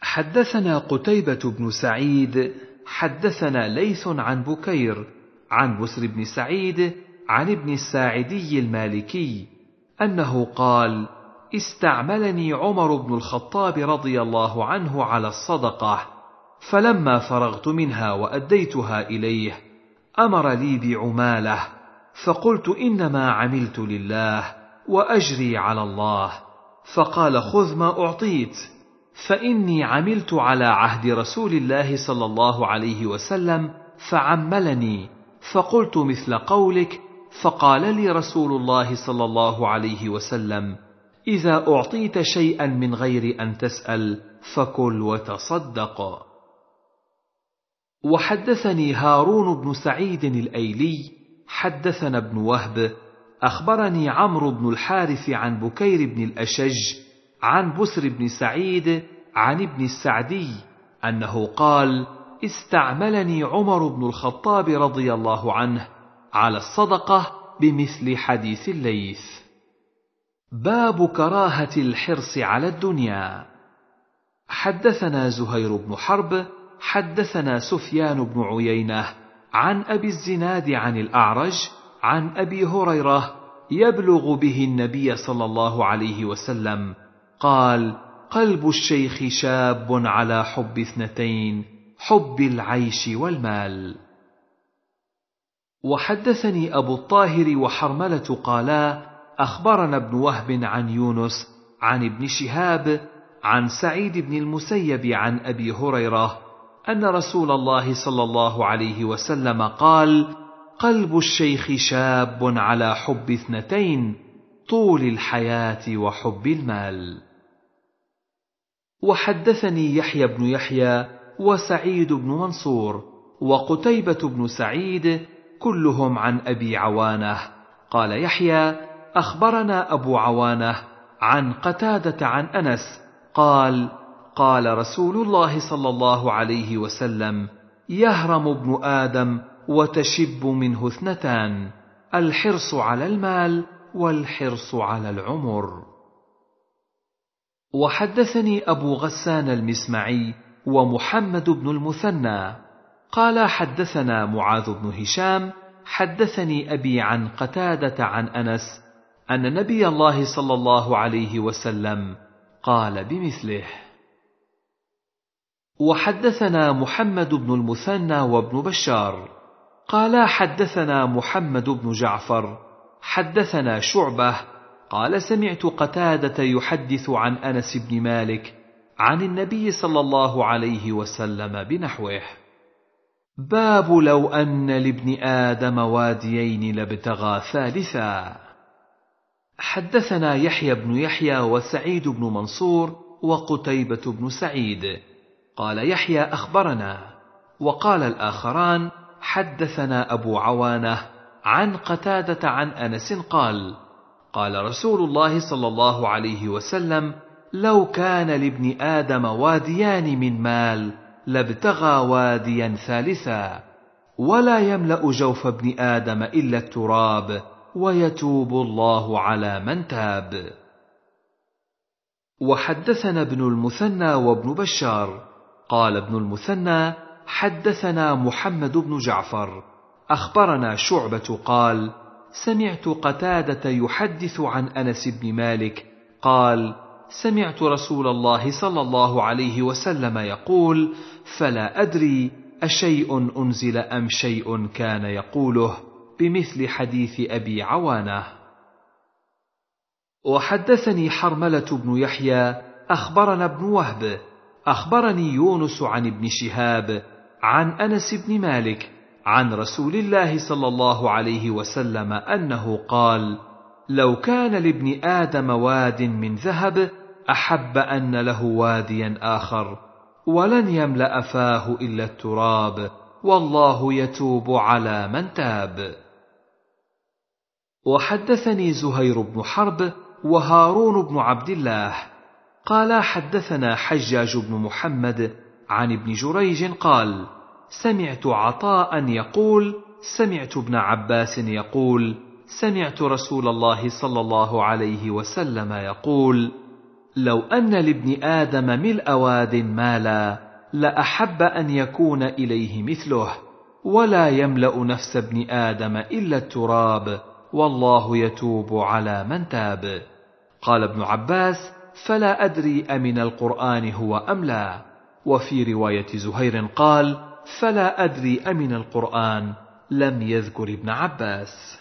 حدثنا قتيبة بن سعيد حدثنا ليث عن بكير عن بسر بن سعيد عن ابن الساعدي المالكي أنه قال: استعملني عمر بن الخطاب رضي الله عنه على الصدقة، فلما فرغت منها وأديتها إليه، أمر لي بعمالة، فقلت إنما عملت لله، وأجري على الله، فقال خذ ما أعطيت، فاني عملت على عهد رسول الله صلى الله عليه وسلم فعملني فقلت مثل قولك فقال لي رسول الله صلى الله عليه وسلم اذا اعطيت شيئا من غير ان تسال فكل وتصدق وحدثني هارون بن سعيد الايلي حدثنا ابن وهب اخبرني عمرو بن الحارث عن بكير بن الاشج عن بسر بن سعيد عن ابن السعدي انه قال استعملني عمر بن الخطاب رضي الله عنه على الصدقه بمثل حديث الليث باب كراهه الحرص على الدنيا حدثنا زهير بن حرب حدثنا سفيان بن عيينه عن ابي الزناد عن الاعرج عن ابي هريره يبلغ به النبي صلى الله عليه وسلم قال قلب الشيخ شاب على حب اثنتين حب العيش والمال وحدثني ابو الطاهر وحرمله قالا اخبرنا ابن وهب عن يونس عن ابن شهاب عن سعيد بن المسيب عن ابي هريره ان رسول الله صلى الله عليه وسلم قال قلب الشيخ شاب على حب اثنتين طول الحياه وحب المال وحدثني يحيى بن يحيى وسعيد بن منصور وقتيبه بن سعيد كلهم عن ابي عوانه قال يحيى اخبرنا ابو عوانه عن قتاده عن انس قال قال رسول الله صلى الله عليه وسلم يهرم ابن ادم وتشب منه اثنتان الحرص على المال والحرص على العمر وحدثني ابو غسان المسمعي ومحمد بن المثنى قال حدثنا معاذ بن هشام حدثني ابي عن قتاده عن انس ان نبي الله صلى الله عليه وسلم قال بمثله وحدثنا محمد بن المثنى وابن بشار قالا حدثنا محمد بن جعفر حدثنا شعبه قال سمعت قتاده يحدث عن انس بن مالك عن النبي صلى الله عليه وسلم بنحوه باب لو ان لابن ادم واديين لابتغى ثالثا حدثنا يحيى بن يحيى وسعيد بن منصور وقتيبه بن سعيد قال يحيى اخبرنا وقال الاخران حدثنا ابو عوانه عن قتادة عن أنس قال: قال رسول الله صلى الله عليه وسلم: لو كان لابن آدم واديان من مال لابتغى واديا ثالثا، ولا يملأ جوف ابن آدم إلا التراب، ويتوب الله على من تاب. وحدثنا ابن المثنى وابن بشار قال ابن المثنى حدثنا محمد بن جعفر اخبرنا شعبه قال سمعت قتاده يحدث عن انس بن مالك قال سمعت رسول الله صلى الله عليه وسلم يقول فلا ادري اشيء انزل ام شيء كان يقوله بمثل حديث ابي عوانه وحدثني حرمله بن يحيى اخبرنا ابن وهب اخبرني يونس عن ابن شهاب عن انس بن مالك عن رسول الله صلى الله عليه وسلم انه قال لو كان لابن ادم واد من ذهب احب ان له واديا اخر ولن يملا فاه الا التراب والله يتوب على من تاب وحدثني زهير بن حرب وهارون بن عبد الله قال حدثنا حجاج بن محمد عن ابن جريج قال سمعت عطاء يقول سمعت ابن عباس يقول سمعت رسول الله صلى الله عليه وسلم يقول لو ان لابن ادم ملء واد مالا لاحب ان يكون اليه مثله ولا يملا نفس ابن ادم الا التراب والله يتوب على من تاب قال ابن عباس فلا ادري امن القران هو ام لا وفي روايه زهير قال فلا أدري أمن القرآن لم يذكر ابن عباس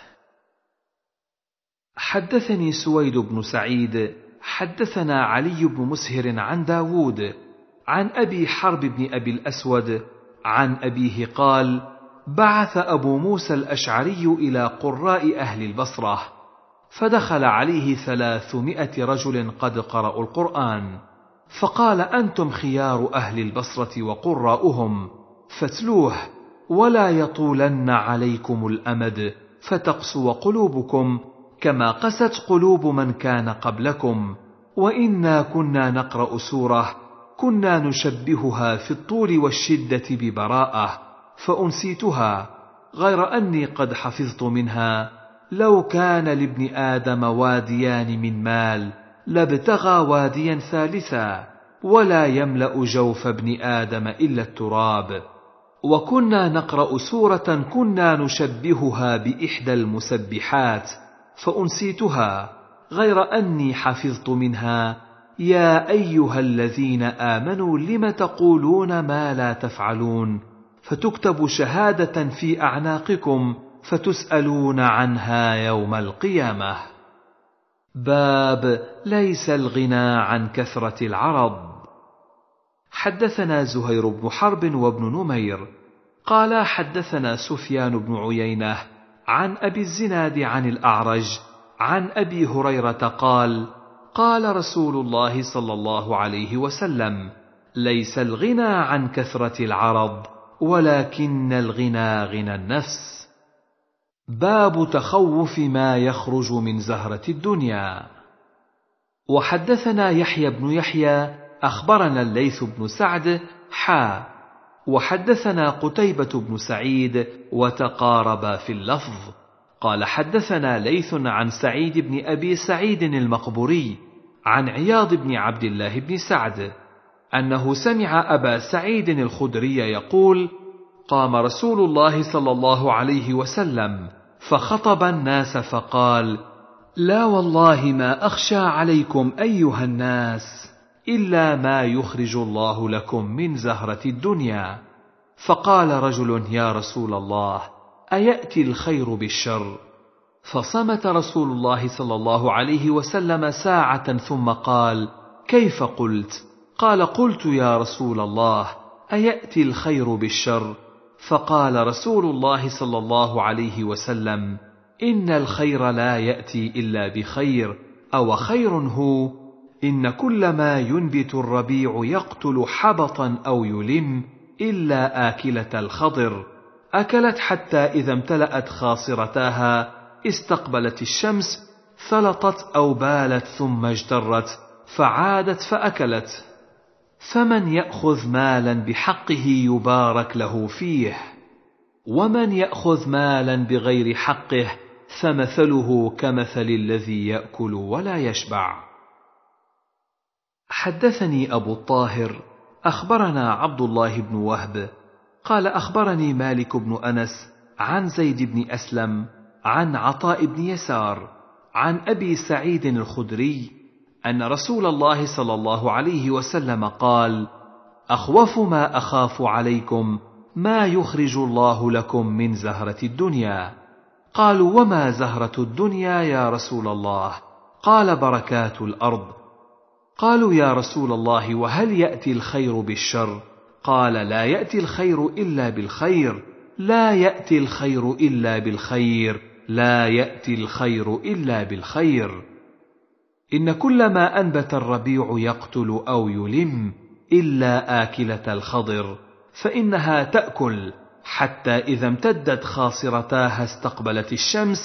حدثني سويد بن سعيد حدثنا علي بن مسهر عن داود عن أبي حرب بن أبي الأسود عن أبيه قال بعث أبو موسى الأشعري إلى قراء أهل البصرة فدخل عليه ثلاثمائة رجل قد قرأوا القرآن فقال أنتم خيار أهل البصرة وقراؤهم فاتلوه ولا يطولن عليكم الامد فتقسو قلوبكم كما قست قلوب من كان قبلكم وانا كنا نقرا سوره كنا نشبهها في الطول والشده ببراءه فانسيتها غير اني قد حفظت منها لو كان لابن ادم واديان من مال لابتغى واديا ثالثا ولا يملا جوف ابن ادم الا التراب وكنا نقرا سوره كنا نشبهها باحدى المسبحات فانسيتها غير اني حفظت منها يا ايها الذين امنوا لم تقولون ما لا تفعلون فتكتب شهاده في اعناقكم فتسالون عنها يوم القيامه باب ليس الغنى عن كثره العرض حدثنا زهير بن حرب وابن نمير قالا حدثنا سفيان بن عيينه عن ابي الزناد عن الاعرج عن ابي هريره قال قال رسول الله صلى الله عليه وسلم ليس الغنى عن كثره العرض ولكن الغنى غنى النفس باب تخوف ما يخرج من زهره الدنيا وحدثنا يحيى بن يحيى أخبرنا الليث بن سعد حا وحدثنا قتيبة بن سعيد وتقاربا في اللفظ قال حدثنا ليث عن سعيد بن أبي سعيد المقبوري عن عياض بن عبد الله بن سعد أنه سمع أبا سعيد الخدري يقول قام رسول الله صلى الله عليه وسلم فخطب الناس فقال لا والله ما أخشى عليكم أيها الناس الا ما يخرج الله لكم من زهره الدنيا فقال رجل يا رسول الله اياتي الخير بالشر فصمت رسول الله صلى الله عليه وسلم ساعه ثم قال كيف قلت قال قلت يا رسول الله اياتي الخير بالشر فقال رسول الله صلى الله عليه وسلم ان الخير لا ياتي الا بخير او خير هو إن كل ما ينبت الربيع يقتل حبطا أو يلم إلا آكلة الخضر أكلت حتى إذا امتلأت خاصرتاها استقبلت الشمس ثلطت أو بالت ثم اجترت فعادت فأكلت فمن يأخذ مالا بحقه يبارك له فيه ومن يأخذ مالا بغير حقه فمثله كمثل الذي يأكل ولا يشبع حدثني ابو الطاهر اخبرنا عبد الله بن وهب قال اخبرني مالك بن انس عن زيد بن اسلم عن عطاء بن يسار عن ابي سعيد الخدري ان رسول الله صلى الله عليه وسلم قال اخوف ما اخاف عليكم ما يخرج الله لكم من زهره الدنيا قالوا وما زهره الدنيا يا رسول الله قال بركات الارض قالوا يا رسول الله وهل ياتي الخير بالشر قال لا ياتي الخير الا بالخير لا ياتي الخير الا بالخير لا ياتي الخير الا بالخير ان كل ما انبت الربيع يقتل او يلم الا اكله الخضر فانها تاكل حتى اذا امتدت خاصرتاها استقبلت الشمس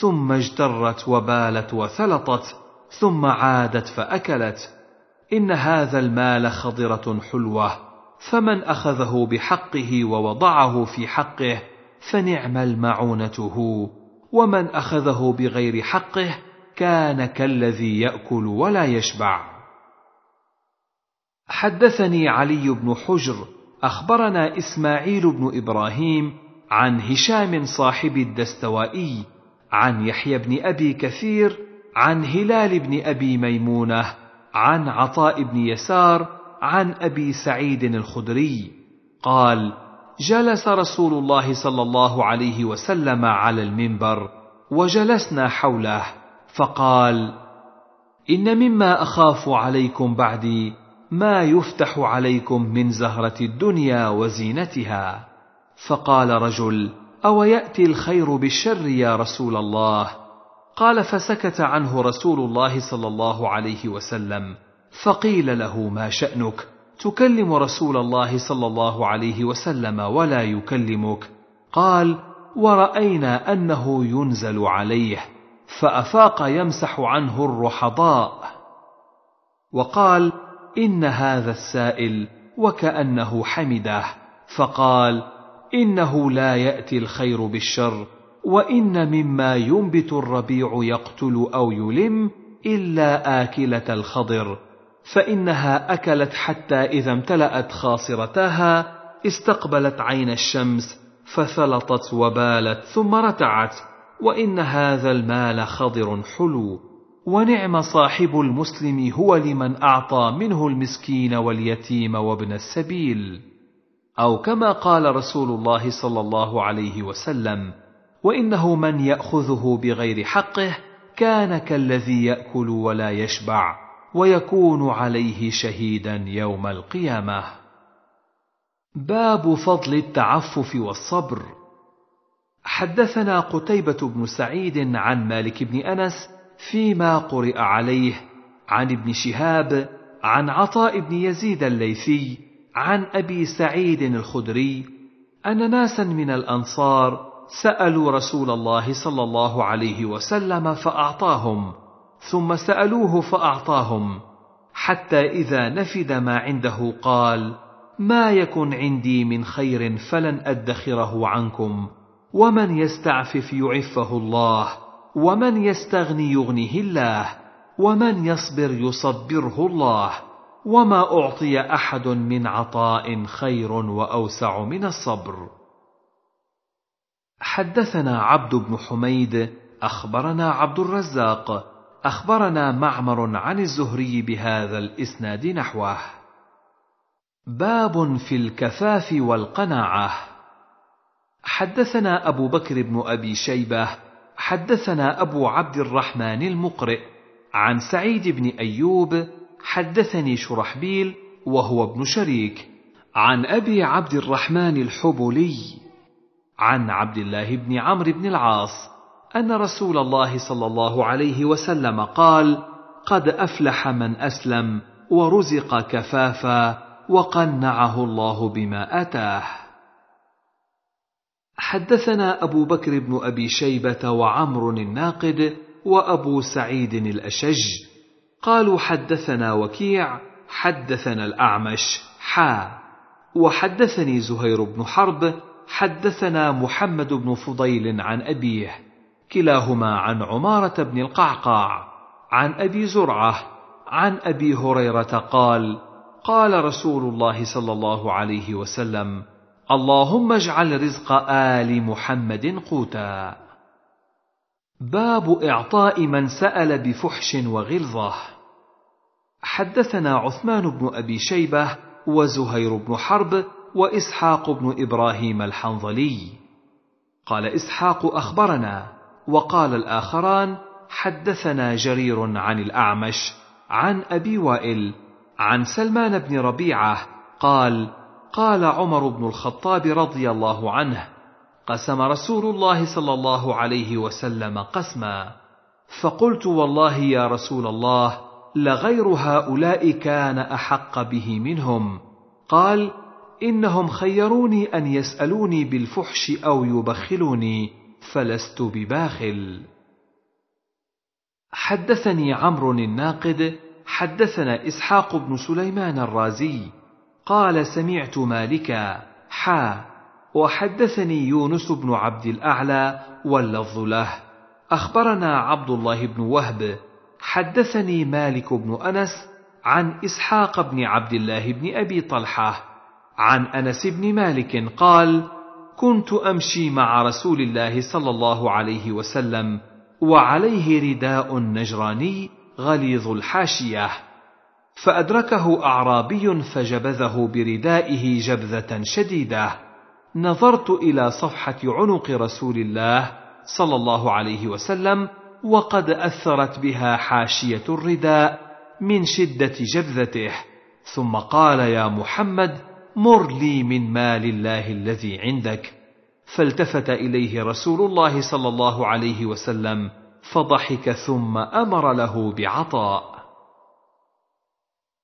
ثم اجترت وبالت وثلطت ثم عادت فاكلت ان هذا المال خضره حلوه فمن اخذه بحقه ووضعه في حقه فنعم المعونته ومن اخذه بغير حقه كان كالذي ياكل ولا يشبع حدثني علي بن حجر اخبرنا اسماعيل بن ابراهيم عن هشام صاحب الدستوائي عن يحيى بن ابي كثير عن هلال بن ابي ميمونه عن عطاء بن يسار عن ابي سعيد الخدري قال جلس رسول الله صلى الله عليه وسلم على المنبر وجلسنا حوله فقال ان مما اخاف عليكم بعدي ما يفتح عليكم من زهره الدنيا وزينتها فقال رجل او ياتي الخير بالشر يا رسول الله قال فسكت عنه رسول الله صلى الله عليه وسلم فقيل له ما شانك تكلم رسول الله صلى الله عليه وسلم ولا يكلمك قال وراينا انه ينزل عليه فافاق يمسح عنه الرحضاء وقال ان هذا السائل وكانه حمده فقال انه لا ياتي الخير بالشر وان مما ينبت الربيع يقتل او يلم الا اكله الخضر فانها اكلت حتى اذا امتلات خاصرتها استقبلت عين الشمس ففلطت وبالت ثم رتعت وان هذا المال خضر حلو ونعم صاحب المسلم هو لمن اعطى منه المسكين واليتيم وابن السبيل او كما قال رسول الله صلى الله عليه وسلم وانه من ياخذه بغير حقه كان كالذي ياكل ولا يشبع ويكون عليه شهيدا يوم القيامه باب فضل التعفف والصبر حدثنا قتيبه بن سعيد عن مالك بن انس فيما قرئ عليه عن ابن شهاب عن عطاء بن يزيد الليثي عن ابي سعيد الخدري ان ناسا من الانصار سالوا رسول الله صلى الله عليه وسلم فاعطاهم ثم سالوه فاعطاهم حتى اذا نفد ما عنده قال ما يكن عندي من خير فلن ادخره عنكم ومن يستعفف يعفه الله ومن يستغني يغنه الله ومن يصبر يصبره الله وما اعطي احد من عطاء خير واوسع من الصبر حدثنا عبد بن حميد اخبرنا عبد الرزاق اخبرنا معمر عن الزهري بهذا الاسناد نحوه باب في الكفاف والقناعه حدثنا ابو بكر بن ابي شيبه حدثنا ابو عبد الرحمن المقرئ عن سعيد بن ايوب حدثني شرحبيل وهو ابن شريك عن ابي عبد الرحمن الحبلي عن عبد الله بن عمرو بن العاص ان رسول الله صلى الله عليه وسلم قال قد افلح من اسلم ورزق كفافا وقنعه الله بما اتاه حدثنا ابو بكر بن ابي شيبه وعمر الناقد وابو سعيد الاشج قالوا حدثنا وكيع حدثنا الاعمش حا وحدثني زهير بن حرب حدثنا محمد بن فضيل عن أبيه كلاهما عن عمارة بن القعقاع عن أبي زرعة عن أبي هريرة قال قال رسول الله صلى الله عليه وسلم اللهم اجعل رزق آل محمد قوتا باب إعطاء من سأل بفحش وغلظة حدثنا عثمان بن أبي شيبة وزهير بن حرب واسحاق بن ابراهيم الحنظلي قال اسحاق اخبرنا وقال الاخران حدثنا جرير عن الاعمش عن ابي وائل عن سلمان بن ربيعه قال قال عمر بن الخطاب رضي الله عنه قسم رسول الله صلى الله عليه وسلم قسما فقلت والله يا رسول الله لغير هؤلاء كان احق به منهم قال انهم خيروني ان يسالوني بالفحش او يبخلوني فلست بباخل حدثني عمرو الناقد حدثنا اسحاق بن سليمان الرازي قال سمعت مالكا حا وحدثني يونس بن عبد الاعلى واللفظ له اخبرنا عبد الله بن وهب حدثني مالك بن انس عن اسحاق بن عبد الله بن ابي طلحه عن انس بن مالك قال كنت امشي مع رسول الله صلى الله عليه وسلم وعليه رداء نجراني غليظ الحاشيه فادركه اعرابي فجبذه بردائه جبذه شديده نظرت الى صفحه عنق رسول الله صلى الله عليه وسلم وقد اثرت بها حاشيه الرداء من شده جبذته ثم قال يا محمد مر لي من مال الله الذي عندك فالتفت اليه رسول الله صلى الله عليه وسلم فضحك ثم امر له بعطاء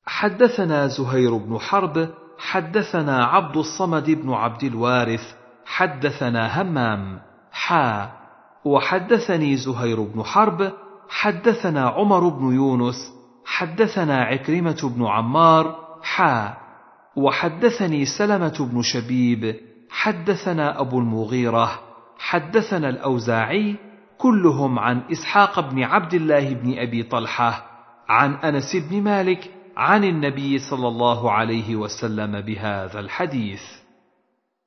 حدثنا زهير بن حرب حدثنا عبد الصمد بن عبد الوارث حدثنا همام حا وحدثني زهير بن حرب حدثنا عمر بن يونس حدثنا عكرمه بن عمار حا وحدثني سلمه بن شبيب حدثنا ابو المغيره حدثنا الاوزاعي كلهم عن اسحاق بن عبد الله بن ابي طلحه عن انس بن مالك عن النبي صلى الله عليه وسلم بهذا الحديث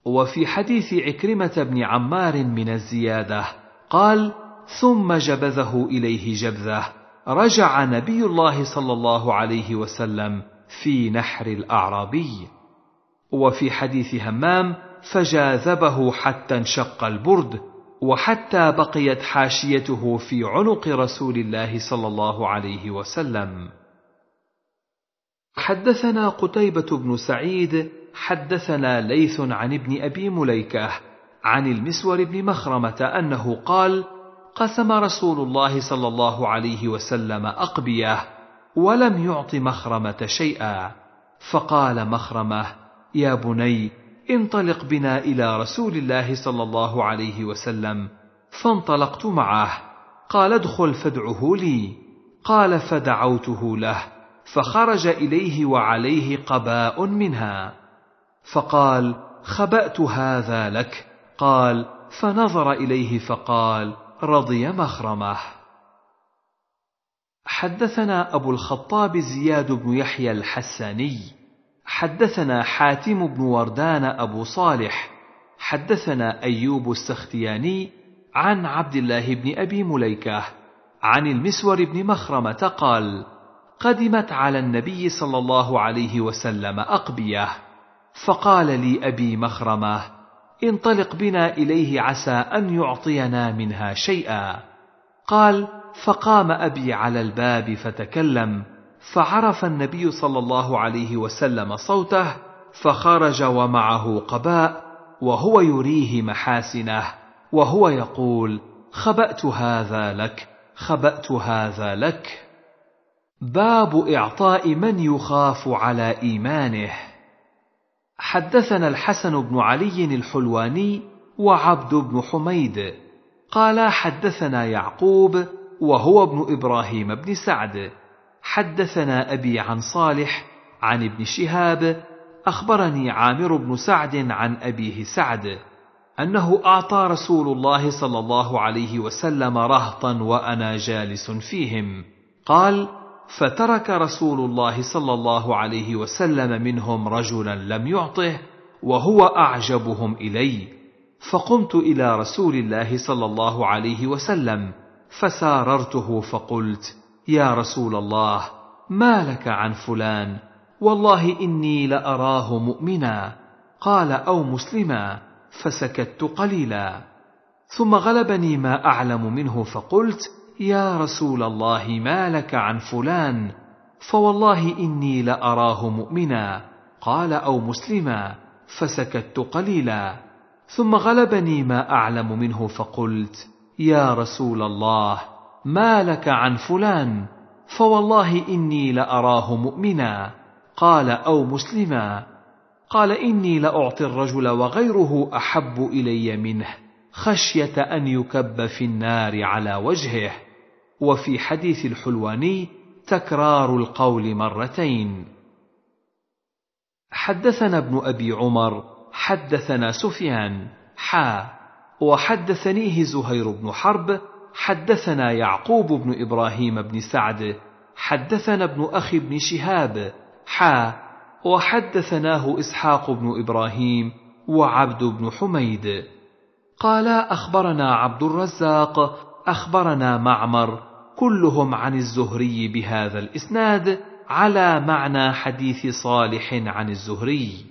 وفي حديث عكرمه بن عمار من الزياده قال ثم جبذه اليه جبذه رجع نبي الله صلى الله عليه وسلم في نحر الاعرابي وفي حديث همام فجاذبه حتى انشق البرد وحتى بقيت حاشيته في عنق رسول الله صلى الله عليه وسلم حدثنا قتيبه بن سعيد حدثنا ليث عن ابن ابي مليكه عن المسور بن مخرمه انه قال قسم رسول الله صلى الله عليه وسلم اقبيه ولم يعط مخرمه شيئا فقال مخرمه يا بني انطلق بنا الى رسول الله صلى الله عليه وسلم فانطلقت معه قال ادخل فادعه لي قال فدعوته له فخرج اليه وعليه قباء منها فقال خبات هذا لك قال فنظر اليه فقال رضي مخرمه حدثنا أبو الخطاب زياد بن يحيى الحساني حدثنا حاتم بن وردان أبو صالح حدثنا أيوب السختياني عن عبد الله بن أبي مليكة عن المسور بن مخرمة قال قدمت على النبي صلى الله عليه وسلم أقبية فقال لي أبي مخرمة انطلق بنا إليه عسى أن يعطينا منها شيئا قال فقام ابي على الباب فتكلم فعرف النبي صلى الله عليه وسلم صوته فخرج ومعه قباء وهو يريه محاسنه وهو يقول خبات هذا لك خبات هذا لك باب اعطاء من يخاف على ايمانه حدثنا الحسن بن علي الحلواني وعبد بن حميد قال حدثنا يعقوب وهو ابن ابراهيم بن سعد حدثنا ابي عن صالح عن ابن شهاب اخبرني عامر بن سعد عن ابيه سعد انه اعطى رسول الله صلى الله عليه وسلم رهطا وانا جالس فيهم قال فترك رسول الله صلى الله عليه وسلم منهم رجلا لم يعطه وهو اعجبهم الي فقمت الى رسول الله صلى الله عليه وسلم فساررته فقلت يا رسول الله ما لك عن فلان والله اني لاراه مؤمنا قال او مسلما فسكت قليلا ثم غلبني ما اعلم منه فقلت يا رسول الله ما لك عن فلان فوالله اني لاراه مؤمنا قال او مسلما فسكت قليلا ثم غلبني ما اعلم منه فقلت يا رسول الله ما لك عن فلان فوالله اني لاراه مؤمنا قال او مسلما قال اني لاعطي الرجل وغيره احب الي منه خشيه ان يكب في النار على وجهه وفي حديث الحلواني تكرار القول مرتين حدثنا ابن ابي عمر حدثنا سفيان حا وحدثنيه زهير بن حرب حدثنا يعقوب بن ابراهيم بن سعد حدثنا ابن اخي بن شهاب حا وحدثناه اسحاق بن ابراهيم وعبد بن حميد قالا اخبرنا عبد الرزاق اخبرنا معمر كلهم عن الزهري بهذا الاسناد على معنى حديث صالح عن الزهري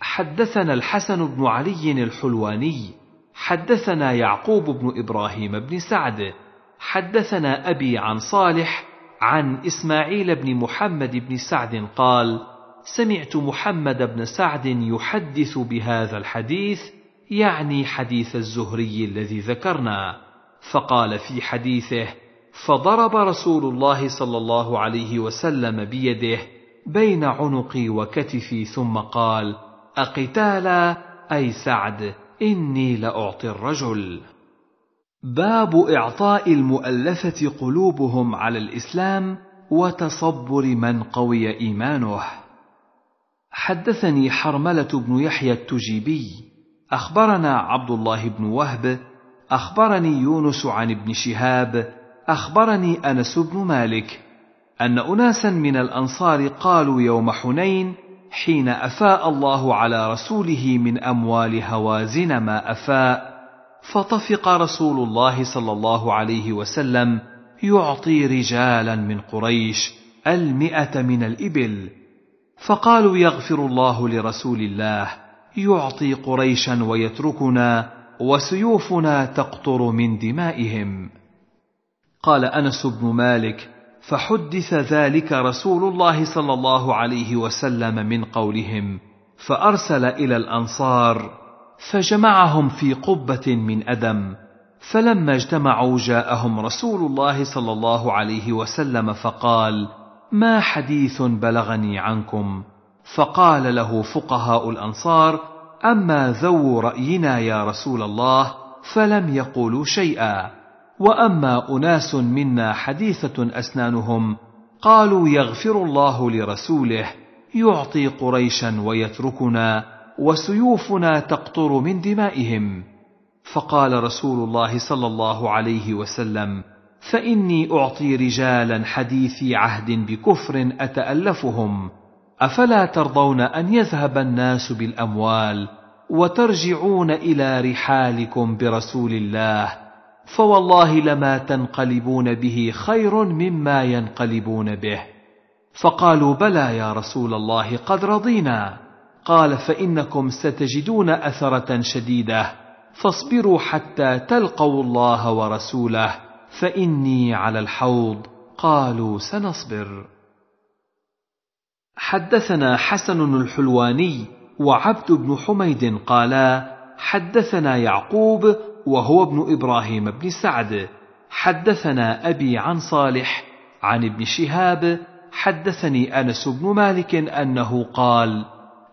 حدثنا الحسن بن علي الحلواني حدثنا يعقوب بن ابراهيم بن سعد حدثنا ابي عن صالح عن اسماعيل بن محمد بن سعد قال سمعت محمد بن سعد يحدث بهذا الحديث يعني حديث الزهري الذي ذكرنا فقال في حديثه فضرب رسول الله صلى الله عليه وسلم بيده بين عنقي وكتفي ثم قال أقتالا أي سعد إني لأعطي الرجل باب إعطاء المؤلفة قلوبهم على الإسلام وتصبر من قوي إيمانه حدثني حرملة بن يحيى التجيبي أخبرنا عبد الله بن وهب أخبرني يونس عن ابن شهاب أخبرني أنس بن مالك أن أناسا من الأنصار قالوا يوم حنين حين أفاء الله على رسوله من أموال هوازن ما أفاء فطفق رسول الله صلى الله عليه وسلم يعطي رجالا من قريش المئة من الإبل فقالوا يغفر الله لرسول الله يعطي قريشا ويتركنا وسيوفنا تقطر من دمائهم قال أنس بن مالك فحدث ذلك رسول الله صلى الله عليه وسلم من قولهم فارسل الى الانصار فجمعهم في قبه من ادم فلما اجتمعوا جاءهم رسول الله صلى الله عليه وسلم فقال ما حديث بلغني عنكم فقال له فقهاء الانصار اما ذو راينا يا رسول الله فلم يقولوا شيئا واما اناس منا حديثه اسنانهم قالوا يغفر الله لرسوله يعطي قريشا ويتركنا وسيوفنا تقطر من دمائهم فقال رسول الله صلى الله عليه وسلم فاني اعطي رجالا حديثي عهد بكفر اتالفهم افلا ترضون ان يذهب الناس بالاموال وترجعون الى رحالكم برسول الله فوالله لما تنقلبون به خير مما ينقلبون به فقالوا بلى يا رسول الله قد رضينا قال فانكم ستجدون اثره شديده فاصبروا حتى تلقوا الله ورسوله فاني على الحوض قالوا سنصبر حدثنا حسن الحلواني وعبد بن حميد قالا حدثنا يعقوب وهو ابن ابراهيم بن سعد حدثنا ابي عن صالح عن ابن شهاب حدثني انس بن مالك انه قال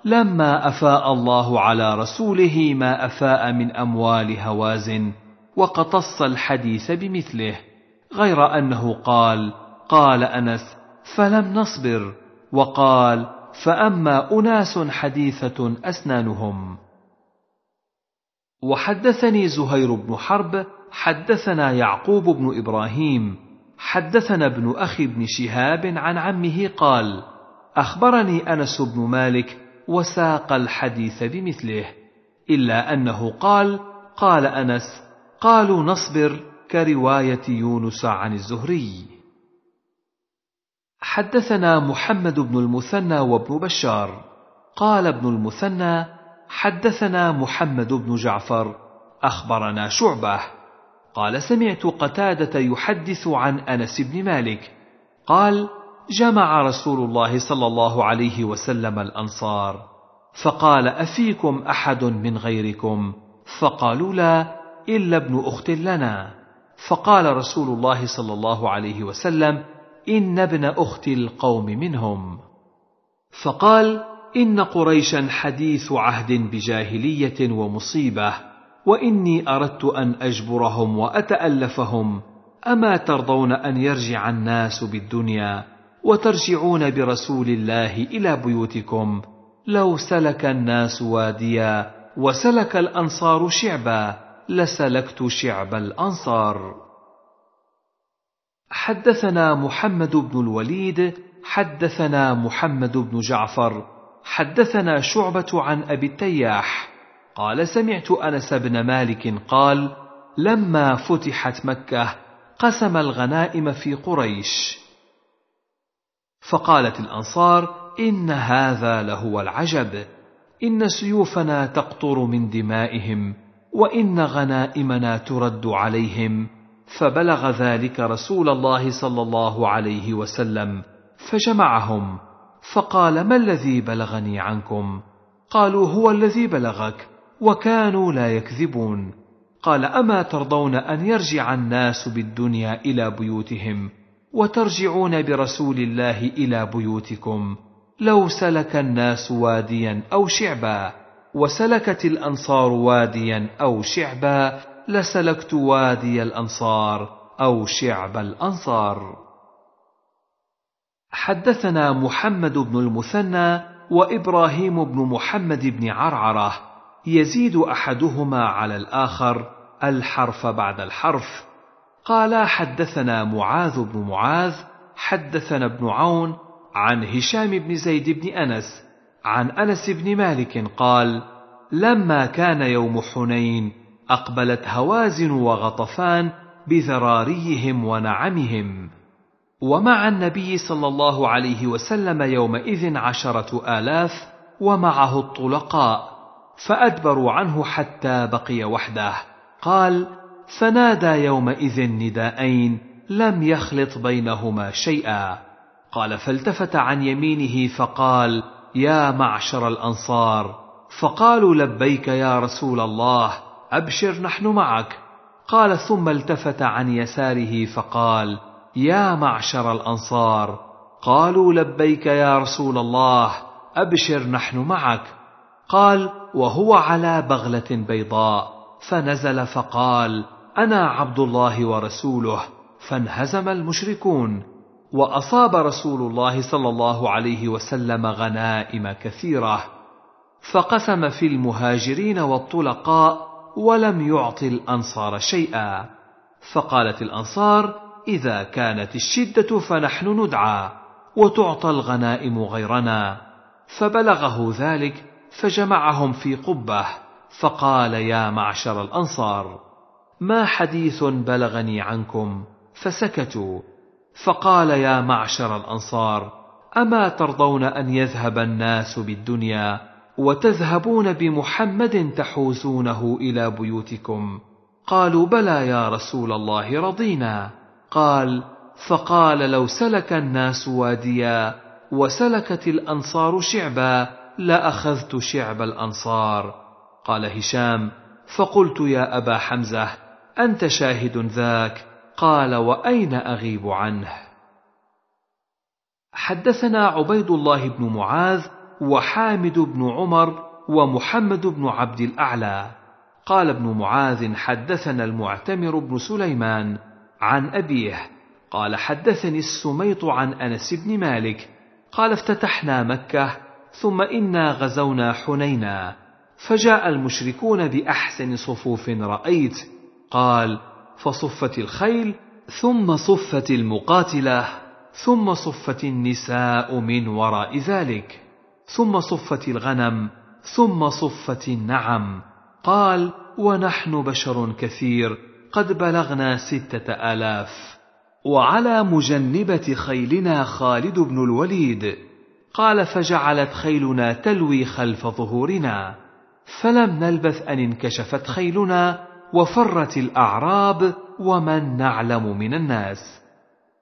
لما افاء الله على رسوله ما افاء من اموال هوازن وقتص الحديث بمثله غير انه قال قال انس فلم نصبر وقال فاما اناس حديثه اسنانهم وحدثني زهير بن حرب حدثنا يعقوب بن ابراهيم حدثنا ابن اخي بن شهاب عن عمه قال اخبرني انس بن مالك وساق الحديث بمثله الا انه قال قال انس قالوا نصبر كروايه يونس عن الزهري حدثنا محمد بن المثنى وابن بشار قال ابن المثنى حدثنا محمد بن جعفر اخبرنا شعبه قال سمعت قتاده يحدث عن انس بن مالك قال جمع رسول الله صلى الله عليه وسلم الانصار فقال افيكم احد من غيركم فقالوا لا الا ابن اخت لنا فقال رسول الله صلى الله عليه وسلم ان ابن اخت القوم منهم فقال ان قريشا حديث عهد بجاهليه ومصيبه واني اردت ان اجبرهم واتالفهم اما ترضون ان يرجع الناس بالدنيا وترجعون برسول الله الى بيوتكم لو سلك الناس واديا وسلك الانصار شعبا لسلكت شعب الانصار حدثنا محمد بن الوليد حدثنا محمد بن جعفر حدثنا شعبة عن أبي التياح قال سمعت أنس بن مالك قال لما فتحت مكة قسم الغنائم في قريش فقالت الأنصار إن هذا لهو العجب إن سيوفنا تقطر من دمائهم وإن غنائمنا ترد عليهم فبلغ ذلك رسول الله صلى الله عليه وسلم فجمعهم فقال ما الذي بلغني عنكم قالوا هو الذي بلغك وكانوا لا يكذبون قال اما ترضون ان يرجع الناس بالدنيا الى بيوتهم وترجعون برسول الله الى بيوتكم لو سلك الناس واديا او شعبا وسلكت الانصار واديا او شعبا لسلكت وادي الانصار او شعب الانصار حدثنا محمد بن المثنى وابراهيم بن محمد بن عرعره يزيد احدهما على الاخر الحرف بعد الحرف قال حدثنا معاذ بن معاذ حدثنا ابن عون عن هشام بن زيد بن انس عن انس بن مالك قال لما كان يوم حنين اقبلت هوازن وغطفان بذراريهم ونعمهم ومع النبي صلى الله عليه وسلم يومئذ عشرة آلاف ومعه الطلقاء فأدبروا عنه حتى بقي وحده قال فنادى يومئذ نداءين لم يخلط بينهما شيئا قال فالتفت عن يمينه فقال يا معشر الأنصار فقالوا لبيك يا رسول الله أبشر نحن معك قال ثم التفت عن يساره فقال يا معشر الانصار قالوا لبيك يا رسول الله ابشر نحن معك قال وهو على بغله بيضاء فنزل فقال انا عبد الله ورسوله فانهزم المشركون واصاب رسول الله صلى الله عليه وسلم غنائم كثيره فقسم في المهاجرين والطلقاء ولم يعط الانصار شيئا فقالت الانصار اذا كانت الشده فنحن ندعى وتعطى الغنائم غيرنا فبلغه ذلك فجمعهم في قبه فقال يا معشر الانصار ما حديث بلغني عنكم فسكتوا فقال يا معشر الانصار اما ترضون ان يذهب الناس بالدنيا وتذهبون بمحمد تحوزونه الى بيوتكم قالوا بلى يا رسول الله رضينا قال فقال لو سلك الناس واديا وسلكت الانصار شعبا لاخذت شعب الانصار قال هشام فقلت يا ابا حمزه انت شاهد ذاك قال واين اغيب عنه حدثنا عبيد الله بن معاذ وحامد بن عمر ومحمد بن عبد الاعلى قال ابن معاذ حدثنا المعتمر بن سليمان عن أبيه قال حدثني السميط عن أنس بن مالك قال افتتحنا مكة ثم إنا غزونا حنينا فجاء المشركون بأحسن صفوف رأيت قال فصفت الخيل ثم صفت المقاتلة ثم صفت النساء من وراء ذلك ثم صفت الغنم ثم صفت النعم قال ونحن بشر كثير قد بلغنا ستة آلاف وعلى مجنبة خيلنا خالد بن الوليد قال فجعلت خيلنا تلوي خلف ظهورنا فلم نلبث أن انكشفت خيلنا وفرت الأعراب ومن نعلم من الناس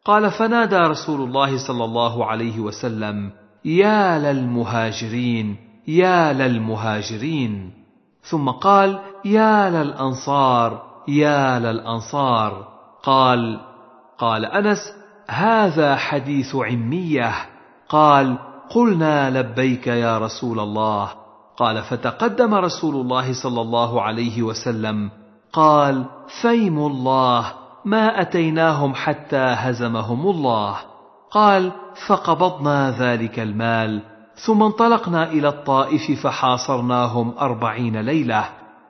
قال فنادى رسول الله صلى الله عليه وسلم يا للمهاجرين يا للمهاجرين ثم قال يا للأنصار يا للأنصار قال قال أنس هذا حديث عمية قال قلنا لبيك يا رسول الله قال فتقدم رسول الله صلى الله عليه وسلم قال فيم الله ما أتيناهم حتى هزمهم الله قال فقبضنا ذلك المال ثم انطلقنا إلى الطائف فحاصرناهم أربعين ليلة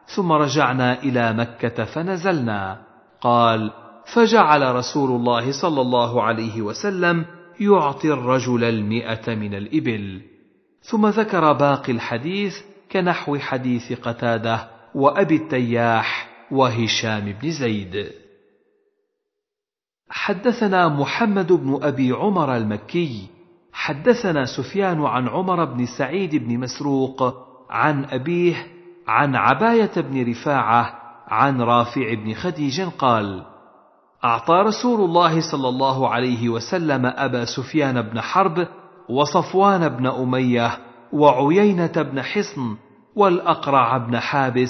ثم رجعنا الى مكه فنزلنا قال فجعل رسول الله صلى الله عليه وسلم يعطي الرجل المئه من الابل ثم ذكر باقي الحديث كنحو حديث قتاده وابي التياح وهشام بن زيد حدثنا محمد بن ابي عمر المكي حدثنا سفيان عن عمر بن سعيد بن مسروق عن ابيه عن عباية بن رفاعة عن رافع بن خديج قال: أعطى رسول الله صلى الله عليه وسلم أبا سفيان بن حرب وصفوان بن أمية وعيينة بن حصن والأقرع بن حابس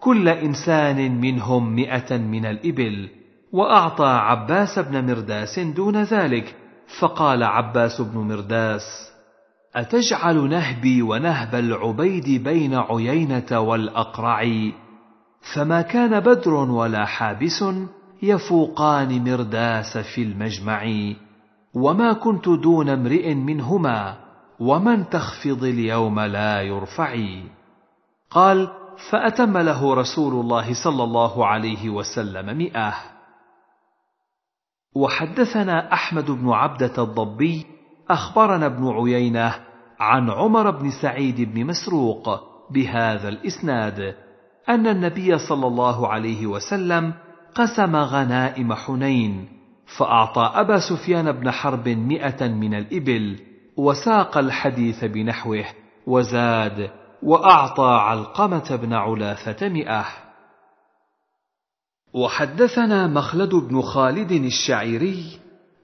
كل إنسان منهم مئة من الإبل وأعطى عباس بن مرداس دون ذلك فقال عباس بن مرداس أتجعل نهبي ونهب العبيد بين عيينة والأقرع فما كان بدر ولا حابس يفوقان مرداس في المجمع وما كنت دون امرئ منهما ومن تخفض اليوم لا يرفع قال فأتم له رسول الله صلى الله عليه وسلم مئة وحدثنا أحمد بن عبدة الضبي اخبرنا ابن عيينه عن عمر بن سعيد بن مسروق بهذا الاسناد ان النبي صلى الله عليه وسلم قسم غنائم حنين فاعطى ابا سفيان بن حرب مئه من الابل وساق الحديث بنحوه وزاد واعطى علقمه بن علاثه مئه وحدثنا مخلد بن خالد الشعيري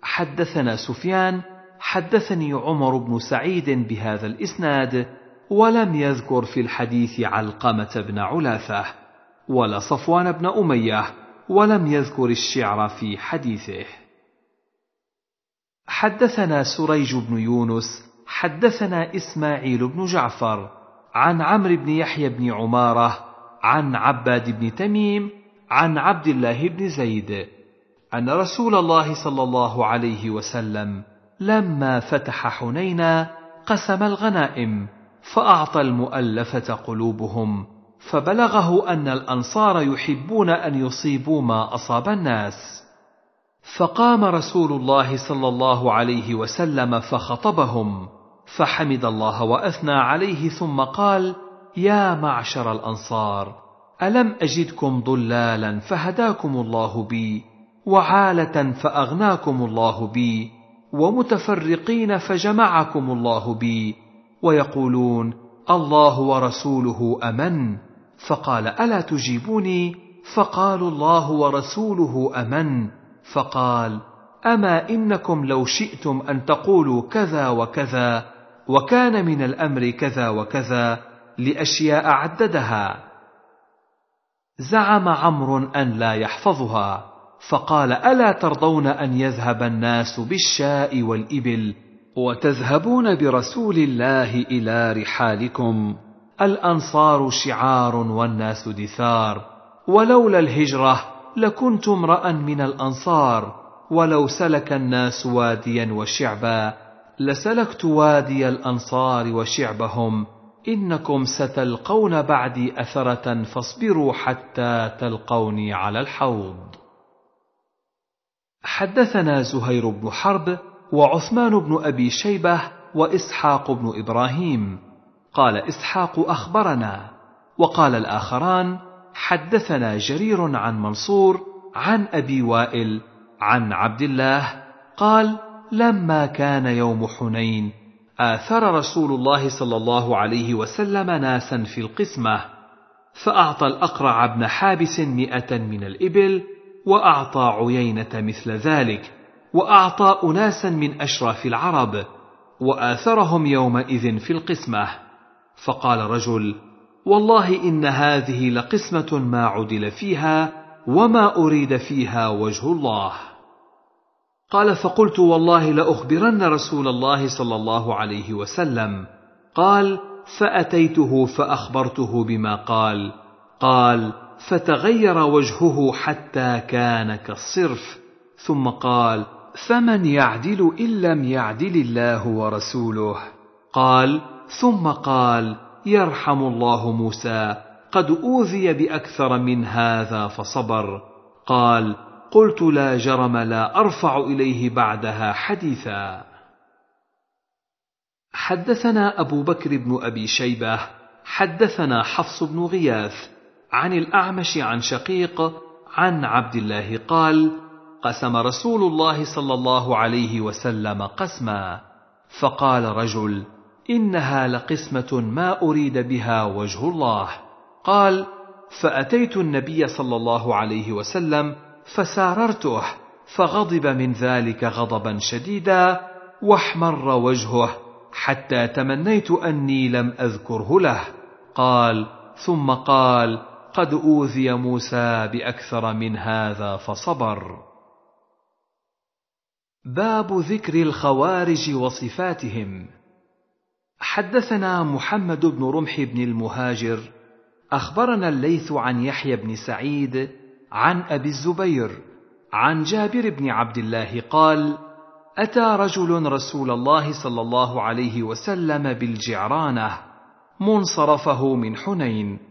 حدثنا سفيان حدثني عمر بن سعيد بهذا الاسناد ولم يذكر في الحديث علقمه بن علاثه ولا صفوان بن اميه ولم يذكر الشعر في حديثه حدثنا سريج بن يونس حدثنا اسماعيل بن جعفر عن عمرو بن يحيى بن عماره عن عباد بن تميم عن عبد الله بن زيد ان رسول الله صلى الله عليه وسلم لما فتح حنينا قسم الغنائم فأعطى المؤلفة قلوبهم فبلغه أن الأنصار يحبون أن يصيبوا ما أصاب الناس فقام رسول الله صلى الله عليه وسلم فخطبهم فحمد الله واثنى عليه ثم قال يا معشر الانصار الم اجدكم ضلالا فهداكم الله بي وعاله فاغناكم الله بي ومتفرقين فجمعكم الله بي ويقولون الله ورسوله امن فقال الا تجيبوني فقالوا الله ورسوله امن فقال اما انكم لو شئتم ان تقولوا كذا وكذا وكان من الامر كذا وكذا لاشياء عددها زعم عمرو ان لا يحفظها فقال الا ترضون ان يذهب الناس بالشاء والابل وتذهبون برسول الله الى رحالكم الانصار شعار والناس دثار ولولا الهجره لكنت امرا من الانصار ولو سلك الناس واديا وشعبا لسلكت وادي الانصار وشعبهم انكم ستلقون بعدي اثره فاصبروا حتى تلقوني على الحوض حدثنا زهير بن حرب وعثمان بن ابي شيبه واسحاق بن ابراهيم قال اسحاق اخبرنا وقال الاخران حدثنا جرير عن منصور عن ابي وائل عن عبد الله قال لما كان يوم حنين آثر رسول الله صلى الله عليه وسلم ناسا في القسمة فأعطى الأقرع بن حابس مئة من الإبل واعطى عيينه مثل ذلك واعطى اناسا من اشراف العرب واثرهم يومئذ في القسمه فقال رجل والله ان هذه لقسمه ما عدل فيها وما اريد فيها وجه الله قال فقلت والله لاخبرن رسول الله صلى الله عليه وسلم قال فاتيته فاخبرته بما قال قال فتغير وجهه حتى كان كالصرف ثم قال فمن يعدل ان لم يعدل الله ورسوله قال ثم قال يرحم الله موسى قد اوذي باكثر من هذا فصبر قال قلت لا جرم لا ارفع اليه بعدها حديثا حدثنا ابو بكر بن ابي شيبه حدثنا حفص بن غياث عن الأعمش عن شقيق عن عبد الله قال: قسم رسول الله صلى الله عليه وسلم قسما، فقال رجل: إنها لقسمة ما أريد بها وجه الله. قال: فأتيت النبي صلى الله عليه وسلم فساررته، فغضب من ذلك غضبا شديدا، واحمر وجهه، حتى تمنيت أني لم أذكره له. قال: ثم قال: قد اوذي موسى باكثر من هذا فصبر باب ذكر الخوارج وصفاتهم حدثنا محمد بن رمح بن المهاجر اخبرنا الليث عن يحيى بن سعيد عن ابي الزبير عن جابر بن عبد الله قال اتى رجل رسول الله صلى الله عليه وسلم بالجعرانه منصرفه من حنين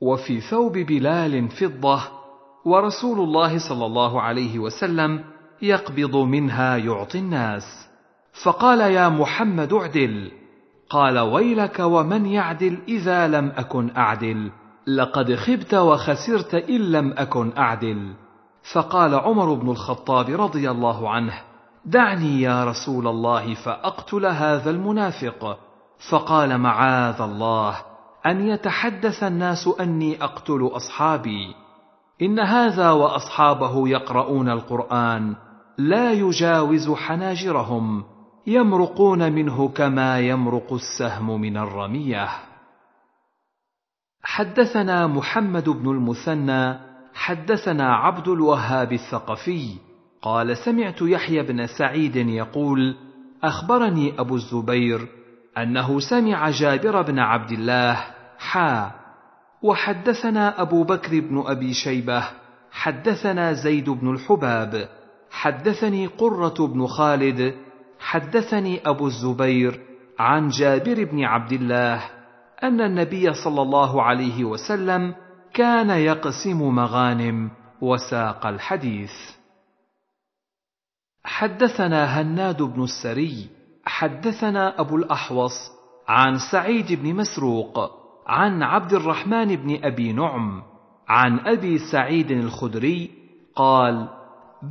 وفي ثوب بلال فضه ورسول الله صلى الله عليه وسلم يقبض منها يعطي الناس فقال يا محمد اعدل قال ويلك ومن يعدل اذا لم اكن اعدل لقد خبت وخسرت ان لم اكن اعدل فقال عمر بن الخطاب رضي الله عنه دعني يا رسول الله فاقتل هذا المنافق فقال معاذ الله ان يتحدث الناس اني اقتل اصحابي ان هذا واصحابه يقرؤون القران لا يجاوز حناجرهم يمرقون منه كما يمرق السهم من الرميه حدثنا محمد بن المثنى حدثنا عبد الوهاب الثقفي قال سمعت يحيى بن سعيد يقول اخبرني ابو الزبير أنه سمع جابر بن عبد الله حا وحدثنا أبو بكر بن أبي شيبة حدثنا زيد بن الحباب حدثني قرة بن خالد حدثني أبو الزبير عن جابر بن عبد الله أن النبي صلى الله عليه وسلم كان يقسم مغانم وساق الحديث حدثنا هناد بن السري حدثنا أبو الأحوص عن سعيد بن مسروق عن عبد الرحمن بن أبي نعم عن أبي سعيد الخدري قال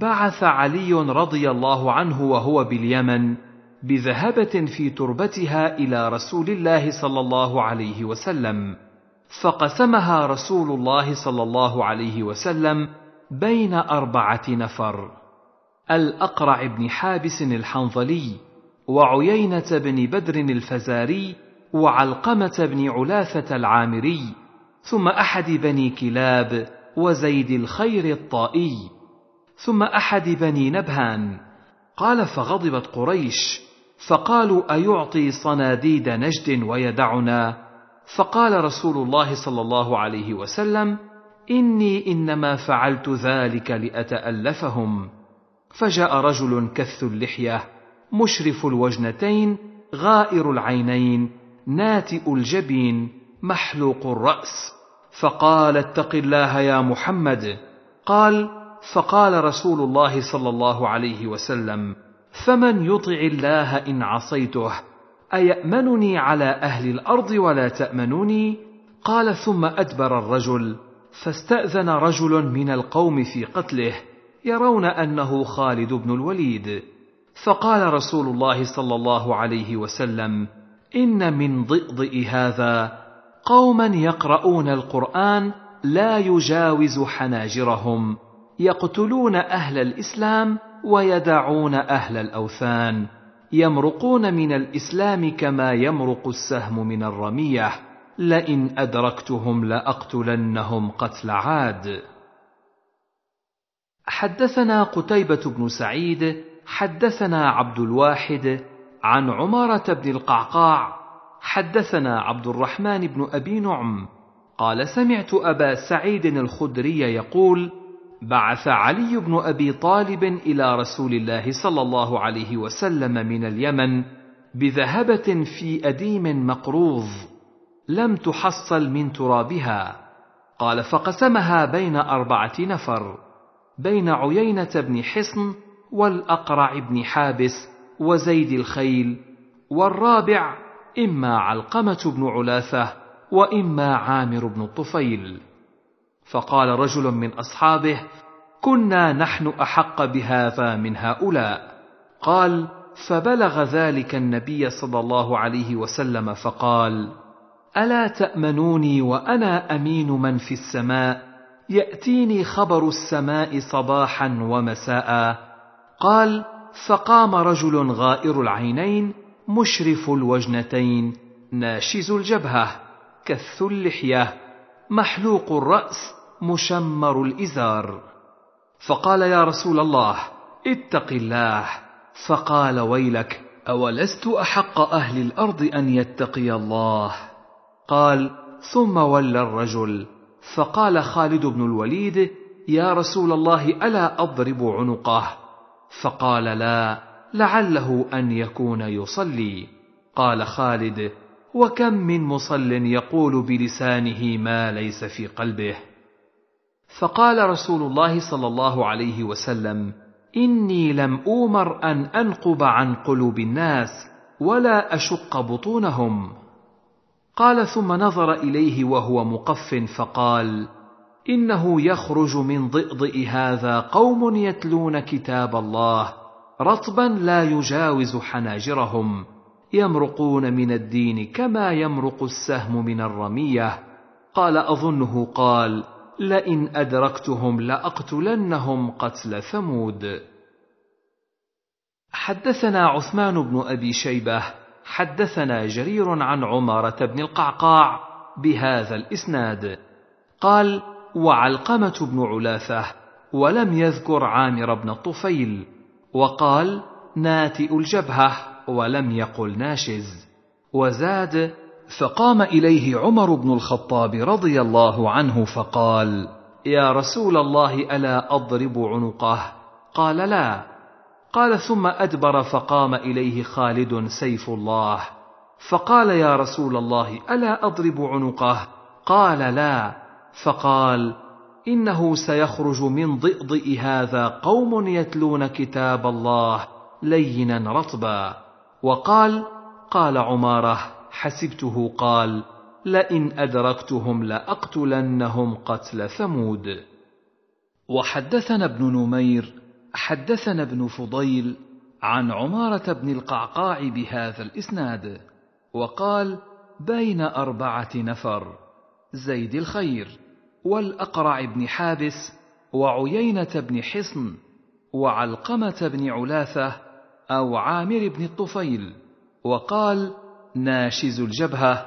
بعث علي رضي الله عنه وهو باليمن بذهبة في تربتها إلى رسول الله صلى الله عليه وسلم فقسمها رسول الله صلى الله عليه وسلم بين أربعة نفر الأقرع بن حابس الحنظلي وعيينة بن بدر الفزاري وعلقمة بن علاثة العامري ثم أحد بني كلاب وزيد الخير الطائي ثم أحد بني نبهان قال فغضبت قريش فقالوا أيعطي صناديد نجد ويدعنا فقال رسول الله صلى الله عليه وسلم إني إنما فعلت ذلك لأتألفهم فجاء رجل كث اللحية مشرف الوجنتين غائر العينين ناتئ الجبين محلوق الراس فقال اتق الله يا محمد قال فقال رسول الله صلى الله عليه وسلم فمن يطع الله ان عصيته ايامنني على اهل الارض ولا تامنوني قال ثم ادبر الرجل فاستاذن رجل من القوم في قتله يرون انه خالد بن الوليد فقال رسول الله صلى الله عليه وسلم ان من ضئضئ هذا قوما يقرؤون القران لا يجاوز حناجرهم يقتلون اهل الاسلام ويدعون اهل الاوثان يمرقون من الاسلام كما يمرق السهم من الرميه لئن ادركتهم لاقتلنهم قتل عاد حدثنا قتيبه بن سعيد حدثنا عبد الواحد عن عماره بن القعقاع حدثنا عبد الرحمن بن ابي نعم قال سمعت ابا سعيد الخدري يقول بعث علي بن ابي طالب الى رسول الله صلى الله عليه وسلم من اليمن بذهبه في اديم مقروض لم تحصل من ترابها قال فقسمها بين اربعه نفر بين عيينه بن حصن والأقرع بن حابس وزيد الخيل والرابع إما علقمة بن علاثة وإما عامر بن الطفيل فقال رجل من أصحابه كنا نحن أحق بهذا من هؤلاء قال فبلغ ذلك النبي صلى الله عليه وسلم فقال الا تامنوني وانا امين من في السماء ياتيني خبر السماء صباحا ومساء قال فقام رجل غائر العينين مشرف الوجنتين ناشز الجبهه كث اللحيه محلوق الراس مشمر الازار فقال يا رسول الله اتق الله فقال ويلك اولست احق اهل الارض ان يتقي الله قال ثم ولى الرجل فقال خالد بن الوليد يا رسول الله الا اضرب عنقه فقال لا لعله ان يكون يصلي قال خالد وكم من مصل يقول بلسانه ما ليس في قلبه فقال رسول الله صلى الله عليه وسلم اني لم اومر ان انقب عن قلوب الناس ولا اشق بطونهم قال ثم نظر اليه وهو مقف فقال انه يخرج من ضئضئ هذا قوم يتلون كتاب الله رطبا لا يجاوز حناجرهم يمرقون من الدين كما يمرق السهم من الرميه قال اظنه قال لئن ادركتهم لاقتلنهم قتل ثمود حدثنا عثمان بن ابي شيبه حدثنا جرير عن عماره بن القعقاع بهذا الاسناد قال وعلقمة بن علاثة ولم يذكر عامر بن الطفيل وقال ناتئ الجبهة ولم يقل ناشز وزاد فقام إليه عمر بن الخطاب رضي الله عنه فقال يا رسول الله ألا أضرب عنقه قال لا قال ثم أدبر فقام إليه خالد سيف الله فقال يا رسول الله ألا أضرب عنقه قال لا فقال انه سيخرج من ضئضئ هذا قوم يتلون كتاب الله لينا رطبا وقال قال عماره حسبته قال لئن ادركتهم لاقتلنهم قتل ثمود وحدثنا ابن نمير حدثنا ابن فضيل عن عماره بن القعقاع بهذا الاسناد وقال بين اربعه نفر زيد الخير والأقرع بن حابس وعيينة بن حصن وعلقمة بن علاثة أو عامر بن الطفيل وقال ناشز الجبهة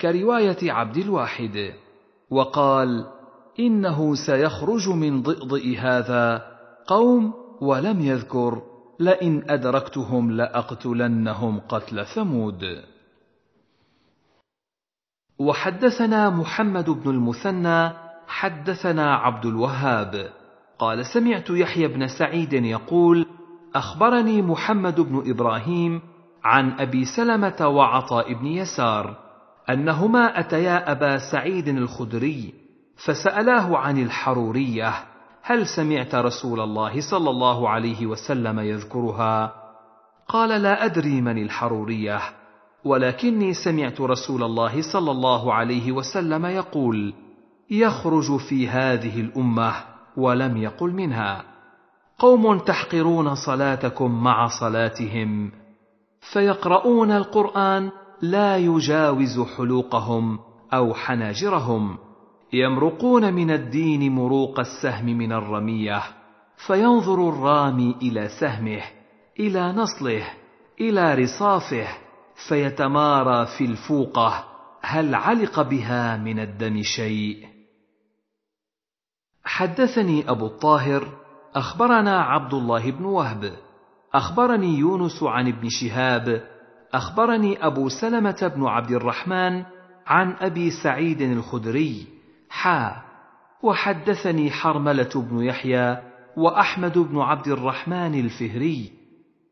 كرواية عبد الواحد وقال إنه سيخرج من ضئضئ هذا قوم ولم يذكر لئن أدركتهم لأقتلنهم قتل ثمود وحدثنا محمد بن المثنى حدثنا عبد الوهاب قال سمعت يحيى بن سعيد يقول اخبرني محمد بن ابراهيم عن ابي سلمه وعطاء بن يسار انهما اتيا ابا سعيد الخدري فسالاه عن الحروريه هل سمعت رسول الله صلى الله عليه وسلم يذكرها قال لا ادري من الحروريه ولكني سمعت رسول الله صلى الله عليه وسلم يقول يخرج في هذه الامه ولم يقل منها قوم تحقرون صلاتكم مع صلاتهم فيقرؤون القران لا يجاوز حلوقهم او حناجرهم يمرقون من الدين مروق السهم من الرميه فينظر الرامي الى سهمه الى نصله الى رصافه فيتمارى في الفوقه هل علق بها من الدم شيء حدثني أبو الطاهر أخبرنا عبد الله بن وهب أخبرني يونس عن ابن شهاب أخبرني أبو سلمة بن عبد الرحمن عن أبي سعيد الخدري حا وحدثني حرملة بن يحيى وأحمد بن عبد الرحمن الفهري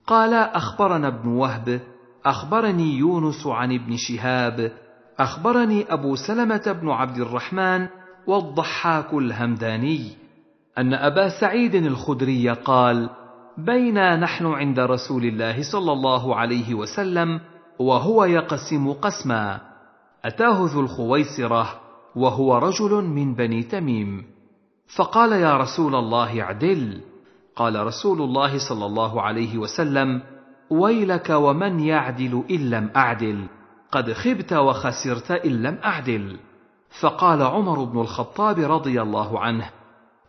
قال أخبرنا ابن وهب أخبرني يونس عن ابن شهاب أخبرني أبو سلمة بن عبد الرحمن والضحاك الهمداني ان ابا سعيد الخدري قال بينا نحن عند رسول الله صلى الله عليه وسلم وهو يقسم قسما اتاه ذو الخويصره وهو رجل من بني تميم فقال يا رسول الله اعدل قال رسول الله صلى الله عليه وسلم ويلك ومن يعدل ان لم اعدل قد خبت وخسرت ان لم اعدل فقال عمر بن الخطاب رضي الله عنه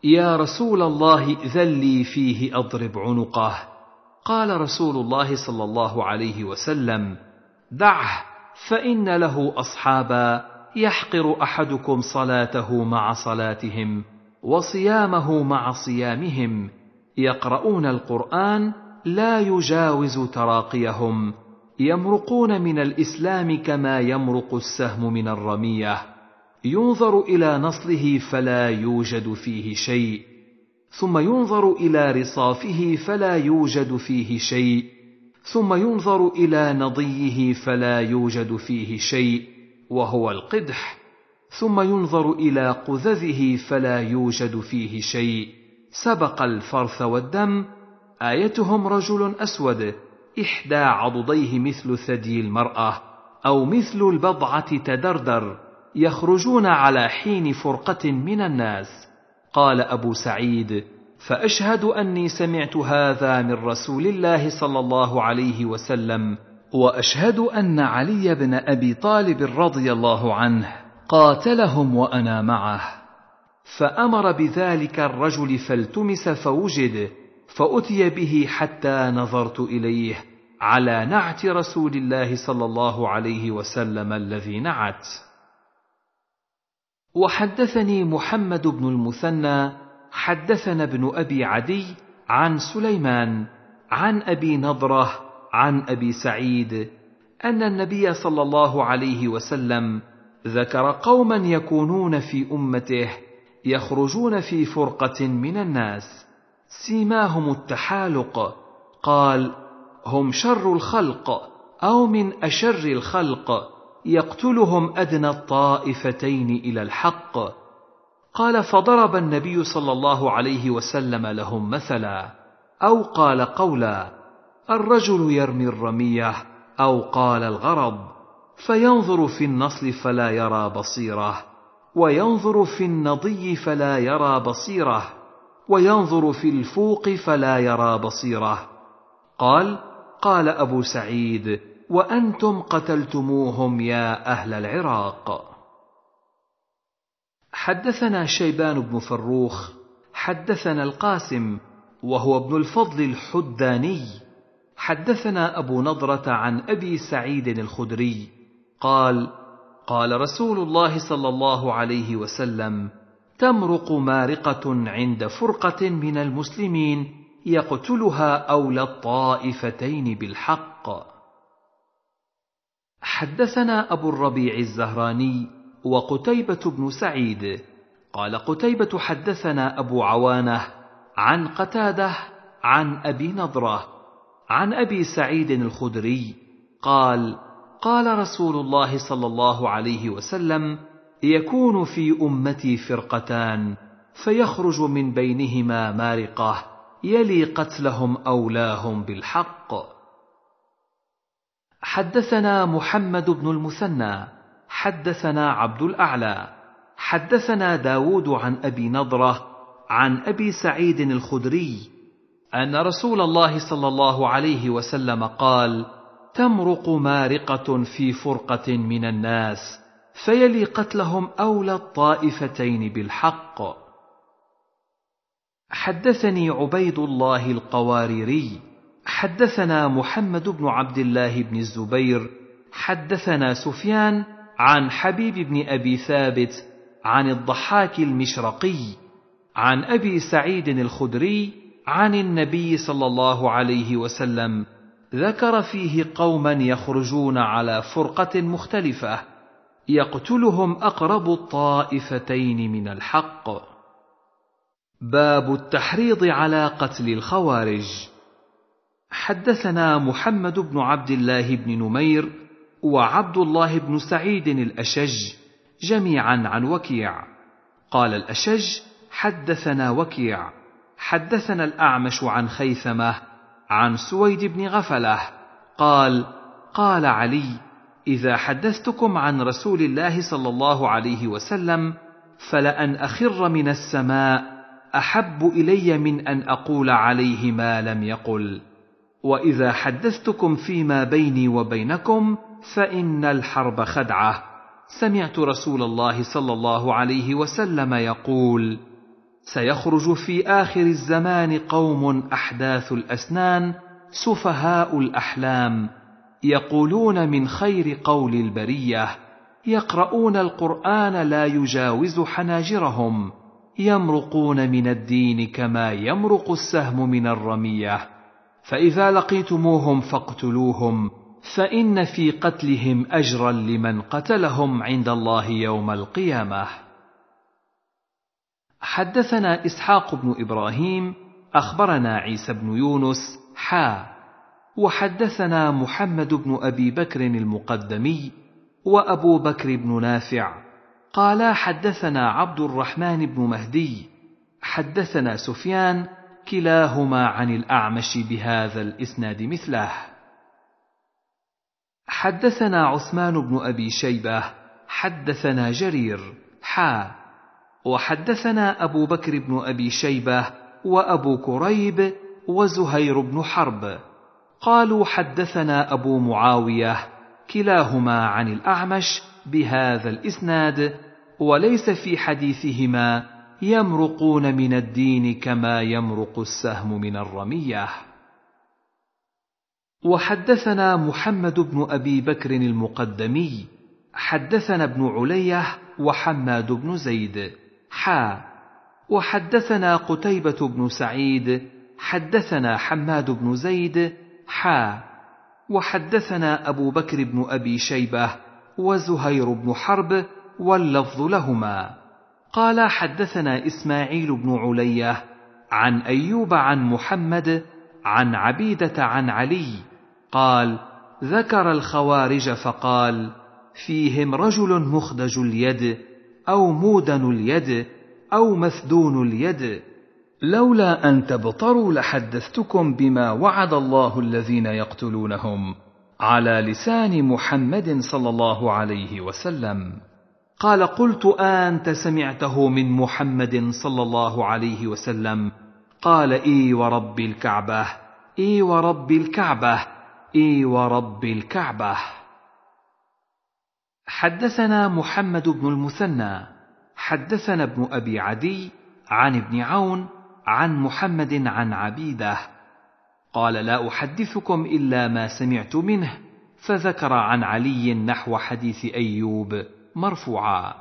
يا رسول الله ذلي فيه اضرب عنقه قال رسول الله صلى الله عليه وسلم دعه فان له اصحابا يحقر احدكم صلاته مع صلاتهم وصيامه مع صيامهم يقرؤون القران لا يجاوز تراقيهم يمرقون من الاسلام كما يمرق السهم من الرميه ينظر الى نصله فلا يوجد فيه شيء ثم ينظر الى رصافه فلا يوجد فيه شيء ثم ينظر الى نضيه فلا يوجد فيه شيء وهو القدح ثم ينظر الى قذذه فلا يوجد فيه شيء سبق الفرث والدم ايتهم رجل اسود احدى عضديه مثل ثدي المراه او مثل البضعه تدردر يخرجون على حين فرقه من الناس قال ابو سعيد فاشهد اني سمعت هذا من رسول الله صلى الله عليه وسلم واشهد ان علي بن ابي طالب رضي الله عنه قاتلهم وانا معه فامر بذلك الرجل فالتمس فوجد فاتي به حتى نظرت اليه على نعت رسول الله صلى الله عليه وسلم الذي نعت وحدثني محمد بن المثنى حدثنا ابن ابي عدي عن سليمان عن ابي نضره عن ابي سعيد ان النبي صلى الله عليه وسلم ذكر قوما يكونون في امته يخرجون في فرقه من الناس سيماهم التحالق قال هم شر الخلق او من اشر الخلق يقتلهم ادنى الطائفتين الى الحق قال فضرب النبي صلى الله عليه وسلم لهم مثلا او قال قولا الرجل يرمي الرميه او قال الغرض فينظر في النصل فلا يرى بصيره وينظر في النضي فلا يرى بصيره وينظر في الفوق فلا يرى بصيره قال قال ابو سعيد وانتم قتلتموهم يا اهل العراق حدثنا شيبان بن فروخ حدثنا القاسم وهو ابن الفضل الحداني حدثنا ابو نضره عن ابي سعيد الخدري قال قال رسول الله صلى الله عليه وسلم تمرق مارقه عند فرقه من المسلمين يقتلها اولى الطائفتين بالحق حدثنا أبو الربيع الزهراني وقتيبة بن سعيد قال قتيبة حدثنا أبو عوانة عن قتادة عن أبي نضرة عن أبي سعيد الخدري قال قال رسول الله صلى الله عليه وسلم يكون في أمتي فرقتان فيخرج من بينهما مارقة يلي قتلهم أولاهم بالحق حدثنا محمد بن المثنى حدثنا عبد الاعلى حدثنا داود عن ابي نضره عن ابي سعيد الخدري ان رسول الله صلى الله عليه وسلم قال تمرق مارقه في فرقه من الناس فيلي قتلهم اولى الطائفتين بالحق حدثني عبيد الله القواريري حدثنا محمد بن عبد الله بن الزبير حدثنا سفيان عن حبيب بن ابي ثابت عن الضحاك المشرقي عن ابي سعيد الخدري عن النبي صلى الله عليه وسلم ذكر فيه قوما يخرجون على فرقه مختلفه يقتلهم اقرب الطائفتين من الحق باب التحريض على قتل الخوارج حدثنا محمد بن عبد الله بن نمير وعبد الله بن سعيد الاشج جميعا عن وكيع قال الاشج حدثنا وكيع حدثنا الاعمش عن خيثمه عن سويد بن غفله قال قال علي اذا حدثتكم عن رسول الله صلى الله عليه وسلم فلان اخر من السماء احب الي من ان اقول عليه ما لم يقل واذا حدثتكم فيما بيني وبينكم فان الحرب خدعه سمعت رسول الله صلى الله عليه وسلم يقول سيخرج في اخر الزمان قوم احداث الاسنان سفهاء الاحلام يقولون من خير قول البريه يقرؤون القران لا يجاوز حناجرهم يمرقون من الدين كما يمرق السهم من الرميه فإذا لقيتموهم فاقتلوهم فإن في قتلهم أجرا لمن قتلهم عند الله يوم القيامة. حدثنا إسحاق بن إبراهيم أخبرنا عيسى بن يونس حا وحدثنا محمد بن أبي بكر المقدمي وأبو بكر بن نافع قالا حدثنا عبد الرحمن بن مهدي حدثنا سفيان كلاهما عن الأعمش بهذا الإسناد مثله. حدثنا عثمان بن أبي شيبة، حدثنا جرير، حا، وحدثنا أبو بكر بن أبي شيبة، وأبو كريب، وزهير بن حرب. قالوا حدثنا أبو معاوية، كلاهما عن الأعمش بهذا الإسناد، وليس في حديثهما يمرقون من الدين كما يمرق السهم من الرميه وحدثنا محمد بن ابي بكر المقدمي حدثنا ابن عليه وحماد بن زيد حا وحدثنا قتيبه بن سعيد حدثنا حماد بن زيد حا وحدثنا ابو بكر بن ابي شيبه وزهير بن حرب واللفظ لهما قال حدثنا اسماعيل بن عليه عن ايوب عن محمد عن عبيده عن علي قال ذكر الخوارج فقال فيهم رجل مخدج اليد او مودن اليد او مسدون اليد لولا ان تبطروا لحدثتكم بما وعد الله الذين يقتلونهم على لسان محمد صلى الله عليه وسلم قال قلت انت سمعته من محمد صلى الله عليه وسلم قال اي ورب الكعبه اي ورب الكعبه اي ورب الكعبه حدثنا محمد بن المثنى حدثنا ابن ابي عدي عن ابن عون عن محمد عن عبيده قال لا احدثكم الا ما سمعت منه فذكر عن علي نحو حديث ايوب مرفوعا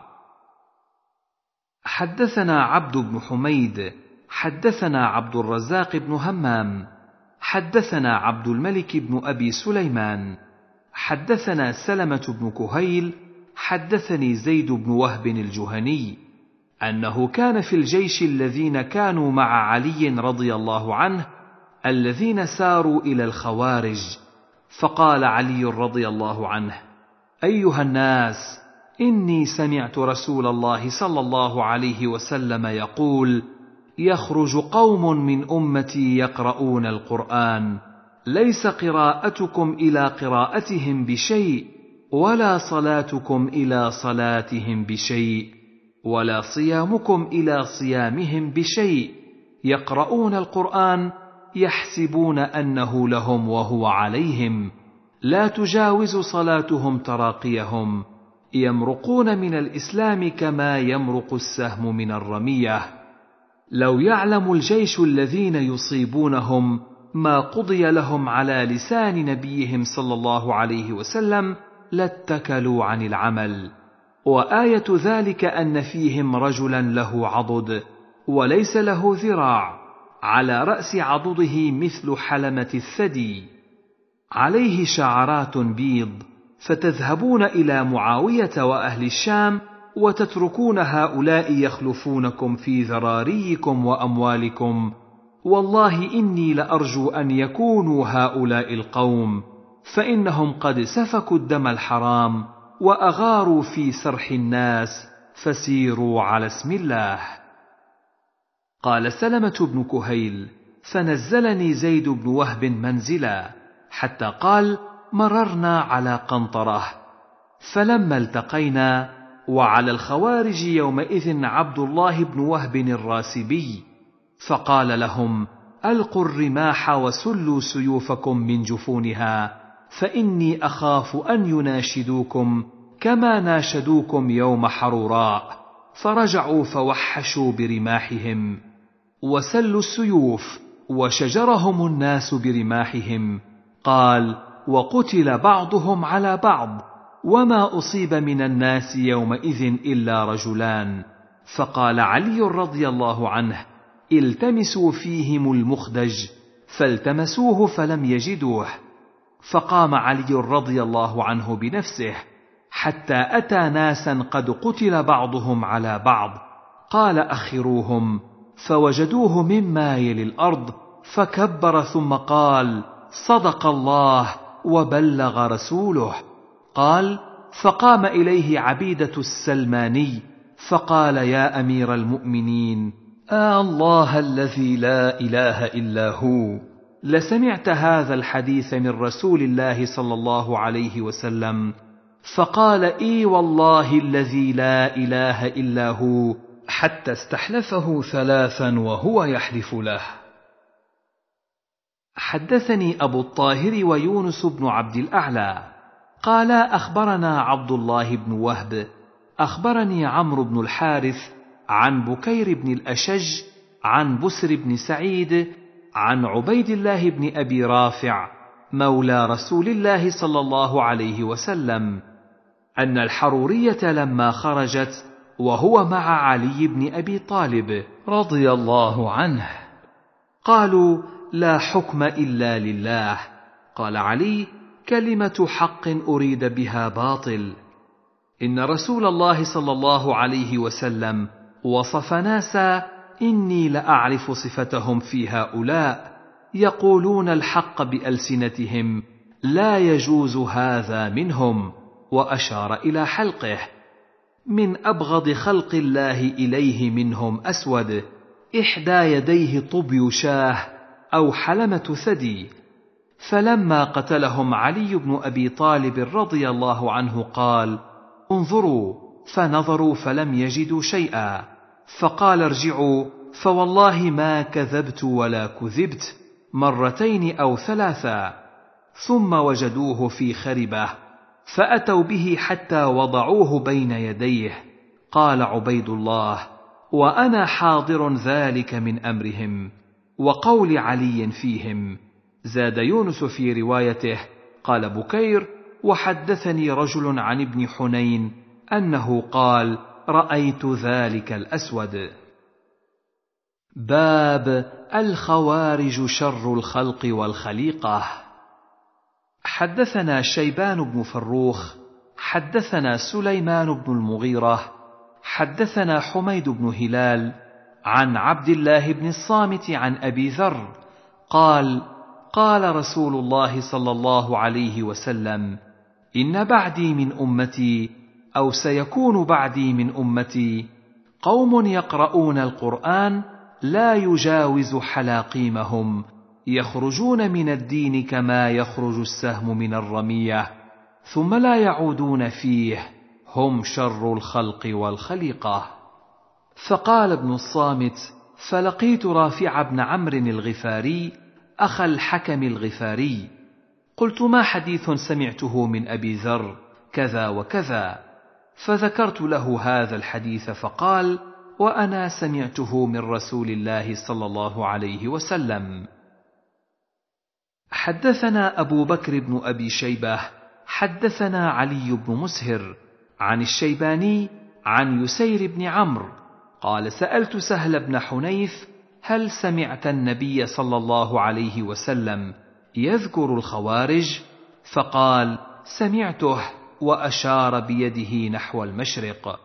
حدثنا عبد بن حميد حدثنا عبد الرزاق بن همام حدثنا عبد الملك بن ابي سليمان حدثنا سلمه بن كهيل حدثني زيد بن وهب الجهني انه كان في الجيش الذين كانوا مع علي رضي الله عنه الذين ساروا الى الخوارج فقال علي رضي الله عنه ايها الناس اني سمعت رسول الله صلى الله عليه وسلم يقول يخرج قوم من امتي يقرؤون القران ليس قراءتكم الى قراءتهم بشيء ولا صلاتكم الى صلاتهم بشيء ولا صيامكم الى صيامهم بشيء يقرؤون القران يحسبون انه لهم وهو عليهم لا تجاوز صلاتهم تراقيهم يمرقون من الاسلام كما يمرق السهم من الرميه لو يعلم الجيش الذين يصيبونهم ما قضي لهم على لسان نبيهم صلى الله عليه وسلم لاتكلوا عن العمل وايه ذلك ان فيهم رجلا له عضد وليس له ذراع على راس عضده مثل حلمه الثدي عليه شعرات بيض فتذهبون الى معاويه واهل الشام وتتركون هؤلاء يخلفونكم في ذراريكم واموالكم والله اني لارجو ان يكونوا هؤلاء القوم فانهم قد سفكوا الدم الحرام واغاروا في سرح الناس فسيروا على اسم الله قال سلمه بن كهيل فنزلني زيد بن وهب منزلا حتى قال مررنا على قنطره فلما التقينا وعلى الخوارج يومئذ عبد الله بن وهب الراسبي فقال لهم القوا الرماح وسلوا سيوفكم من جفونها فاني اخاف ان يناشدوكم كما ناشدوكم يوم حروراء فرجعوا فوحشوا برماحهم وسلوا السيوف وشجرهم الناس برماحهم قال وقتل بعضهم على بعض وما اصيب من الناس يومئذ الا رجلان فقال علي رضي الله عنه التمسوا فيهم المخدج فالتمسوه فلم يجدوه فقام علي رضي الله عنه بنفسه حتى اتى ناسا قد قتل بعضهم على بعض قال اخروهم فوجدوه مما يلي الارض فكبر ثم قال صدق الله وبلغ رسوله قال فقام اليه عبيده السلماني فقال يا امير المؤمنين آه الله الذي لا اله الا هو لسمعت هذا الحديث من رسول الله صلى الله عليه وسلم فقال اي والله الذي لا اله الا هو حتى استحلفه ثلاثا وهو يحلف له حدثني أبو الطاهر ويونس بن عبد الأعلى قالا أخبرنا عبد الله بن وهب أخبرني عمرو بن الحارث عن بكير بن الأشج عن بسر بن سعيد عن عبيد الله بن أبي رافع مولى رسول الله صلى الله عليه وسلم أن الحرورية لما خرجت وهو مع علي بن أبي طالب رضي الله عنه قالوا لا حكم الا لله قال علي كلمه حق اريد بها باطل ان رسول الله صلى الله عليه وسلم وصف ناسا اني لاعرف صفتهم في هؤلاء يقولون الحق بالسنتهم لا يجوز هذا منهم واشار الى حلقه من ابغض خلق الله اليه منهم اسود احدى يديه طبي شاه أو حلمة ثدي فلما قتلهم علي بن أبي طالب رضي الله عنه قال انظروا فنظروا فلم يجدوا شيئا فقال ارجعوا فوالله ما كذبت ولا كذبت مرتين أو ثلاثا ثم وجدوه في خربة فأتوا به حتى وضعوه بين يديه قال عبيد الله وأنا حاضر ذلك من أمرهم وقول علي فيهم زاد يونس في روايته قال بكير وحدثني رجل عن ابن حنين انه قال رايت ذلك الاسود باب الخوارج شر الخلق والخليقه حدثنا شيبان بن فروخ حدثنا سليمان بن المغيره حدثنا حميد بن هلال عن عبد الله بن الصامت عن ابي ذر قال قال رسول الله صلى الله عليه وسلم ان بعدي من امتي او سيكون بعدي من امتي قوم يقرؤون القران لا يجاوز حلاقيمهم يخرجون من الدين كما يخرج السهم من الرميه ثم لا يعودون فيه هم شر الخلق والخليقه فقال ابن الصامت فلقيت رافع بن عمرو الغفاري اخا الحكم الغفاري قلت ما حديث سمعته من ابي ذر كذا وكذا فذكرت له هذا الحديث فقال وانا سمعته من رسول الله صلى الله عليه وسلم حدثنا ابو بكر بن ابي شيبه حدثنا علي بن مسهر عن الشيباني عن يسير بن عمرو قال سالت سهل بن حنيف هل سمعت النبي صلى الله عليه وسلم يذكر الخوارج فقال سمعته واشار بيده نحو المشرق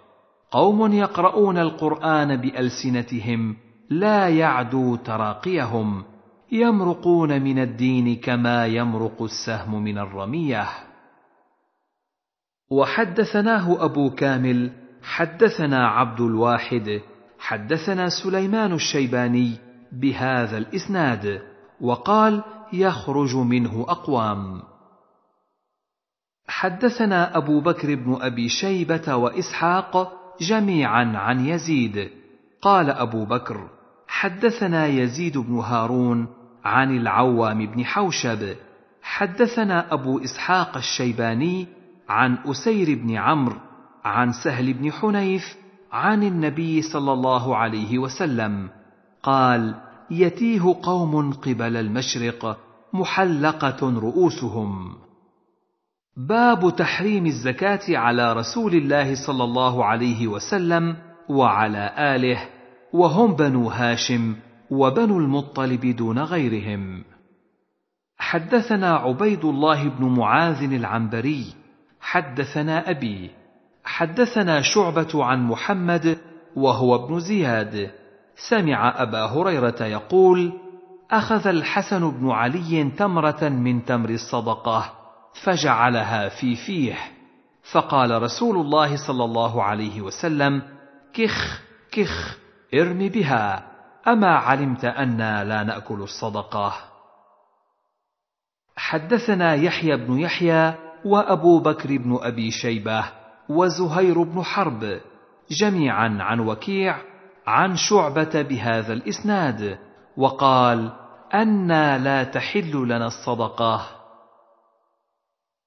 قوم يقرؤون القران بالسنتهم لا يعدو تراقيهم يمرقون من الدين كما يمرق السهم من الرميه وحدثناه ابو كامل حدثنا عبد الواحد حدثنا سليمان الشيباني بهذا الاسناد وقال يخرج منه اقوام حدثنا ابو بكر بن ابي شيبه واسحاق جميعا عن يزيد قال ابو بكر حدثنا يزيد بن هارون عن العوام بن حوشب حدثنا ابو اسحاق الشيباني عن اسير بن عمرو عن سهل بن حنيف عن النبي صلى الله عليه وسلم قال يتيه قوم قبل المشرق محلقه رؤوسهم باب تحريم الزكاه على رسول الله صلى الله عليه وسلم وعلى اله وهم بنو هاشم وبنو المطلب دون غيرهم حدثنا عبيد الله بن معاذ العنبري حدثنا ابي حدثنا شعبة عن محمد وهو ابن زياد سمع أبا هريرة يقول: أخذ الحسن بن علي تمرة من تمر الصدقة فجعلها في فيه، فقال رسول الله صلى الله عليه وسلم: كخ كخ ارم بها، أما علمت أنا لا نأكل الصدقة. حدثنا يحيى بن يحيى وأبو بكر بن أبي شيبة وزهير بن حرب جميعا عن وكيع عن شعبة بهذا الإسناد وقال: أنا لا تحل لنا الصدقة.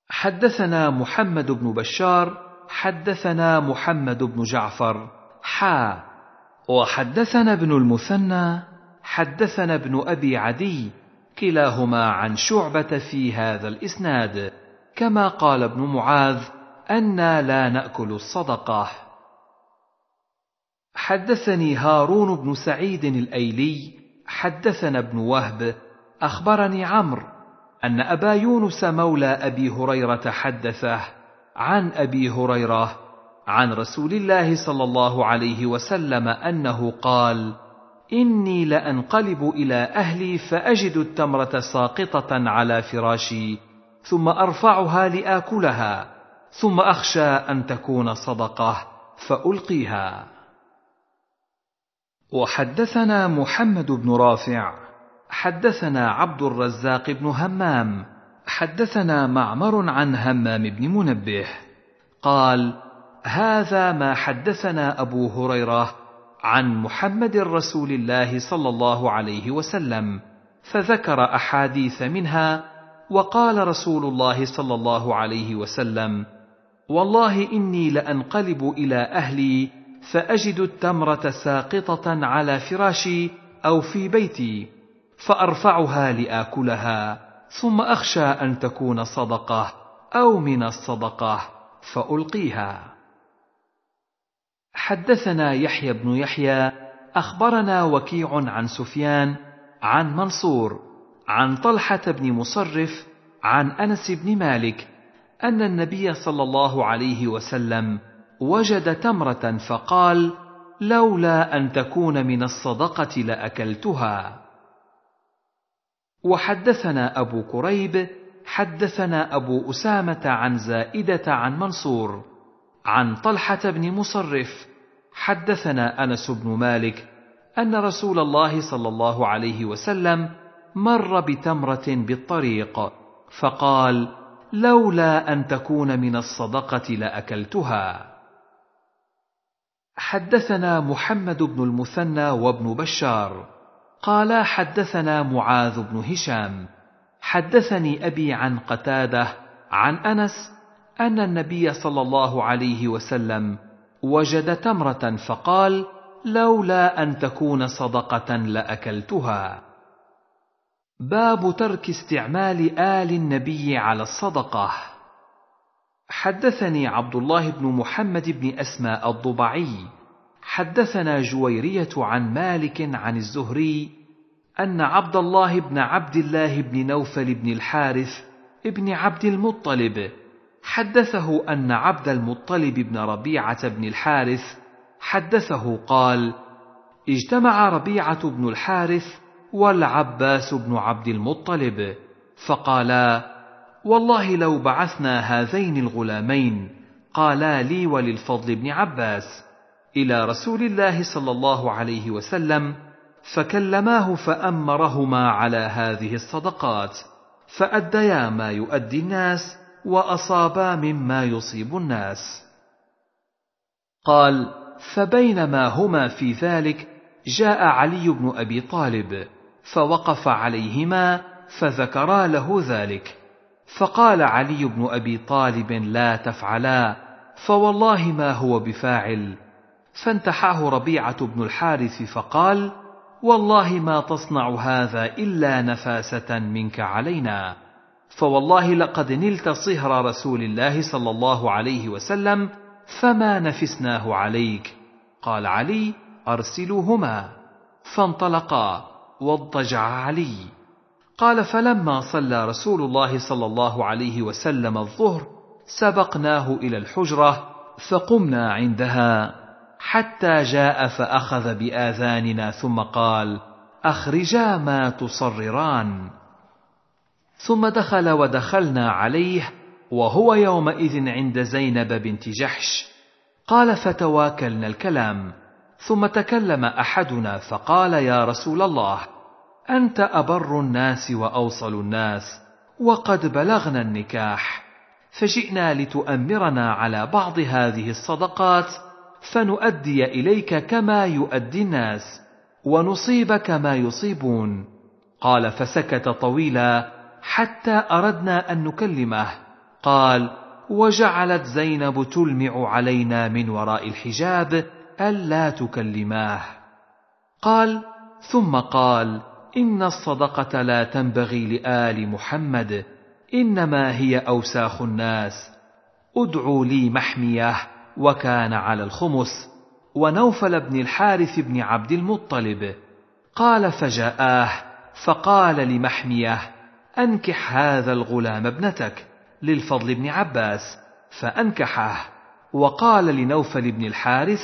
حدثنا محمد بن بشار، حدثنا محمد بن جعفر، حا، وحدثنا ابن المثنى، حدثنا ابن أبي عدي، كلاهما عن شعبة في هذا الإسناد، كما قال ابن معاذ: أنا لا نأكل الصدقة حدثني هارون بن سعيد الأيلي حدثنا ابن وهب أخبرني عمرو أن أبا يونس مولى أبي هريرة حدثه عن أبي هريرة عن رسول الله صلى الله عليه وسلم أنه قال: إني لأنقلب إلى أهلي فأجد التمرة ساقطة على فراشي، ثم أرفعها لآكلها، ثم اخشى ان تكون صدقه فالقيها وحدثنا محمد بن رافع حدثنا عبد الرزاق بن همام حدثنا معمر عن همام بن منبه قال هذا ما حدثنا ابو هريره عن محمد رسول الله صلى الله عليه وسلم فذكر احاديث منها وقال رسول الله صلى الله عليه وسلم والله اني لانقلب الى اهلي فاجد التمره ساقطه على فراشي او في بيتي فارفعها لاكلها ثم اخشى ان تكون صدقه او من الصدقه فالقيها حدثنا يحيى بن يحيى اخبرنا وكيع عن سفيان عن منصور عن طلحه بن مصرف عن انس بن مالك ان النبي صلى الله عليه وسلم وجد تمره فقال لولا ان تكون من الصدقه لاكلتها وحدثنا ابو كريب حدثنا ابو اسامه عن زائده عن منصور عن طلحه بن مصرف حدثنا انس بن مالك ان رسول الله صلى الله عليه وسلم مر بتمره بالطريق فقال لولا ان تكون من الصدقه لاكلتها حدثنا محمد بن المثنى وابن بشار قالا حدثنا معاذ بن هشام حدثني ابي عن قتاده عن انس ان النبي صلى الله عليه وسلم وجد تمره فقال لولا ان تكون صدقه لاكلتها باب ترك استعمال آل النبي على الصدقة حدثني عبد الله بن محمد بن أسماء الضبعي حدثنا جويرية عن مالك عن الزهري أن عبد الله بن عبد الله بن نوفل بن الحارث بن عبد المطلب حدثه أن عبد المطلب بن ربيعة بن الحارث حدثه قال اجتمع ربيعة بن الحارث والعباس بن عبد المطلب فقالا والله لو بعثنا هذين الغلامين قالا لي وللفضل بن عباس الى رسول الله صلى الله عليه وسلم فكلماه فامرهما على هذه الصدقات فاديا ما يؤدي الناس واصابا مما يصيب الناس قال فبينما هما في ذلك جاء علي بن ابي طالب فوقف عليهما فذكرا له ذلك فقال علي بن ابي طالب لا تفعلا فوالله ما هو بفاعل فانتحاه ربيعه بن الحارث فقال والله ما تصنع هذا الا نفاسه منك علينا فوالله لقد نلت صهر رسول الله صلى الله عليه وسلم فما نفسناه عليك قال علي ارسلوهما فانطلقا واضطجع علي قال فلما صلى رسول الله صلى الله عليه وسلم الظهر سبقناه الى الحجره فقمنا عندها حتى جاء فاخذ باذاننا ثم قال اخرجا ما تصرران ثم دخل ودخلنا عليه وهو يومئذ عند زينب بنت جحش قال فتواكلنا الكلام ثم تكلم احدنا فقال يا رسول الله انت ابر الناس واوصل الناس وقد بلغنا النكاح فجئنا لتؤمرنا على بعض هذه الصدقات فنؤدي اليك كما يؤدي الناس ونصيب كما يصيبون قال فسكت طويلا حتى اردنا ان نكلمه قال وجعلت زينب تلمع علينا من وراء الحجاب ألا تكلماه قال ثم قال إن الصدقة لا تنبغي لآل محمد إنما هي أوساخ الناس ادعوا لي محميه وكان على الخمس ونوفل بن الحارث بن عبد المطلب قال فجاءه، فقال لمحميه انكح هذا الغلام ابنتك للفضل بن عباس فانكحه وقال لنوفل بن الحارث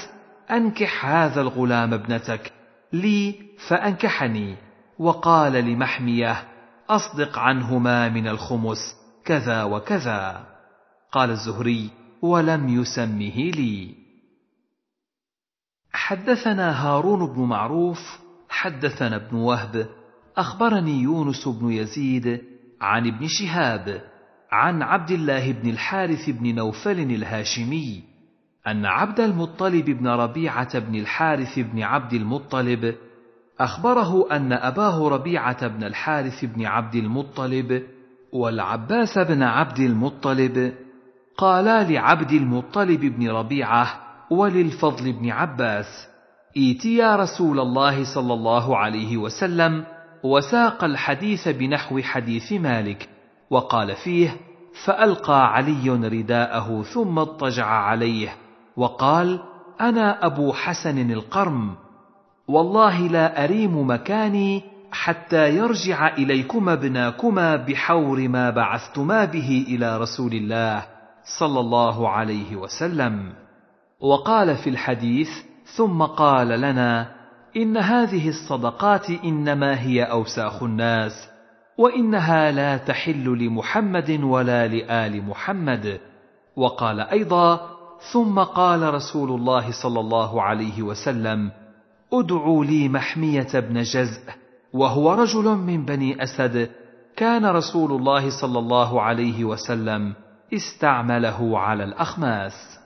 أنكح هذا الغلام ابنتك لي فأنكحني وقال لمحميه أصدق عنهما من الخمس كذا وكذا قال الزهري ولم يسمه لي حدثنا هارون بن معروف حدثنا ابن وهب أخبرني يونس بن يزيد عن ابن شهاب عن عبد الله بن الحارث بن نوفل الهاشمي أن عبد المطلب بن ربيعة بن الحارث بن عبد المطلب أخبره أن أباه ربيعة بن الحارث بن عبد المطلب والعباس بن عبد المطلب قالا لعبد المطلب بن ربيعة وللفضل بن عباس ايتيا رسول الله صلى الله عليه وسلم وساق الحديث بنحو حديث مالك وقال فيه فألقى علي رداءه ثم اضطجع عليه وقال انا ابو حسن القرم والله لا اريم مكاني حتى يرجع اليكما ابناكما بحور ما بعثتما به الى رسول الله صلى الله عليه وسلم وقال في الحديث ثم قال لنا ان هذه الصدقات انما هي اوساخ الناس وانها لا تحل لمحمد ولا لال محمد وقال ايضا ثم قال رسول الله صلى الله عليه وسلم ادعوا لي محميه بن جزء وهو رجل من بني اسد كان رسول الله صلى الله عليه وسلم استعمله على الاخماس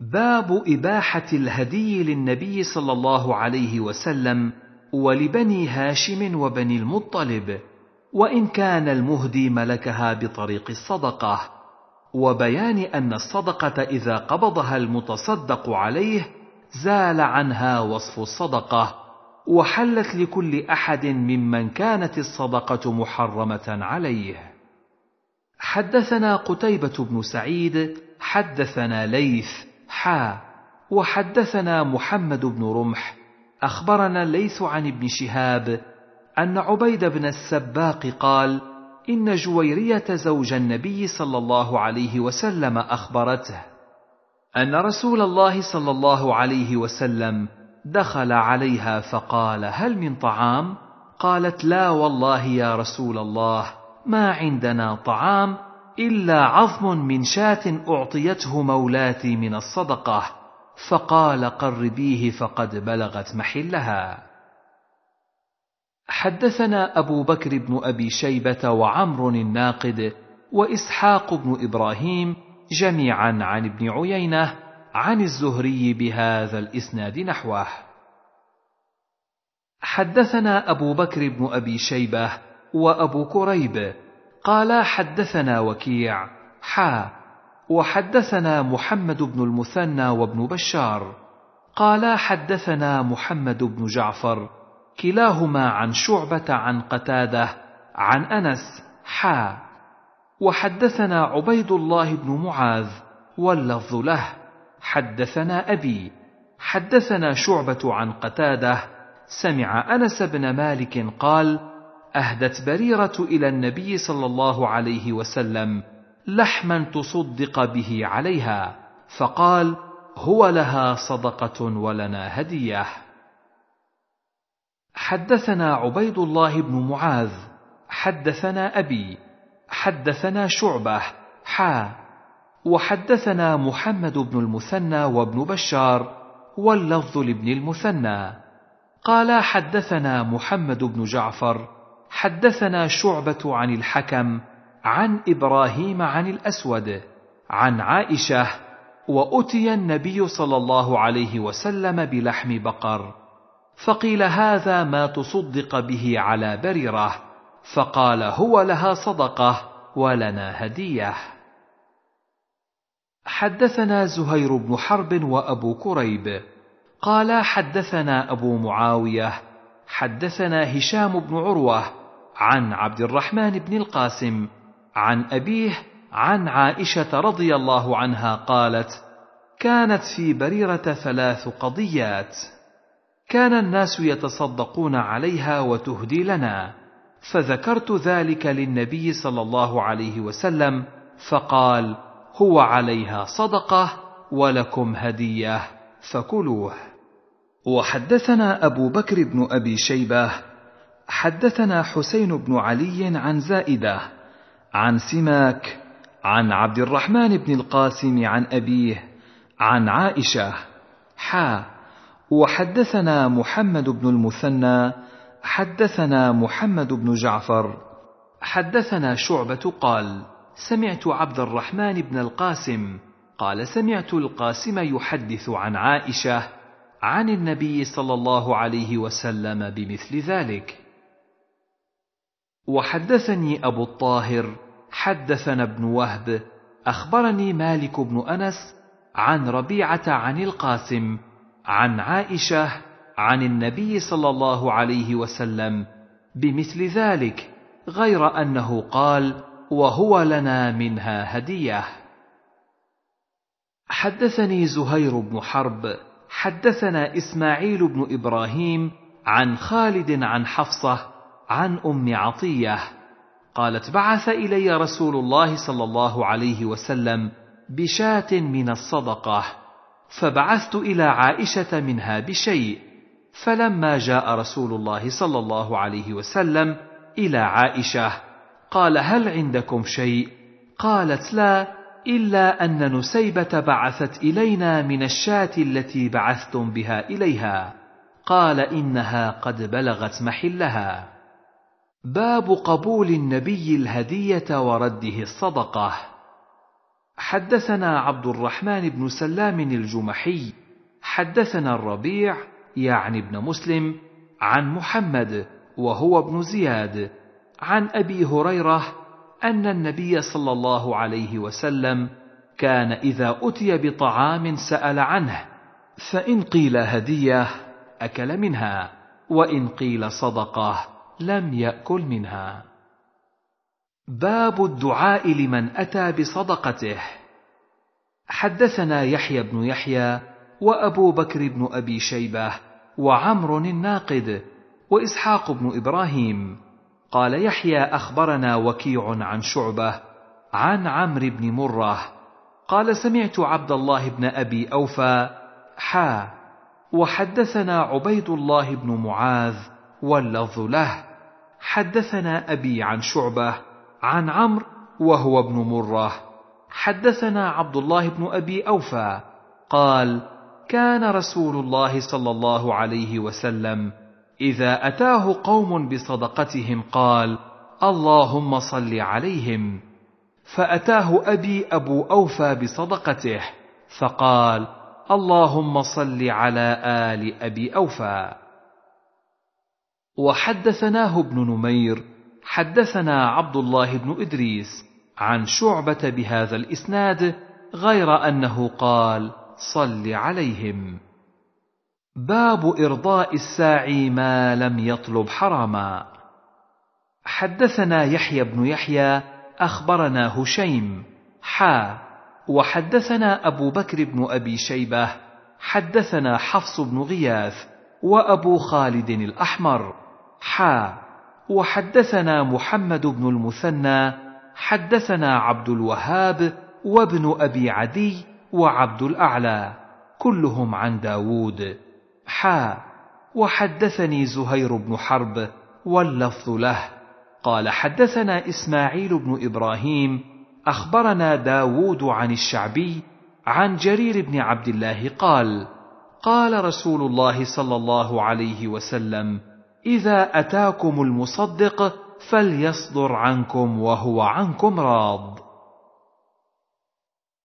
باب اباحه الهدي للنبي صلى الله عليه وسلم ولبني هاشم وبني المطلب وان كان المهدي ملكها بطريق الصدقه وبيان ان الصدقه اذا قبضها المتصدق عليه زال عنها وصف الصدقه وحلت لكل احد ممن كانت الصدقه محرمه عليه حدثنا قتيبه بن سعيد حدثنا ليث حا وحدثنا محمد بن رمح اخبرنا ليث عن ابن شهاب ان عبيد بن السباق قال إن جويرية زوج النبي صلى الله عليه وسلم أخبرته أن رسول الله صلى الله عليه وسلم دخل عليها فقال هل من طعام؟ قالت لا والله يا رسول الله ما عندنا طعام إلا عظم من شاة أعطيته مولاتي من الصدقة فقال قربيه فقد بلغت محلها حدثنا أبو بكر بن أبي شيبة وعمر الناقد وإسحاق بن إبراهيم جميعا عن ابن عيينة عن الزهري بهذا الإسناد نحوه حدثنا أبو بكر بن أبي شيبة وأبو كريب قال حدثنا وكيع حا وحدثنا محمد بن المثنى وابن بشار قال حدثنا محمد بن جعفر كلاهما عن شعبة عن قتادة عن أنس حا وحدثنا عبيد الله بن معاذ واللفظ له حدثنا أبي حدثنا شعبة عن قتادة سمع أنس بن مالك قال أهدت بريرة إلى النبي صلى الله عليه وسلم لحما تصدق به عليها فقال هو لها صدقة ولنا هديه حدثنا عبيد الله بن معاذ حدثنا أبي حدثنا شعبة حا وحدثنا محمد بن المثنى وابن بشار واللفظ لابن المثنى قال حدثنا محمد بن جعفر حدثنا شعبة عن الحكم عن إبراهيم عن الأسود عن عائشة وأتي النبي صلى الله عليه وسلم بلحم بقر فقيل هذا ما تصدق به على بريره فقال هو لها صدقه ولنا هديه حدثنا زهير بن حرب وابو كريب قالا حدثنا ابو معاويه حدثنا هشام بن عروه عن عبد الرحمن بن القاسم عن ابيه عن عائشه رضي الله عنها قالت كانت في بريره ثلاث قضيات كان الناس يتصدقون عليها وتهدي لنا فذكرت ذلك للنبي صلى الله عليه وسلم فقال هو عليها صدقه ولكم هديه فكلوه وحدثنا ابو بكر بن ابي شيبه حدثنا حسين بن علي عن زائده عن سماك عن عبد الرحمن بن القاسم عن ابيه عن عائشه حا وحدثنا محمد بن المثنى حدثنا محمد بن جعفر حدثنا شعبه قال سمعت عبد الرحمن بن القاسم قال سمعت القاسم يحدث عن عائشه عن النبي صلى الله عليه وسلم بمثل ذلك وحدثني ابو الطاهر حدثنا ابن وهب اخبرني مالك بن انس عن ربيعه عن القاسم عن عائشه عن النبي صلى الله عليه وسلم بمثل ذلك غير انه قال وهو لنا منها هديه حدثني زهير بن حرب حدثنا اسماعيل بن ابراهيم عن خالد عن حفصه عن ام عطيه قالت بعث الي رسول الله صلى الله عليه وسلم بشاه من الصدقه فبعثت الى عائشه منها بشيء فلما جاء رسول الله صلى الله عليه وسلم الى عائشه قال هل عندكم شيء قالت لا الا ان نسيبه بعثت الينا من الشاه التي بعثتم بها اليها قال انها قد بلغت محلها باب قبول النبي الهديه ورده الصدقه حدثنا عبد الرحمن بن سلام الجمحي حدثنا الربيع يعني ابن مسلم عن محمد وهو ابن زياد عن ابي هريره ان النبي صلى الله عليه وسلم كان اذا اتي بطعام سال عنه فان قيل هديه اكل منها وان قيل صدقه لم ياكل منها باب الدعاء لمن اتى بصدقته حدثنا يحيى بن يحيى وابو بكر بن ابي شيبه وعمر الناقد واسحاق بن ابراهيم قال يحيى اخبرنا وكيع عن شعبه عن عمرو بن مره قال سمعت عبد الله بن ابي اوفى حا وحدثنا عبيد الله بن معاذ واللفظ له حدثنا ابي عن شعبه عن عمرو وهو ابن مره حدثنا عبد الله بن ابي اوفى قال كان رسول الله صلى الله عليه وسلم اذا اتاه قوم بصدقتهم قال اللهم صل عليهم فاتاه ابي ابو اوفى بصدقته فقال اللهم صل على ال ابي اوفى وحدثناه ابن نمير حدثنا عبد الله بن إدريس عن شعبة بهذا الإسناد غير أنه قال صل عليهم باب إرضاء الساعي ما لم يطلب حراما حدثنا يحيى بن يحيى أخبرنا هشيم حا وحدثنا أبو بكر بن أبي شيبة حدثنا حفص بن غياث وأبو خالد الأحمر حا وحدثنا محمد بن المثنى حدثنا عبد الوهاب وابن ابي عدي وعبد الاعلى كلهم عن داود حا وحدثني زهير بن حرب واللفظ له قال حدثنا اسماعيل بن ابراهيم اخبرنا داود عن الشعبي عن جرير بن عبد الله قال قال رسول الله صلى الله عليه وسلم اذا اتاكم المصدق فليصدر عنكم وهو عنكم راض